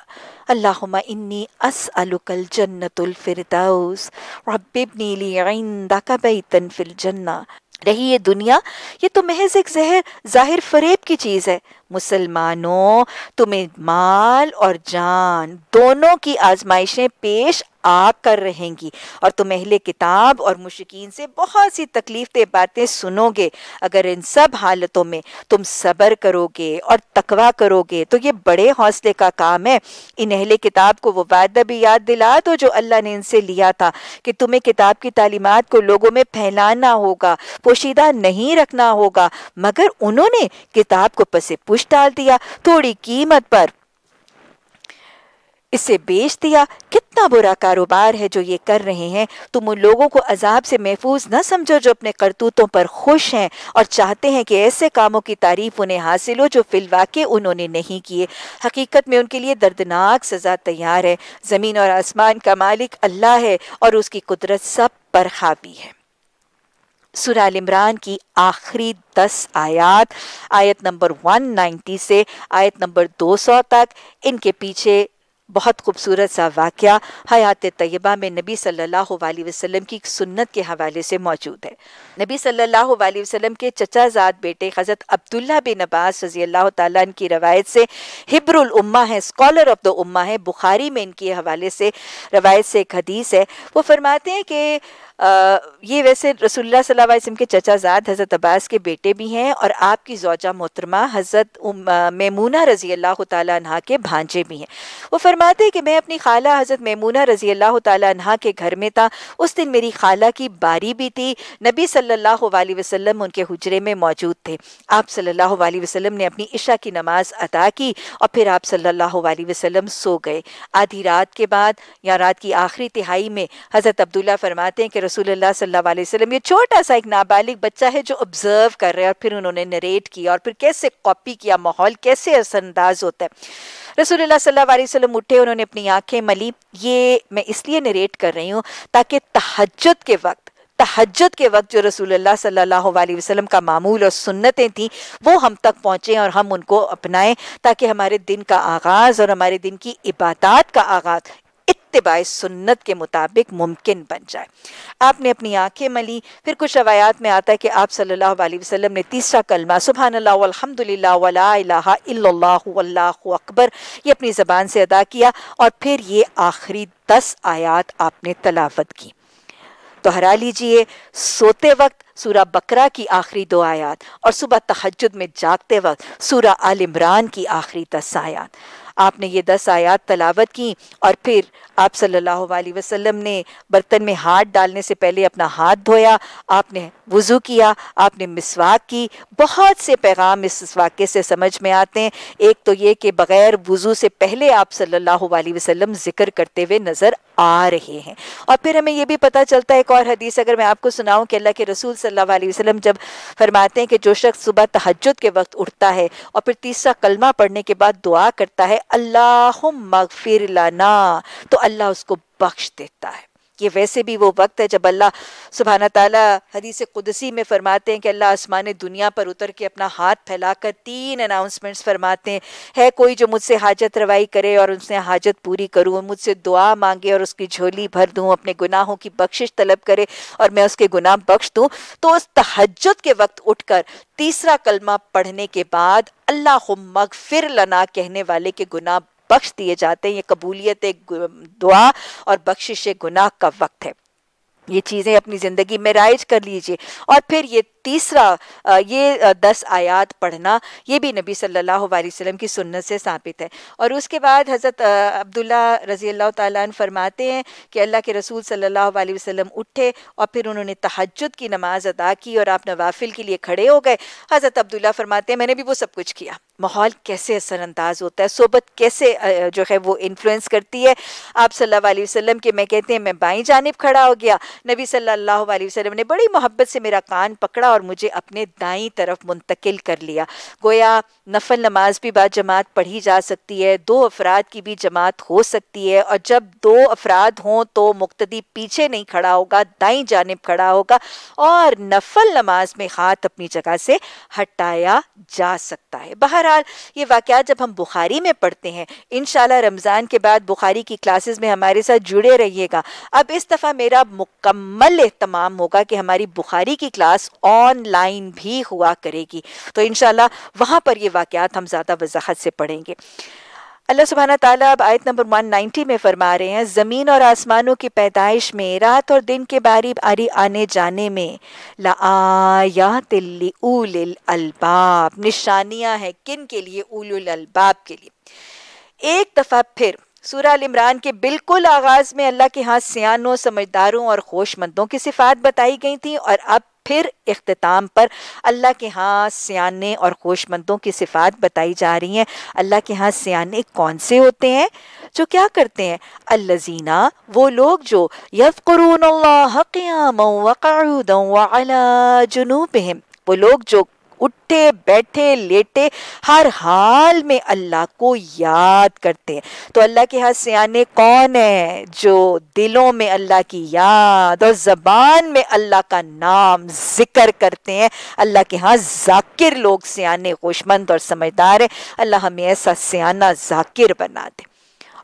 अल्लाहुम्मा इन्नी असअलुकल जन्नतुलफिरदौस रब्बिबनी ली इंदका बैतन फिल जन्ना रही ये दुनिया ये तो महज एक जहर जाहिर फरेब की चीज़ है मुसलमानों तुम्हें माल और जान दोनों की आजमाइशें पेश आग कर रहेंगी और तुम अहले किताब और मुश्किन से बहुत सी तकलीफ दे बातें सुनोगे अगर इन सब हालतों में तुम सब्र करोगे और तकवा करोगे तो ये बड़े हौसले का काम है इन अहले किताब को वो वायदा भी याद दिला दो जो अल्लाह ने इनसे लिया था कि तुम्हें किताब की तालीमत को लोगों में फैलाना होगा पोशीदा नहीं रखना होगा मगर उन्होंने किताब को पसे पुश डाल दिया थोड़ी कीमत पर इसे बेच दिया कितना बुरा कारोबार है जो ये कर रहे हैं तुम उन लोगों को अजाब से महफूज न समझो जो अपने करतूतों पर खुश हैं और चाहते हैं कि ऐसे कामों की तारीफ उन्हें हासिल हो जो फिलवाके उन्होंने नहीं किए हकीकत में उनके लिए दर्दनाक सज़ा तैयार है ज़मीन और आसमान का मालिक अल्लाह है और उसकी कुदरत सब पर हावी है सुराल इमरान की आखिरी दस आयात आयत नंबर 190 से आयत नंबर 200 तक इनके पीछे बहुत खूबसूरत सा वाक़ हयात तयबा में नबी सल्लल्लाहु अलैहि वसल्लम की सुन्नत के हवाले से मौजूद है नबी सल्लल्लाहु अलैहि वसल्लम के चचाजाद बेटे हज़रत अब्दुल्ला बिन अब्बास रजी अल्लाह तन की रवायत से हिब्रुल उम्मा है स्कॉलर ऑफ द उम्मा है बुखारी में इनके हवाले से रवायत से एक हदीस है वो फरमाते हैं कि ये वैसे रसुल्ला सल्लल्लाहु अलैहि वसल्लम के चचाजाद हज़रत अब्बास के बेटे भी हैं और आपकी जोजा मोहतरमा हज़रत मेमूना रज़ी अल्लाह तह के भांजे भी हैं वो फरमाते हैं कि मैं अपनी खाला हज़रत मेमूना रज़ी अल्लाह तह के घर में था उस दिन मेरी खाला की बारी भी थी नबी सल्ला वसम उनके हजरे में मौजूद थे आप सल्ला वसम ने अपनी इशा की नमाज अदा की और फिर आप सल्ला वसम सो गए आधी रात के बाद या रात की आखिरी तिहाई में हज़रत अब्दुल्ला फरमाते हैं कि रसूल वसल्लम ये छोटा सा एक नाबालिग बच्चा है जो ऑब्जर्व कर रहे हैं और फिर उन्होंने नरेट किया और फिर कैसे कॉपी किया माहौल कैसे असरअंदाज होता है रसूल सल्लल्लाहु उठे उन्होंने अपनी आंखें मली ये मैं इसलिए नरेट कर रही हूँ ताकि तहजद के वक्त तहजद के वक्त जो रसूल सल्लल्लाहु का मामूल और सुन्नतें थीं वो हम तक पहुँचें और हम उनको अपनाएं ताकि हमारे दिन का आगाज़ और हमारे दिन की इबादत का आगाज़ इतबाई सुन्नत के मुताबिक मुमकिन बन जाए आपने अपनी आंखें मली फिर कुछ रवायात में आता है कि आप सल्लल्लाहु अलैहि वसल्लम ने तीसरा कलमा सुबहान अकबर ये अपनी ज़बान से अदा किया और फिर ये आखिरी दस आयात आपने तलावत की तो हरा लीजिए सोते वक्त सूरा बकरा की आखिरी दो आयात और सुबह तहजद में जागते वक्त सूरा आल इमरान की आखिरी दस आयात आपने ये दस आयात तलावत की और फिर आप सल्लल्लाहु अलैहि वसल्लम ने बर्तन में हाथ डालने से पहले अपना हाथ धोया आपने वज़ू किया आपने मिसवाक की बहुत से पैगाम इस वाक्य से समझ में आते हैं एक तो ये कि बग़ैर वज़ू से पहले आप सल्लल्लाहु अलैहि वसल्लम ज़िक्र करते हुए नज़र आ रहे हैं और फिर हमें यह भी पता चलता है एक और हदीस अगर मैं आपको सुनाऊं कि अल्लाह के रसूल सल्लल्लाहु अलैहि वसल्लम जब फरमाते हैं कि जो शख्स सुबह तहजद के वक्त उठता है और फिर तीसरा कलमा पढ़ने के बाद दुआ करता है अल्लाह मगफिर लाना तो अल्लाह उसको बख्श देता है ये वैसे भी वो वक्त है जब अल्लाह सुबहाना तला हदीस कुदसी में फरमाते हैं कि अल्लाह आसमान दुनिया पर उतर के अपना हाथ फैलाकर तीन अनाउंसमेंट्स फरमाते हैं है कोई जो मुझसे हाजत रवाई करे और उनसे हाजत पूरी करूँ मुझसे दुआ मांगे और उसकी झोली भर दूँ अपने गुनाहों की बख्शिश तलब करे और मैं उसके गुनाह बख्श दूँ तो उस तहजद के वक्त उठकर तीसरा कलमा पढ़ने के बाद अल्लाह फिर लना कहने वाले के गुनाह बख्श दिए जाते हैं ये कबूलियत दुआ और बख्शिश गुनाह का वक्त है ये चीज़ें अपनी ज़िंदगी में राइज कर लीजिए और फिर ये तीसरा ये दस आयात पढ़ना ये भी नबी सल्लल्लाहु अलैहि वसल्लम की सुन्नत से साबित है और उसके बाद हज़रत अब्दुल्ला रज़ी अल्लाह तालन फरमाते हैं कि अल्लाह के रसूल सल्लल्लाहु अलैहि वसल्लम उठे और फिर उन्होंने तहजद की नमाज़ अदा की और आप नवाफिल के लिए खड़े हो गए हज़रत अब्दुल्ला फरमाते हैं मैंने भी वो सब कुछ किया माहौल कैसे असरानंदाज होता है सोबत कैसे जो है वो इन्फ्लुएंस करती है आप सल्लल्लाहु अलैहि वसल्लम के मैं कहते हैं मैं बाई जानब खड़ा हो गया नबी सल्लल्लाहु अलैहि वसल्लम ने बड़ी मोहब्बत से मेरा कान पकड़ा और मुझे अपने दाई तरफ मुंतकिल कर लिया गोया नफल नमाज भी बात जमात पढ़ी जा सकती है दो अफराद की भी जमात हो सकती है और जब दो अफराद हों तो मुक्तदी पीछे नहीं खड़ा होगा दाई जानब खड़ा होगा और नफल नमाज में हाथ अपनी जगह से हटाया जा सकता है बहरहाल ये वाक़ जब हम बुखारी में पढ़ते हैं इन रमज़ान के बाद बुखारी की क्लासेस में हमारे साथ जुड़े रहिएगा अब इस दफ़ा मेरा मुकम्मल अहतमाम होगा कि हमारी बुखारी की क्लास ऑन ऑनलाइन भी हुआ करेगी तो इन वहाँ पर ये वाक़ात हम ज़्यादा वजाहत से पढ़ेंगे अल्लाह सुबहाना ताली अब आयत नंबर 190 में फरमा रहे हैं ज़मीन और आसमानों की पैदाइश में रात और दिन के बारी बारी आने जाने में लाया तिल्ली उल अलबाब निशानियाँ हैं किन के लिए उल के लिए एक दफ़ा फिर सूरा इमरान के बिल्कुल आगाज़ में अल्लाह के यहाँ सियानों समझदारों और होशमंदों की सिफात बताई गई थी और अब फिर अख्ताम पर अल्लाह के यहाँ सियाने और खोशमंदों की सिफात बताई जा रही हैं अल्लाह के यहाँ सियाने कौन से होते हैं जो क्या करते हैं अल्लाजीना वो लोग जो यफ़रून क़याम वक़ादम जुनूब वो लोग जो उठे बैठे लेटे हर हाल में अल्लाह को याद करते हैं तो अल्लाह के से सियाने कौन है जो दिलों में अल्लाह की याद और ज़बान में अल्लाह का नाम जिक्र करते हैं अल्लाह के यहाँ जाकिर लोग सियाने खुशमंद और समझदार है अल्लाह हमें ऐसा सियाना जाकिर बना दे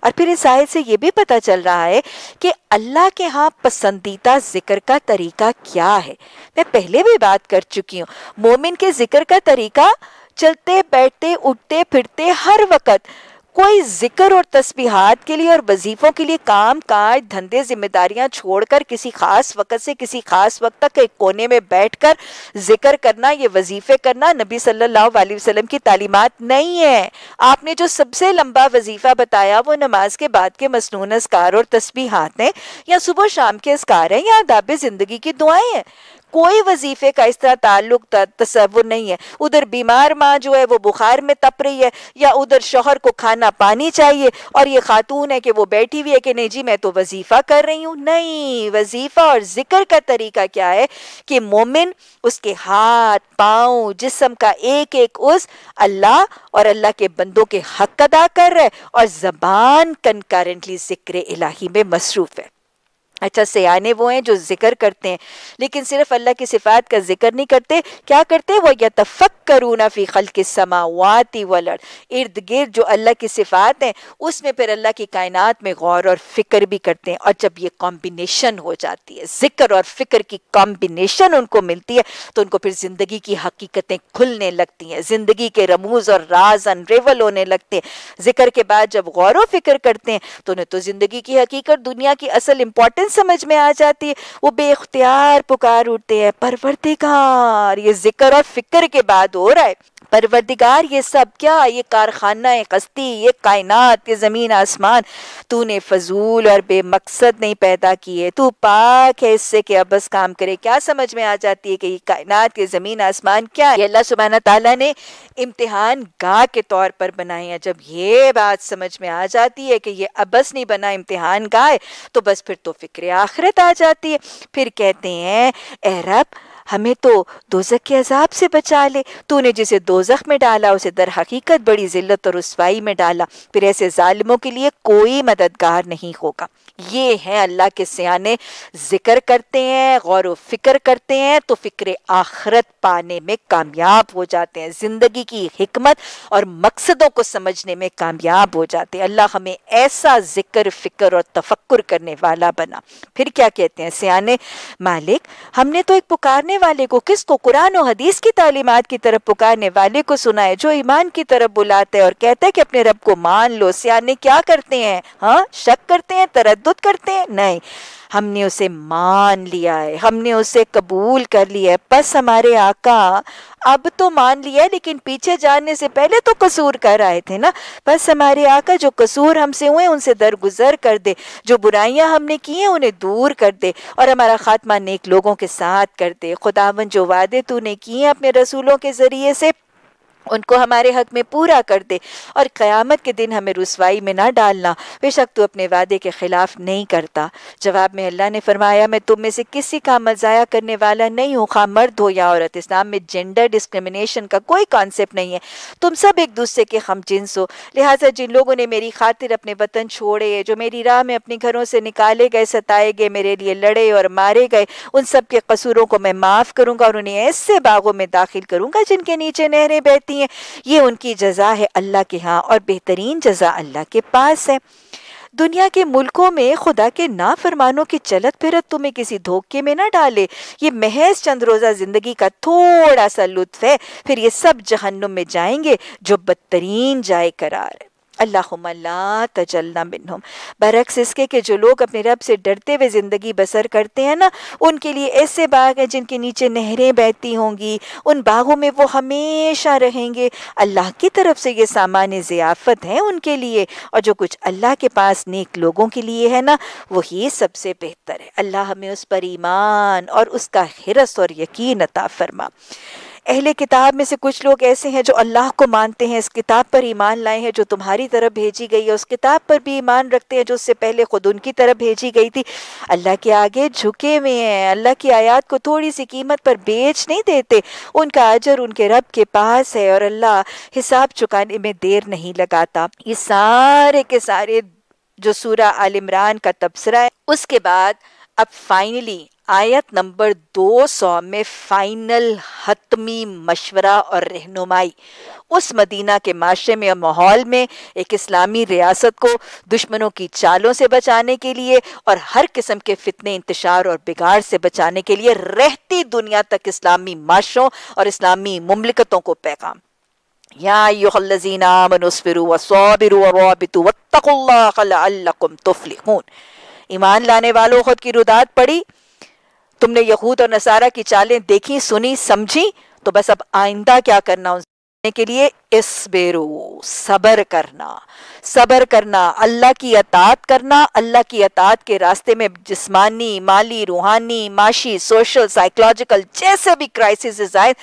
और फिर इस आयत से ये भी पता चल रहा है कि अल्लाह के यहाँ पसंदीदा जिक्र का तरीका क्या है मैं पहले भी बात कर चुकी हूँ मोमिन के जिक्र का तरीका चलते बैठते उठते फिरते हर वक्त कोई जिक्र और तस्बीहात के लिए और वजीफों के लिए काम काज धंधे जिम्मेदारियां छोड़कर किसी खास वक़्त से किसी खास वक्त तक एक कोने में बैठकर जिक्र करना ये वजीफे करना नबी सल्लल्लाहु अलैहि वसल्लम की तालीमात नहीं है आपने जो सबसे लंबा वजीफा बताया वो नमाज के बाद के मसनून असकार और तस्बीहात हैं या सुबह शाम के असकार हैं या आदाब ज़िंदगी की दुआएं हैं कोई वजीफे का इस तरह ताल्लुक तस्वुर नहीं है उधर बीमार माँ जो है वो बुखार में तप रही है या उधर शोहर को खाना पानी चाहिए और ये खातून है कि वो बैठी हुई है कि नहीं जी मैं तो वजीफा कर रही हूँ नहीं वजीफा और जिक्र का तरीका क्या है कि मोमिन उसके हाथ पाओ जिसम का एक एक उस अल्लाह और अल्लाह के बंदों के हक अदा कर रहा है और जबान कनकारेंटली जिक्र इलाही में मसरूफ है अच्छा सयाने वो हैं जो जिक्र करते हैं लेकिन सिर्फ अल्लाह की सिफात का जिक्र नहीं करते क्या करते हैं वो या तफक ना फ़ी खल के समावाती वलड़ इर्द गिर्द जो अल्लाह की सिफात हैं उसमें फिर अल्लाह की कायनात में गौर और फ़िक्र भी करते हैं और जब ये कॉम्बिनेशन हो जाती है जिक्र और फ़िक्र की कॉम्बिनेशन उनको मिलती है तो उनको फिर ज़िंदगी की हकीकतें खुलने लगती हैं ज़िंदगी के रमूज और राज अनरेवल होने लगते हैं जिक्र के बाद जब गौर व फिक्र करते हैं तो उन्हें तो ज़िंदगी की हकीकत दुनिया की असल इंपॉर्टेंस लाइन समझ में आ जाती है वो बेख्तियार पुकार उठते हैं परवरदिगार ये जिक्र और फिक्र के बाद हो रहा है परवरदिगार ये सब क्या ये कारखाना है कस्ती ये कायनात ये ज़मीन आसमान तूने फजूल और बेमकसद नहीं पैदा किए तू पाक है इससे कि अब बस काम करे क्या समझ में आ जाती है कि ये कायनात ये ज़मीन आसमान क्या है अल्लाह सुबहाना ताला ने इम्तिहान गा के तौर पर बनाए हैं जब ये बात समझ में आ जाती है कि ये अबस नहीं बना इम्तिहान गाह तो बस फिर तो फ़िक्र आखिरत आ जाती है फिर कहते हैं ए रब हमें तो दोजख के अजाब से बचा ले तूने जिसे दोजख में डाला उसे दर हकीकत बड़ी जिल्लत और रसवाई में डाला फिर ऐसे ालमों के लिए कोई मददगार नहीं होगा ये हैं अल्लाह के सियाने जिक्र करते हैं गौर व फिक्र करते हैं तो फ़िक्र आखरत पाने में कामयाब हो जाते हैं ज़िंदगी की हमत और मकसदों को समझने में कामयाब हो जाते हैं अल्लाह हमें ऐसा जिक्र फ़िक्र और तफक्र करने वाला बना फिर क्या कहते हैं सियाने मालिक हमने तो एक पुकारने वाले को किसको कुरान और हदीस की तालीमत की तरफ पुकारने वाले को सुना है जो ईमान की तरफ बुलाता है और कहता है कि अपने रब को मान लो सियाने क्या करते हैं हाँ शक करते हैं तरद प्रस्तुत करते हैं नहीं हमने उसे मान लिया है हमने उसे कबूल कर लिया है बस हमारे आका अब तो मान लिया है लेकिन पीछे जाने से पहले तो कसूर कर आए थे ना बस हमारे आका जो कसूर हमसे हुए उनसे दरगुजर कर दे जो बुराइयां हमने की हैं उन्हें दूर कर दे और हमारा खात्मा नेक लोगों के साथ कर दे खुदावन जो वादे तूने किए अपने रसूलों के ज़रिए से उनको हमारे हक में पूरा कर दे और क़यामत के दिन हमें रसवाई में ना डालना बेशक तू अपने वादे के ख़िलाफ़ नहीं करता जवाब में अल्लाह ने फरमाया मैं तुम में से किसी का अमल ज़ाया करने वाला नहीं हूँ खा मर्द हो या औरत इस्लाम में जेंडर डिस्क्रमिनेशन का कोई कॉन्सेप्ट नहीं है तुम सब एक दूसरे के हम जिन्स हो लिहाजा जिन लोगों ने मेरी खातिर अपने वतन छोड़े जो मेरी राह में अपने घरों से निकाले गए सताए गए मेरे लिए लड़े और मारे गए उन सब के कसूरों को मैं माफ़ करूँगा और उन्हें ऐसे बागों में दाखिल करूँगा जिनके नीचे नहरें बहती हैं ये उनकी जजा है अल्लाह के यहाँ और बेहतरीन जजा अल्लाह के पास है दुनिया के मुल्कों में खुदा के ना फरमानों की चलत फिरत तुम्हें किसी धोखे में ना डाले ये महज चंद रोज़ा ज़िंदगी का थोड़ा सा लुत्फ है फिर ये सब जहन्नुम में जाएंगे जो बदतरीन जाए करार है अल्लाह तजलना बिनहम बरक्स इसके कि जो लोग अपने रब से डरते हुए ज़िंदगी बसर करते हैं ना उनके लिए ऐसे बाग हैं जिनके नीचे नहरें बहती होंगी उन बागों में वो हमेशा रहेंगे अल्लाह की तरफ से ये सामान्य ज़ियाफ़त हैं उनके लिए और जो कुछ अल्लाह के पास नेक लोगों के लिए है ना वही सबसे बेहतर है अल्लाह हमें उस पर ईमान और उसका हिरस और यकीन अता फरमा अहले किताब में से कुछ लोग ऐसे हैं जो अल्लाह को मानते हैं इस किताब पर ईमान लाए हैं जो तुम्हारी तरफ भेजी गई है उस किताब पर भी ईमान रखते हैं जो उससे पहले खुद उनकी तरफ भेजी गई थी अल्लाह के आगे झुके हुए हैं अल्लाह की आयात को थोड़ी सी कीमत पर बेच नहीं देते उनका अजर उनके रब के पास है और अल्लाह हिसाब चुकाने में देर नहीं लगाता ये सारे के सारे जो सूरा आल इमरान का तबसरा है उसके बाद अब फाइनली आयत नंबर दो सौ में फाइनल हतमी मशवरा और रहनुमाई उस मदीना के माशरे में और माहौल में एक इस्लामी रियासत को दुश्मनों की चालों से बचाने के लिए और हर किस्म के फितने इंतशार और बिगाड़ से बचाने के लिए रहती दुनिया तक इस्लामी माशरों और इस्लामी ममलिकतों को पैगाम ईमान लाने वालों खुद की रुदात पड़ी तुमने यहूद और नसारा की चालें देखी सुनी समझी तो बस अब आइंदा क्या करना उनसे के लिए इस बेरू सबर करना सबर करना अल्लाह की अतात करना अल्लाह की अतात के रास्ते में जिस्मानी माली रूहानी माशी सोशल साइकोलॉजिकल जैसे भी क्राइसिस आए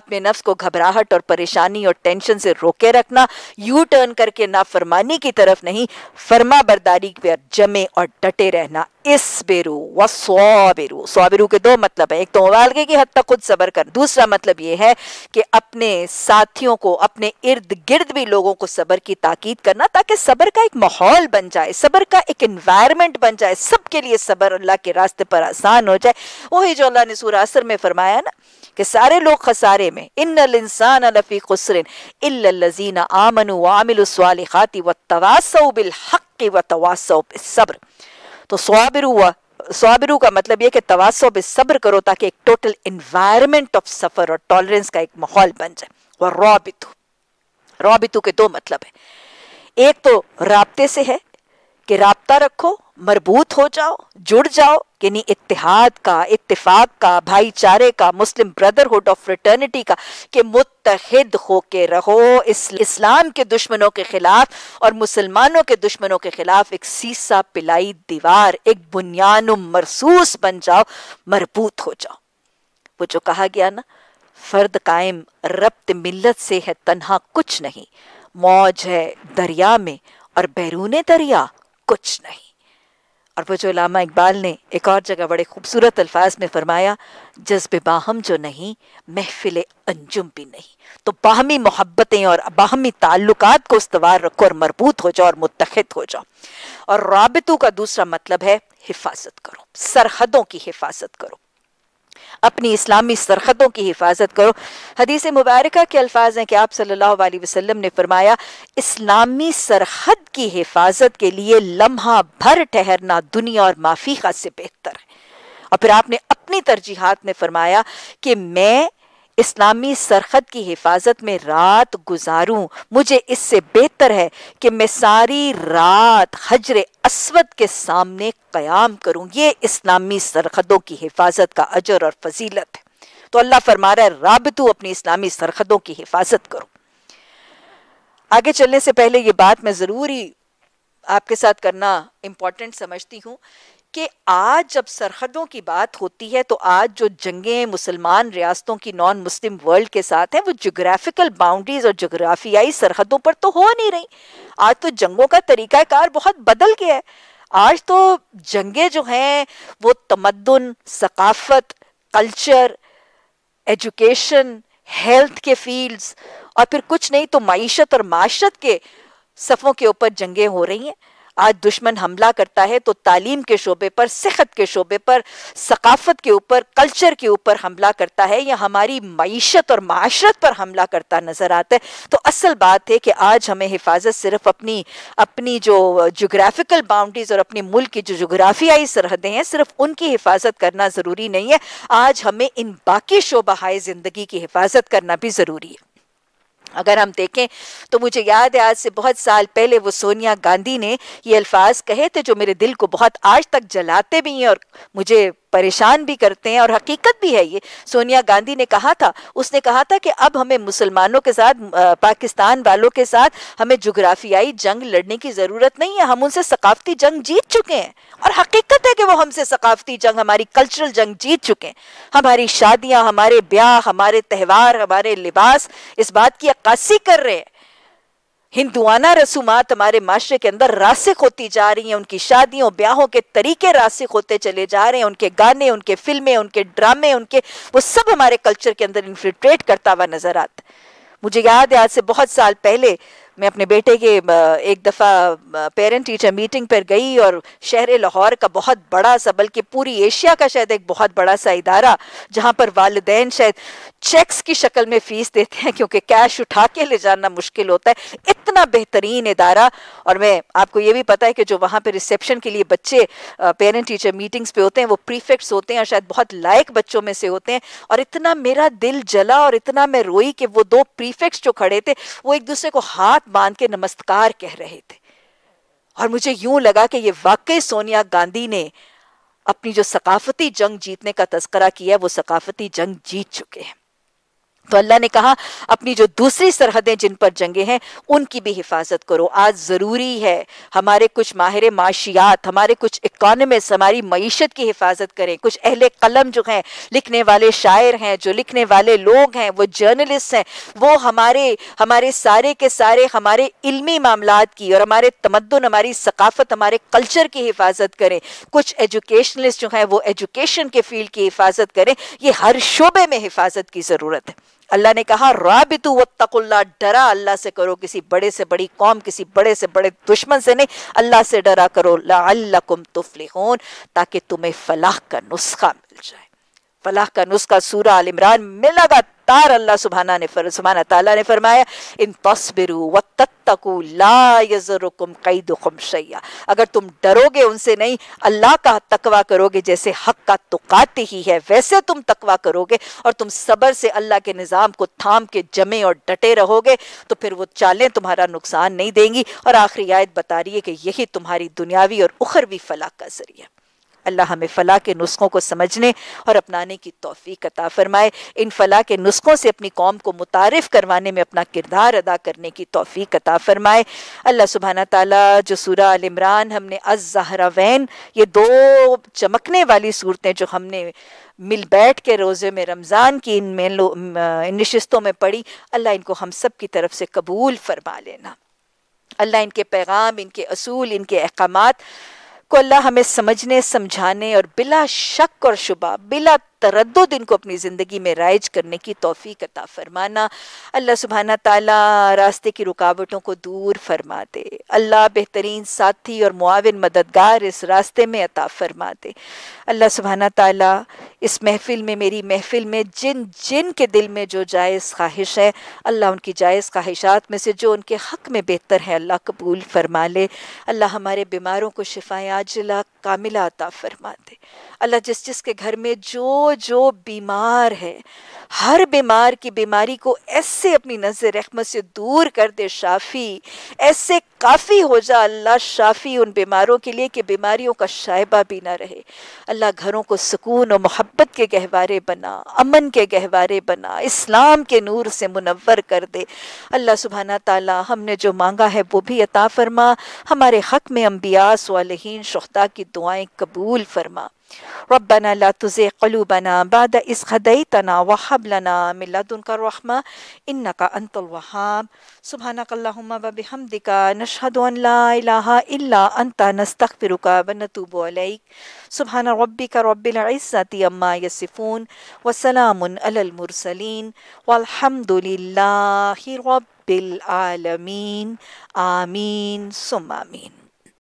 अपने नफ्स को घबराहट और परेशानी और टेंशन से रोके रखना यू टर्न करके नाफरमानी की तरफ नहीं फरमा बरदारी पर जमे और डटे रहना इसबेरू व सोबेरू सोबेरू के दो मतलब है एक तो मुबालगे की हद तक खुद सबर कर दूसरा मतलब यह है कि अपने साथियों को अपने इर्द गिर्द भी लोगों को सबर की ताकीद करना ताकि सबर का एक माहौल बन जाए सबर का एक इन्वायरमेंट बन जाए सबके लिए सबर अल्लाह के रास्ते पर आसान हो जाए वही जो अल्लाह ने सूर असर में फरमाया ना कि सारे लोग खसारे में इन इंसान अलफ़ी खुसरिन इल्लजीन वामिल खाती व बिल हक़ व तवासब सब्र तो स्वाबिर हुआ स्वाबिरू का मतलब यह कि तवासो बे सब्र करो ताकि एक टोटल इन्वायरमेंट ऑफ सफ़र और टॉलरेंस का एक माहौल बन जाए वह रॉबितु रॉबितु के दो मतलब है एक तो रबते से है कि रबता रखो मरबूत हो जाओ जुड़ जाओ यानी इतिहाद का इतफाक का भाईचारे का मुस्लिम ब्रदरहुड ऑफ फ्रटर्निटी का कि मुतहद होके रहो इस, इस्लाम के दुश्मनों के खिलाफ और मुसलमानों के दुश्मनों के खिलाफ एक सीसा पिलाई दीवार एक बुनियान मरसूस बन जाओ मरबूत हो जाओ वो जो कहा गया ना फर्द कायम रब्त मिलत से है तनहा कुछ नहीं मौज है दरिया में और बैरून दरिया कुछ नहीं और वो जो लामा इकबाल ने एक और जगह बड़े खूबसूरत अल्फाज में फरमाया जज्ब बाहम जो नहीं महफिल अंजुम भी नहीं तो बाहमी मोहब्बतें और बाहमी ताल्लुक को उसवार रखो और मरबूत हो जाओ और मुतहद हो जाओ और रबतों का दूसरा मतलब है हिफाजत करो सरहदों की हिफाजत करो अपनी इस्लामी सरहदों की हिफाजत करो हदीस मुबारक के अल्फाज हैं कि आप सल्लल्लाहु अलैहि वसल्लम ने फरमाया इस्लामी सरहद की हिफाजत के लिए लम्हा भर ठहरना दुनिया और माफीका से बेहतर है और फिर आपने अपनी तरजीहत में फरमाया कि मैं इस्लामी सरहद की हिफाजत में रात गुजारूं मुझे इससे बेहतर है कि मैं सारी रात हजर असवद के सामने क्याम करूं ये इस्लामी सरहदों की हिफाजत का अजर और फजीलत है तो अल्लाह फरमा रहा है राबतू अपनी इस्लामी सरहदों की हिफाजत करो आगे चलने से पहले ये बात मैं ज़रूरी आपके साथ करना इंपॉर्टेंट समझती हूँ कि आज जब सरहदों की बात होती है तो आज जो जंगें मुसलमान रियासतों की नॉन मुस्लिम वर्ल्ड के साथ हैं वो जोग्राफिकल बाउंड्रीज और जोग्राफियाई सरहदों पर तो हो नहीं रही आज तो जंगों का तरीका कार बहुत बदल गया है आज तो जंगे जो हैं वो तमदन सकाफत कल्चर एजुकेशन हेल्थ के फील्ड्स और फिर कुछ नहीं तो मीशत और माशरत के सफ़ों के ऊपर जंगें हो रही हैं आज दुश्मन हमला करता है तो तालीम के शोबे पर सेहत के शोबे पर सकाफत के ऊपर कल्चर के ऊपर हमला करता है या हमारी मीशत और माशरत पर हमला करता नज़र आता है तो असल बात है कि आज हमें हिफाजत सिर्फ अपनी अपनी जो जोग्राफिकल बाउंड्रीज और अपने मुल्क की जो जोग्राफियाई सरहदें हैं सिर्फ उनकी हिफाजत करना ज़रूरी नहीं है आज हमें इन बाकी शोबाई ज़िंदगी की हिफाजत करना भी ज़रूरी है अगर हम देखें तो मुझे याद है आज से बहुत साल पहले वो सोनिया गांधी ने ये अल्फाज कहे थे जो मेरे दिल को बहुत आज तक जलाते भी हैं और मुझे परेशान भी करते हैं और हकीकत भी है ये सोनिया गांधी ने कहा था उसने कहा था कि अब हमें मुसलमानों के साथ पाकिस्तान वालों के साथ हमें जुग्राफियाई जंग लड़ने की ज़रूरत नहीं है हम उनसे सकाफती जंग जीत चुके हैं और हकीकत है कि वो हमसे सकाफती जंग हमारी कल्चरल जंग जीत चुके हैं हमारी शादियाँ हमारे ब्याह हमारे त्यौहार हमारे लिबास इस बात की अक्कासी कर रहे हैं हिंदुआना रसूमात हमारे माशरे के अंदर रासिक होती जा रही हैं उनकी शादियों ब्याहों के तरीके रासिक होते चले जा रहे हैं उनके गाने उनके फिल्में उनके ड्रामे उनके वो सब हमारे कल्चर के अंदर इन्फिल्ट्रेट करता हुआ नजर आता मुझे याद है आज से बहुत साल पहले मैं अपने बेटे के एक दफ़ा पेरेंट टीचर मीटिंग पर गई और शहर लाहौर का बहुत बड़ा सा बल्कि पूरी एशिया का शायद एक बहुत बड़ा सा इदारा जहाँ पर वालदेन शायद चेक्स की शक्ल में फीस देते हैं क्योंकि कैश उठा के ले जाना मुश्किल होता है इतना बेहतरीन इदारा और मैं आपको ये भी पता है कि जो वहाँ पे रिसेप्शन के लिए बच्चे पेरेंट टीचर मीटिंग्स पे होते हैं वो प्रीफेक्ट्स होते हैं और शायद बहुत लायक बच्चों में से होते हैं और इतना मेरा दिल जला और इतना मैं रोई कि वो दो प्रीफेक्ट्स जो खड़े थे वो एक दूसरे को हाथ बांध के नमस्कार कह रहे थे और मुझे यूं लगा कि ये वाकई सोनिया गांधी ने अपनी जो सकाफती जंग जीतने का तस्करा किया है वो सकाफती जंग जीत चुके हैं तो अल्लाह ने कहा अपनी जो दूसरी सरहदें जिन पर जंगे हैं उनकी भी हिफाजत करो आज ज़रूरी है हमारे कुछ माहिर माशियात हमारे कुछ इकोनमिस्ट हमारी मीशत की हिफाजत करें कुछ अहले कलम जो हैं लिखने वाले शायर हैं जो लिखने वाले लोग हैं वो जर्नलिस्ट हैं वो हमारे हमारे सारे के सारे हमारे इल्मी मामला की और हमारे तमदन हमारी सकाफत हमारे कल्चर की हिफाजत करें कुछ एजुकेशनलिस्ट जो हैं वो एजुकेशन के फील्ड की हिफाजत करें ये हर शोबे में हिफाजत की ज़रूरत है अल्लाह ने कहा राबित वत्तकुल्ला डरा अल्लाह से करो किसी बड़े से बड़ी कौम किसी बड़े से बड़े दुश्मन से नहीं अल्लाह से डरा करो लाकुम तुफलिहून ताकि तुम्हें फलाह का नुस्खा मिल जाए फलाह का नुस्खा सूरा आल इमरान में लगा लगातार अल्लाह सुबहाना ने फर सुबहाना तला ने फरमाया इन तस्बिरु व तत्तकू ला यज़रुकुम खुम शैया अगर तुम डरोगे उनसे नहीं अल्लाह का तकवा करोगे जैसे हक का तुकात ही है वैसे तुम तकवा करोगे और तुम सब्र से अल्लाह के निज़ाम को थाम के जमे और डटे रहोगे तो फिर वो चालें तुम्हारा नुकसान नहीं देंगी और आखिरी आयत बता रही है कि यही तुम्हारी दुनियावी और उखरवी फलाह का जरिया अल्लाह हमें फ़लाह के नुस्खों को समझने और अपनाने की तोफ़ी कता फ़रमाए इन फ़लाह के नुस्खों से अपनी कौम को मुतारफ़ करवाने में अपना किरदार अदा करने की तोफ़ी कता फ़रमाए अल्लाह सुबहाना ताली जो सूरा अलमरान हमने अज़हरा वैन ये दो चमकने वाली सूरतें जो हमने मिल बैठ के रोज़े में रमज़ान की इन इन नशस्तों में पड़ी अल्लाह इनको हम सब की तरफ से कबूल फरमा लेना अल्लाह इनके पैगाम इनके असूल इनके अहकाम को अल्लाह हमें समझने समझाने और बिला शक और शुबा बिला तरद दिन को अपनी ज़िंदगी में राइज करने की तोफ़ी कता फरमाना अल्लाह सुबहाना ताली रास्ते की रुकावटों को दूर फरमा दे अल्लाह बेहतरीन साथी और मुआविन मददगार इस रास्ते में अता फरमा दे अल्लाह सुबहाना ताली इस महफिल में मेरी महफिल में जिन जिन के दिल में जो जायज़ ख्वाहिश है अल्लाह उनकी जायज़ ख्वाहिशात में से जो उनके हक़ में बेहतर है अल्लाह कबूल फरमा ले अल्लाह हमारे बीमारों को शिफाएँ आजला कामिला अता फरमा दे अल्लाह जिस जिस के घर में जो जो बीमार है हर बीमार की बीमारी को ऐसे अपनी नजर रहमत से दूर कर दे शाफ़ी ऐसे काफ़ी हो जा अल्लाह शाफ़ी उन बीमारों के लिए कि बीमारियों का शायबा भी ना रहे अल्लाह घरों को सुकून और मोहब्बत के गहवारे बना अमन के गहवारे बना इस्लाम के नूर से मुनवर कर दे अल्लाह सुबहाना ताला हमने जो मांगा है वो भी अता फरमा हमारे हक में अम्बिया सालहीन शहता की दुआएं कबूल फरमा ربنا لا تزغ قلوبنا बाद इस هديتنا तना وهب لنا من لدنك الرحمة إنك أنت الوهاب سبحانك اللهم وبحمدك نشهد أن لا إله إلا أنت نستغفرك ونتوب إليك سبحان ربك رب العزة عما يصفون وسلام على المرسلين والحمد لله رب العالمين آمين ثم آمين